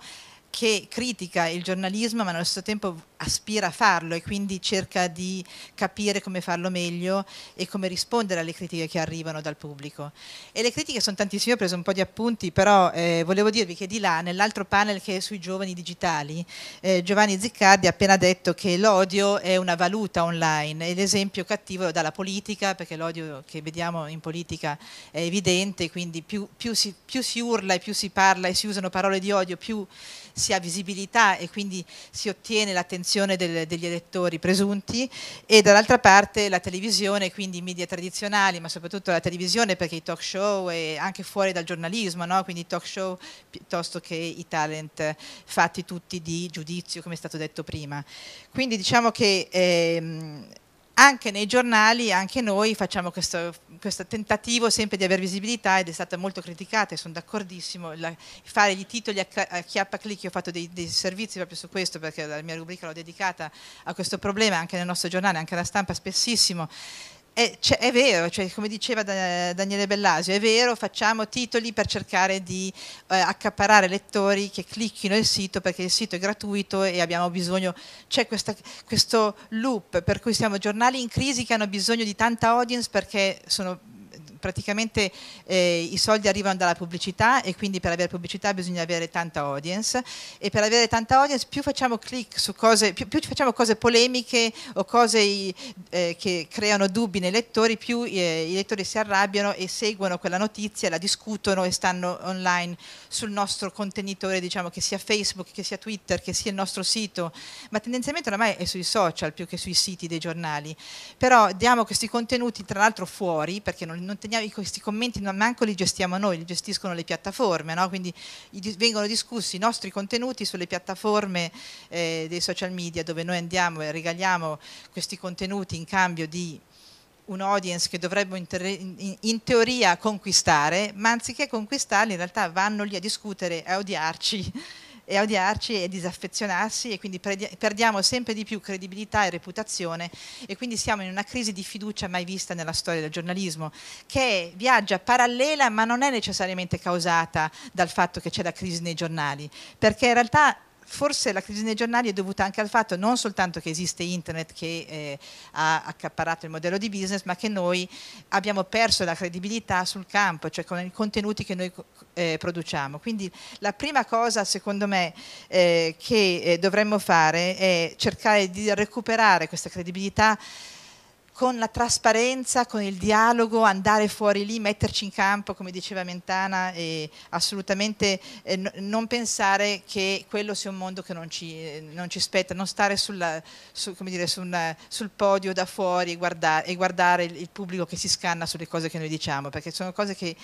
che critica il giornalismo ma nello stesso tempo aspira a farlo e quindi cerca di capire come farlo meglio e come rispondere alle critiche che arrivano dal pubblico. E le critiche sono tantissime, ho preso un po' di appunti, però eh, volevo dirvi che di là, nell'altro panel che è sui giovani digitali, eh, Giovanni Ziccardi ha appena detto che l'odio è una valuta online e l'esempio cattivo è dalla politica, perché l'odio che vediamo in politica è evidente, quindi più, più, si, più si urla e più si parla e si usano parole di odio, più si ha visibilità e quindi si ottiene l'attenzione del, degli elettori presunti e dall'altra parte la televisione, quindi i media tradizionali, ma soprattutto la televisione perché i talk show e anche fuori dal giornalismo, no? quindi i talk show piuttosto che i talent fatti tutti di giudizio, come è stato detto prima. Quindi diciamo che ehm, anche nei giornali, anche noi facciamo questo questo tentativo sempre di avere visibilità ed è stata molto criticata e sono d'accordissimo. La, fare i titoli a, a chiappa clic, io ho fatto dei, dei, servizi proprio su questo perché la mia rubrica l'ho dedicata a questo problema anche nel nostro giornale, anche alla stampa spessissimo è, eh, cioè, è, vero, cioè, come diceva da, Daniele Bellasio, è vero, facciamo titoli per cercare di eh, accaparare lettori che clicchino il sito perché il sito è gratuito e abbiamo bisogno, c'è questa, questo loop per cui siamo giornali in crisi che hanno bisogno di tanta audience perché sono praticamente eh, i soldi arrivano dalla pubblicità e quindi per avere pubblicità bisogna avere tanta audience e per avere tanta audience più facciamo click su cose, più, più facciamo cose polemiche o cose eh, che creano dubbi nei lettori, più eh, i lettori si arrabbiano e seguono quella notizia, la discutono e stanno online sul nostro contenitore, diciamo che sia Facebook, che sia Twitter, che sia il nostro sito, ma tendenzialmente oramai è sui social più che sui siti dei giornali. Però diamo questi contenuti tra l'altro fuori perché non, non teniamo quindi ah, questi commenti non manco li gestiamo noi, li gestiscono le piattaforme, no? quindi vengono discussi i nostri contenuti sulle piattaforme eh, dei social media dove noi andiamo e regaliamo questi contenuti in cambio di un audience che dovremmo in, in, teoria conquistare, ma anziché conquistarli in realtà vanno lì a discutere, e a odiarci e odiarci e disaffezionarsi e quindi perdiamo sempre di più credibilità e reputazione e quindi siamo in una crisi di fiducia mai vista nella storia del giornalismo che viaggia parallela ma non è necessariamente causata dal fatto che c'è la crisi nei giornali perché in realtà forse la crisi dei giornali è dovuta anche al fatto non soltanto che esiste internet che eh, ha accapparato il modello di business, ma che noi abbiamo perso la credibilità sul campo, cioè con i contenuti che noi eh, produciamo. Quindi la prima cosa, secondo me, eh, che eh, dovremmo fare è cercare di recuperare questa credibilità con la trasparenza, con il dialogo, andare fuori lì, metterci in campo, come diceva Mentana, e assolutamente eh, n- non pensare che quello sia un mondo che non ci, eh, non ci spetta, non stare sulla, su, dire, su una, sul podio da fuori e guardare, e guardare il, il, pubblico che si scanna sulle cose che noi diciamo, perché sono cose che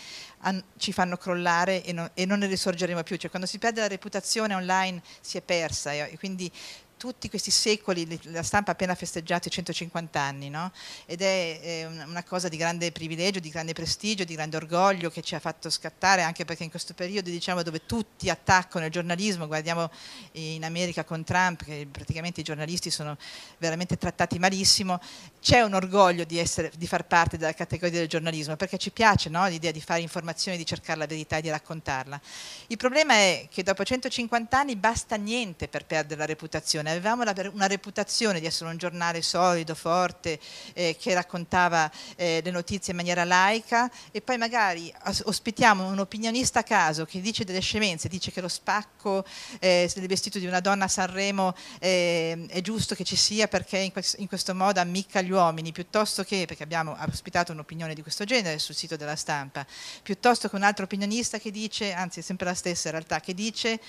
an- ci fanno crollare e non, e non, ne risorgeremo più. Cioè, quando si perde la reputazione online si è persa e, e quindi tutti questi secoli la stampa ha appena festeggiato i 150 anni no? ed è, è, una cosa di grande privilegio, di grande prestigio, di grande orgoglio che ci ha fatto scattare anche perché in questo periodo diciamo, dove tutti attaccano il giornalismo, guardiamo in America con Trump che praticamente i giornalisti sono veramente trattati malissimo, c'è un orgoglio di, essere, di, far parte della categoria del giornalismo, perché ci piace no? l'idea di fare informazione, di cercare la verità e di raccontarla. Il problema è che dopo 150 anni basta niente per perdere la reputazione. Avevamo la, una reputazione di essere un giornale solido, forte, eh, che raccontava eh, le notizie in maniera laica e poi magari ospitiamo un opinionista a caso che dice delle scemenze, dice che lo spacco eh, del vestito di una donna a Sanremo eh, è giusto che ci sia perché in, in questo modo ammicca gli uomini uomini, piuttosto che, perché abbiamo ospitato un'opinione di questo genere sul sito della stampa, piuttosto che un altro opinionista che dice, anzi è sempre la stessa in realtà, che dice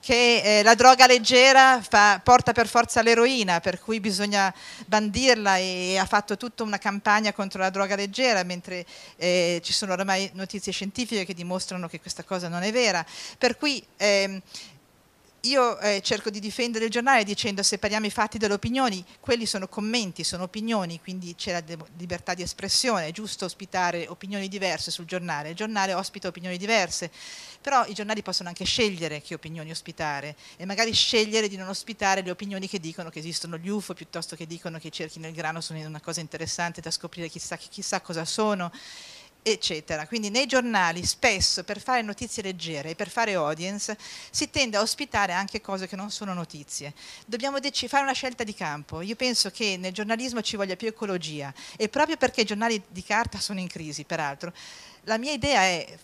che eh, la droga leggera fa, porta per forza l'eroina, per cui bisogna bandirla e, e ha fatto tutta una campagna contro la droga leggera, mentre eh, ci sono ormai notizie scientifiche che dimostrano che questa cosa non è vera. Per cui... Ehm, io eh, cerco di difendere il giornale dicendo separiamo i fatti dalle opinioni, quelli sono commenti, sono opinioni, quindi c'è la libertà di espressione, è giusto ospitare opinioni diverse sul giornale, il giornale ospita opinioni diverse, però i giornali possono anche scegliere che opinioni ospitare e magari scegliere di non ospitare le opinioni che dicono che esistono gli UFO piuttosto che dicono che i cerchi nel grano sono una cosa interessante da scoprire chissà, chissà cosa sono eccetera. Quindi nei giornali spesso per fare notizie leggere e per fare audience si tende a ospitare anche cose che non sono notizie. Dobbiamo dec- fare una scelta di campo. Io penso che nel giornalismo ci voglia più ecologia e proprio perché i giornali di carta sono in crisi, peraltro, la mia idea è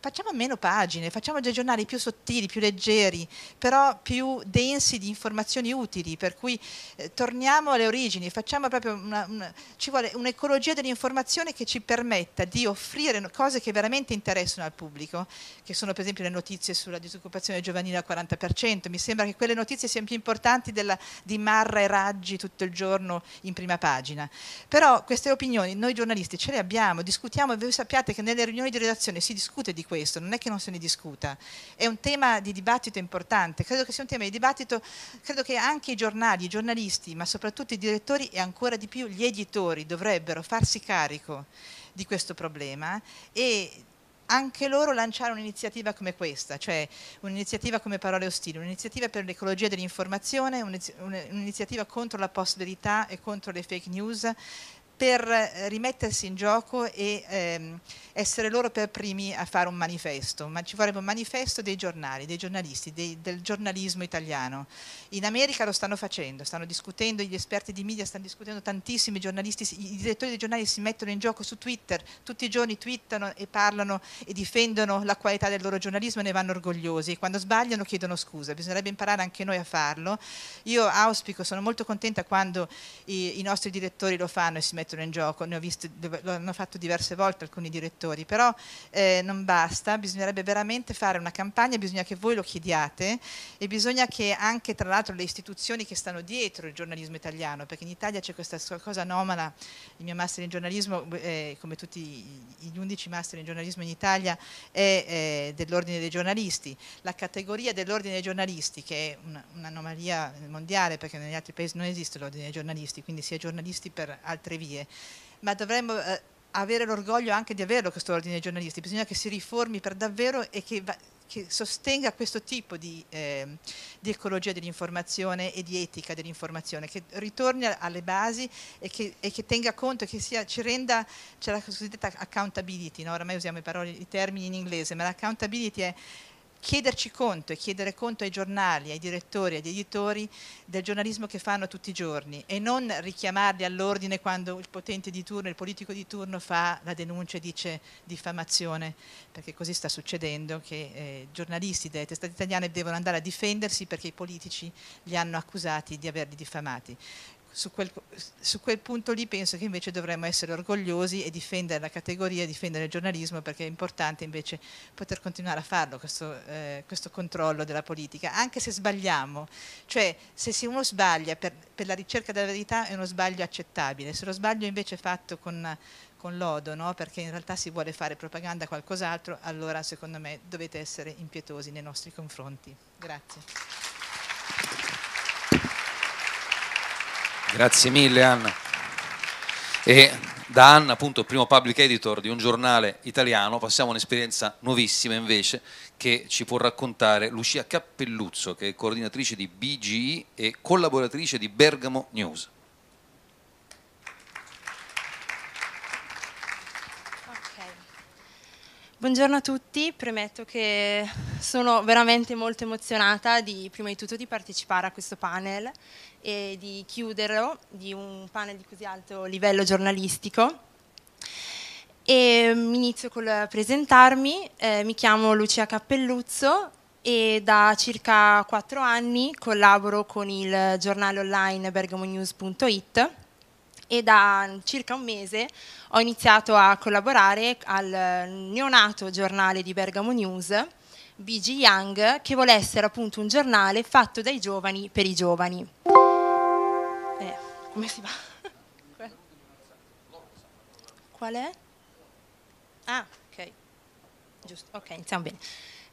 facciamo meno pagine, facciamo dei giornali più sottili, più leggeri, però più densi di informazioni utili, per cui eh, torniamo alle origini, una, una, ci vuole un'ecologia dell'informazione che ci permetta di offrire cose che veramente interessano al pubblico, che sono per esempio le notizie sulla disoccupazione giovanile al 40%, mi sembra che quelle notizie siano più importanti della, di Marra e Raggi tutto il giorno in prima pagina, però queste opinioni noi giornalisti ce le abbiamo, discutiamo e voi sappiate che nelle riunioni di redazione si discute di questo, questo, non è che non se ne discuta, è un tema di dibattito importante, credo che sia un tema di dibattito, credo che anche i giornali, i giornalisti, ma soprattutto i direttori e ancora di più gli editori dovrebbero farsi carico di questo problema e anche loro lanciare un'iniziativa come questa, cioè un'iniziativa come Parole Ostili, un'iniziativa per l'ecologia dell'informazione, un'iniziativa contro la post-verità e contro le fake news per eh, rimettersi in gioco e ehm, essere loro per primi a fare un manifesto, ma ci vorrebbe un manifesto dei giornali, dei giornalisti, dei, del giornalismo italiano. In America lo stanno facendo, stanno discutendo, gli esperti di media stanno discutendo, tantissimi giornalisti, i direttori dei giornali si mettono in gioco su Twitter, tutti i giorni twittano e parlano e difendono la qualità del loro giornalismo e ne vanno orgogliosi. Quando sbagliano chiedono scusa, bisognerebbe imparare anche noi a farlo. Io auspico, sono molto contenta quando i, i nostri direttori lo fanno e si mettono mettono in gioco, ne ho visto, lo hanno fatto diverse volte alcuni direttori, però eh, non basta, bisognerebbe veramente fare una campagna, bisogna che voi lo chiediate e bisogna che anche tra l'altro le istituzioni che stanno dietro il giornalismo italiano, perché in Italia c'è questa cosa anomala, il mio master in giornalismo, eh, come tutti gli undici master in giornalismo in Italia, è eh, dell'ordine dei giornalisti, la categoria dell'ordine dei giornalisti, che è un'anomalia mondiale perché negli altri paesi non esiste l'ordine dei giornalisti, quindi si è giornalisti per altre vie serie, ma dovremmo eh, avere l'orgoglio anche di averlo questo ordine dei giornalisti, bisogna che si riformi per davvero e che, va, che sostenga questo tipo di, eh, di, ecologia dell'informazione e di etica dell'informazione, che ritorni alle basi e che, e che tenga conto, e che sia, ci renda, c'è la cosiddetta accountability, no? oramai usiamo i, parole, i termini in inglese, ma l'accountability è chiederci conto e chiedere conto ai giornali, ai direttori, agli editori del giornalismo che fanno tutti i giorni e non richiamarli all'ordine quando il potente di turno, il politico di turno fa la denuncia e dice diffamazione, perché così sta succedendo che eh, giornalisti delle testate italiane devono andare a difendersi perché i politici li hanno accusati di averli diffamati su quel, su quel, punto lì penso che invece dovremmo essere orgogliosi e difendere la categoria, difendere il giornalismo perché è importante invece poter continuare a farlo questo, eh, questo controllo della politica, anche se sbagliamo, cioè se uno sbaglia per, per, la ricerca della verità è uno sbaglio accettabile, se lo sbaglio invece è fatto con, con lodo, no? perché in realtà si vuole fare propaganda a qualcos'altro, allora secondo me dovete essere impietosi nei nostri confronti. Grazie. Grazie mille Anna. E da Anna, appunto, primo public editor di un giornale italiano, passiamo a un'esperienza nuovissima invece che ci può raccontare Lucia Cappelluzzo, che è coordinatrice di BGI e collaboratrice di Bergamo News. Buongiorno a tutti, premetto che sono veramente molto emozionata di, prima di tutto di partecipare a questo panel e di chiuderlo, di un panel di così alto livello giornalistico. E mm, inizio col presentarmi, eh, mi chiamo Lucia Cappelluzzo e da circa quattro anni collaboro con il giornale online bergamonews.it e da circa un mese ho iniziato a collaborare al neonato giornale di Bergamo News, BG Young, che vuole essere appunto un giornale fatto dai giovani per i giovani. Eh, come si fa? Qual è? Ah, ok. Giusto, ok, iniziamo bene.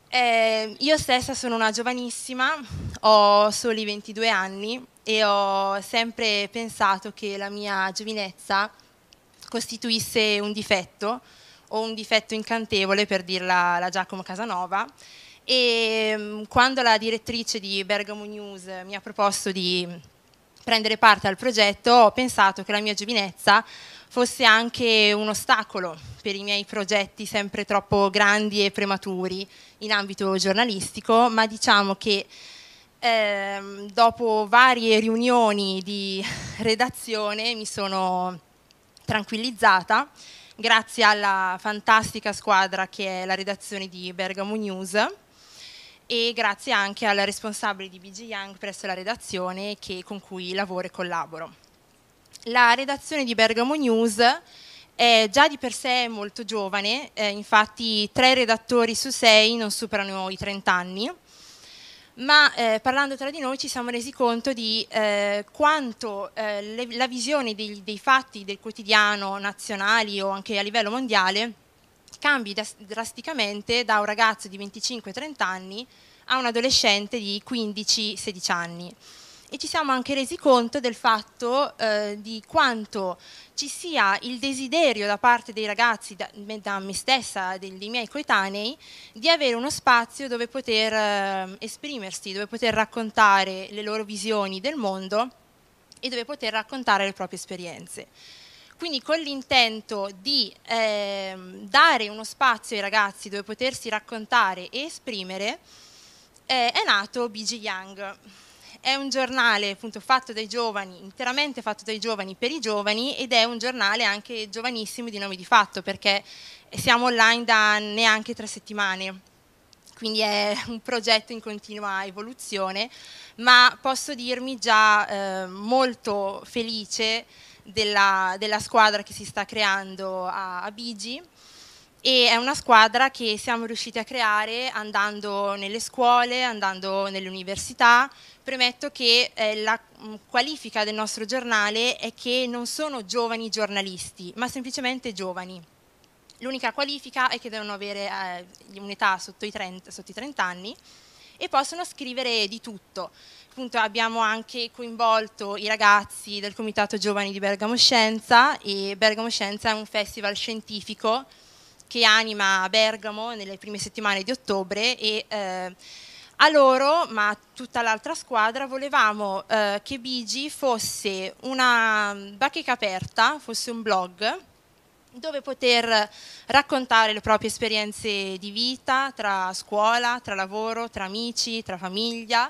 Eh, io stessa sono una giovanissima, ho soli 22 anni e ho sempre pensato che la mia giovinezza costituisse un difetto o un difetto incantevole, per dirla la Giacomo Casanova. E mm, quando la direttrice di Bergamo News mi ha proposto di prendere parte al progetto, ho pensato che la mia giovinezza fosse anche un ostacolo per i miei progetti sempre troppo grandi e prematuri in ambito giornalistico, ma diciamo che eh, dopo varie riunioni di redazione mi sono tranquillizzata grazie alla fantastica squadra che è la redazione di Bergamo News e grazie anche al responsabile di BG Young presso la redazione che, con cui lavoro e collaboro la redazione di Bergamo News è già di per sé molto giovane, eh, infatti tre redattori su sei non superano i 30 anni, ma eh, parlando tra di noi ci siamo resi conto di eh, quanto eh, le, la visione dei, dei, fatti del quotidiano nazionali o anche a livello mondiale cambi da, drasticamente da un ragazzo di 25-30 anni a un adolescente di 15-16 anni e ci siamo anche resi conto del fatto eh, di quanto ci sia il desiderio da parte dei ragazzi, da, da me stessa, dei, dei, miei coetanei, di avere uno spazio dove poter eh, esprimersi, dove poter raccontare le loro visioni del mondo e dove poter raccontare le proprie esperienze. Quindi con l'intento di eh, dare uno spazio ai ragazzi dove potersi raccontare e esprimere, eh, è nato BG Young è un giornale appunto fatto dai giovani, interamente fatto dai giovani per i giovani ed è un giornale anche giovanissimo di nome di fatto perché siamo online da neanche tre settimane quindi è un progetto in continua evoluzione, ma posso dirmi già eh, molto felice della, della, squadra che si sta creando a, a Bigi e è una squadra che siamo riusciti a creare andando nelle scuole, andando nelle università, premetto che eh, la mm, qualifica del nostro giornale è che non sono giovani giornalisti, ma semplicemente giovani. L'unica qualifica è che devono avere eh, un'età sotto i, 30, sotto i 30 anni e possono scrivere di tutto. Appunto, abbiamo anche coinvolto i ragazzi del Comitato Giovani di Bergamo Scienza e Bergamo Scienza è un festival scientifico che anima Bergamo nelle prime settimane di ottobre e eh, a loro, ma a tutta l'altra squadra, volevamo eh, che Bigi fosse una bacheca aperta, fosse un blog dove poter raccontare le proprie esperienze di vita tra scuola, tra lavoro, tra amici, tra famiglia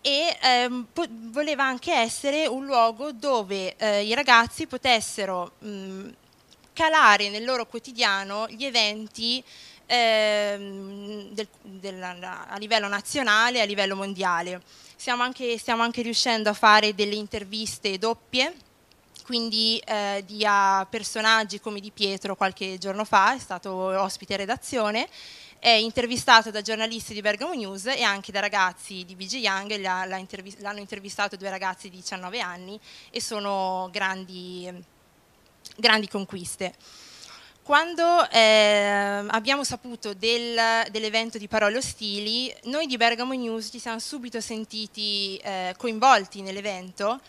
e ehm, voleva anche essere un luogo dove eh, i ragazzi potessero mh, calare nel loro quotidiano gli eventi eh, del, del, a livello nazionale e a livello mondiale. Stiamo anche, stiamo anche riuscendo a fare delle interviste doppie quindi eh, di a personaggi come Di Pietro qualche giorno fa, è stato ospite redazione, è intervistato da giornalisti di Bergamo News e anche da ragazzi di BG Young, l'hanno intervistato due ragazzi di 19 anni e sono grandi, grandi conquiste. Quando eh, abbiamo saputo del, dell'evento di Parole Ostili, noi di Bergamo News ci siamo subito sentiti eh, coinvolti nell'evento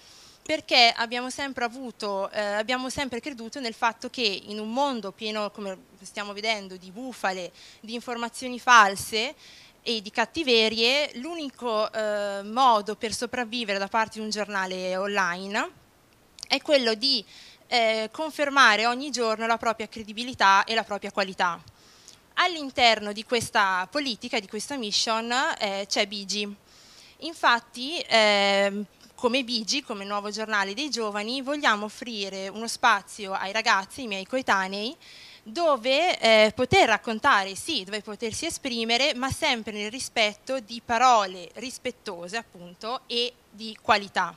perché abbiamo sempre, avuto, eh, abbiamo sempre creduto nel fatto che in un mondo pieno, come stiamo vedendo, di bufale, di informazioni false, e di cattiverie, l'unico eh, modo per sopravvivere da parte di un giornale online è quello di eh, confermare ogni giorno la propria credibilità e la propria qualità. All'interno di questa politica, di questa mission, eh, c'è Bigi. Infatti, eh, come Bigi, come nuovo giornale dei giovani, vogliamo offrire uno spazio ai ragazzi, ai miei coetanei, dove eh, poter raccontare, sì, dove potersi esprimere, ma sempre nel rispetto di parole rispettose appunto e di qualità.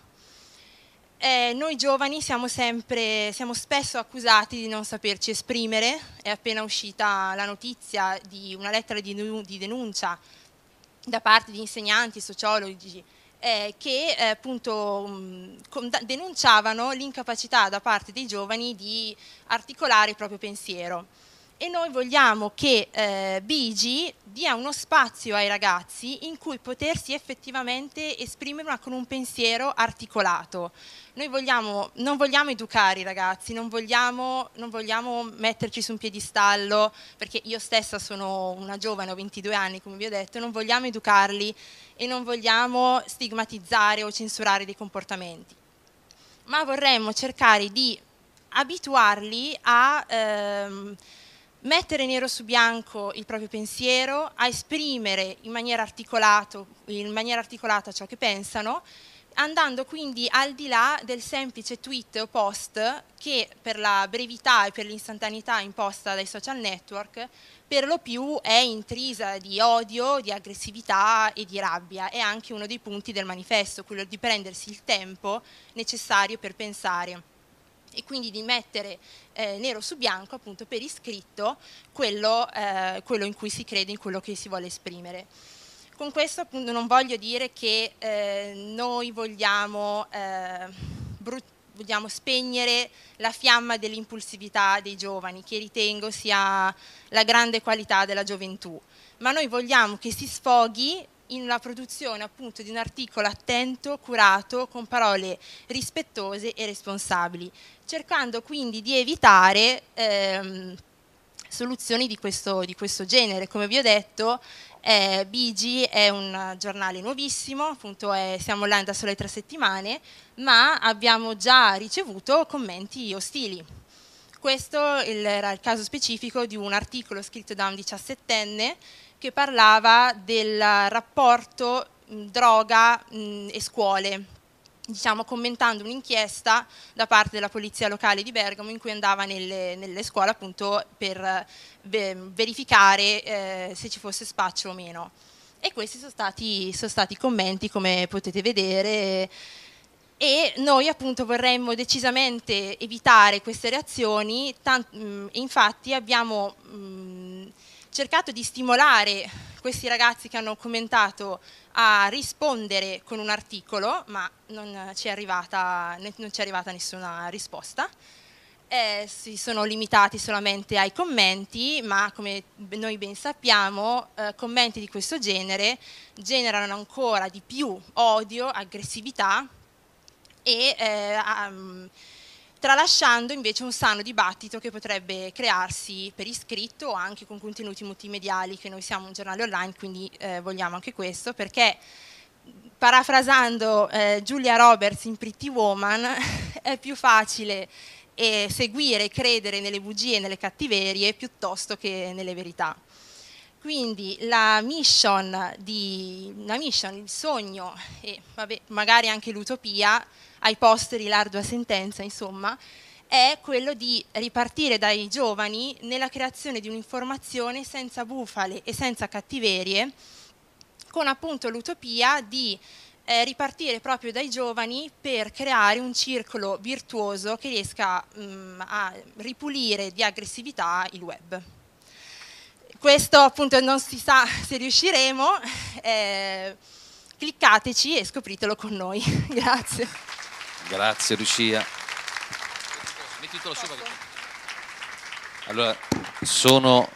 Eh, noi giovani siamo, sempre, siamo spesso accusati di non saperci esprimere, è appena uscita la notizia di una lettera di, denuncia da parte di insegnanti, sociologi, eh, che eh, appunto mh, denunciavano l'incapacità da parte dei giovani di articolare il proprio pensiero e noi vogliamo che eh, Bigi dia uno spazio ai ragazzi in cui potersi effettivamente esprimere con un pensiero articolato. Noi vogliamo, non vogliamo educare i ragazzi, non vogliamo, non vogliamo, metterci su un piedistallo, perché io stessa sono una giovane, ho 22 anni come vi ho detto, non vogliamo educarli e non vogliamo stigmatizzare o censurare dei comportamenti, ma vorremmo cercare di abituarli a... Ehm, mettere nero su bianco il proprio pensiero, a esprimere in maniera, in maniera articolata ciò che pensano, andando quindi al di là del semplice tweet o post che per la brevità e per l'istantaneità imposta dai social network per lo più è intrisa di odio, di aggressività e di rabbia. È anche uno dei punti del manifesto, quello di prendersi il tempo necessario per pensare e quindi di mettere eh, nero su bianco appunto per iscritto quello, eh, quello, in cui si crede, in quello che si vuole esprimere. Con questo appunto non voglio dire che eh, noi vogliamo, eh, vogliamo spegnere la fiamma dell'impulsività dei giovani, che ritengo sia la grande qualità della gioventù, ma noi vogliamo che si sfoghi in la produzione appunto di un articolo attento, curato, con parole rispettose e responsabili, cercando quindi di evitare ehm, soluzioni di questo, di questo, genere. Come vi ho detto, eh, Bigi è un giornale nuovissimo, appunto è, siamo online da sole tre settimane, ma abbiamo già ricevuto commenti ostili. Questo era il caso specifico di un articolo scritto da un diciassettenne che parlava del rapporto mh, droga mh, e scuole, diciamo, commentando un'inchiesta da parte della polizia locale di Bergamo in cui andava nelle, nelle scuole appunto per verificare eh, se ci fosse spaccio o meno. E questi sono stati, sono stati i commenti, come potete vedere. E noi appunto vorremmo decisamente evitare queste reazioni, tant- infatti abbiamo mh, cercato di stimolare questi ragazzi che hanno commentato a rispondere con un articolo, ma non ci è arrivata, non ci è arrivata nessuna risposta. Eh, si sono limitati solamente ai commenti, ma come noi ben sappiamo, eh, commenti di questo genere generano ancora di più odio, aggressività e eh, tralasciando invece un sano dibattito che potrebbe crearsi per iscritto o anche con contenuti multimediali, che noi siamo un giornale online, quindi eh, vogliamo anche questo, perché parafrasando eh, Giulia Roberts in Pretty Woman, è più facile eh, seguire e credere nelle bugie e nelle cattiverie piuttosto che nelle verità. Quindi la mission, di, la mission il sogno e vabbè, magari anche l'utopia ai posteri l'ardua sentenza, insomma, è quello di ripartire dai giovani nella creazione di un'informazione senza bufale e senza cattiverie, con appunto l'utopia di eh, ripartire proprio dai giovani per creare un circolo virtuoso che riesca mh, mm, a ripulire di aggressività il web. Questo appunto non si sa se riusciremo, eh, cliccateci e scopritelo con noi. Grazie. Grazie Lucia. Allora, sono,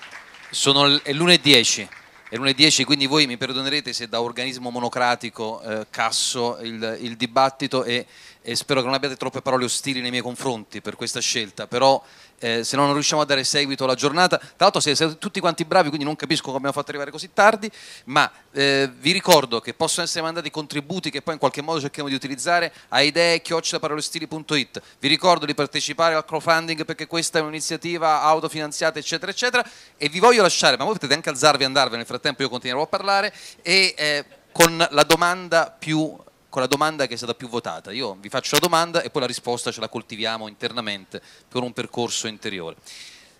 sono, è lunedì 10, è lunedì 10, quindi voi mi perdonerete se da organismo monocratico eh, casso il, il dibattito e, e spero che non abbiate troppe parole ostili nei miei confronti per questa scelta, però eh, se no non riusciamo a dare seguito alla giornata. Tra l'altro siete tutti quanti bravi, quindi non capisco come abbiamo fatto arrivare così tardi, ma eh, vi ricordo che possono essere mandati contributi che poi in qualche modo cerchiamo di utilizzare a idee-parolestili.it. Vi ricordo di partecipare al crowdfunding perché questa è un'iniziativa autofinanziata, eccetera, eccetera. E vi voglio lasciare, ma voi potete anche alzarvi e andarvi, nel frattempo io continuerò a parlare, e eh, con la domanda più con la domanda che è stata più votata. Io vi faccio la domanda e poi la risposta ce la coltiviamo internamente per un percorso interiore.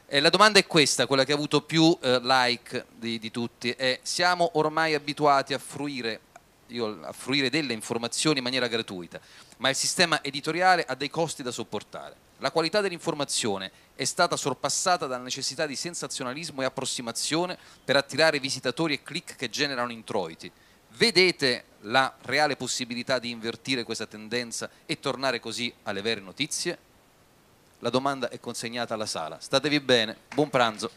E la domanda è questa, quella che ha avuto più eh, like di, di tutti, è siamo ormai abituati a fruire, io, a fruire delle informazioni in maniera gratuita, ma il sistema editoriale ha dei costi da sopportare. La qualità dell'informazione è stata sorpassata dalla necessità di sensazionalismo e approssimazione per attirare visitatori e click che generano introiti. Vedete la reale possibilità di invertire questa tendenza e tornare così alle vere notizie? La domanda è consegnata alla sala. Statevi bene, buon pranzo.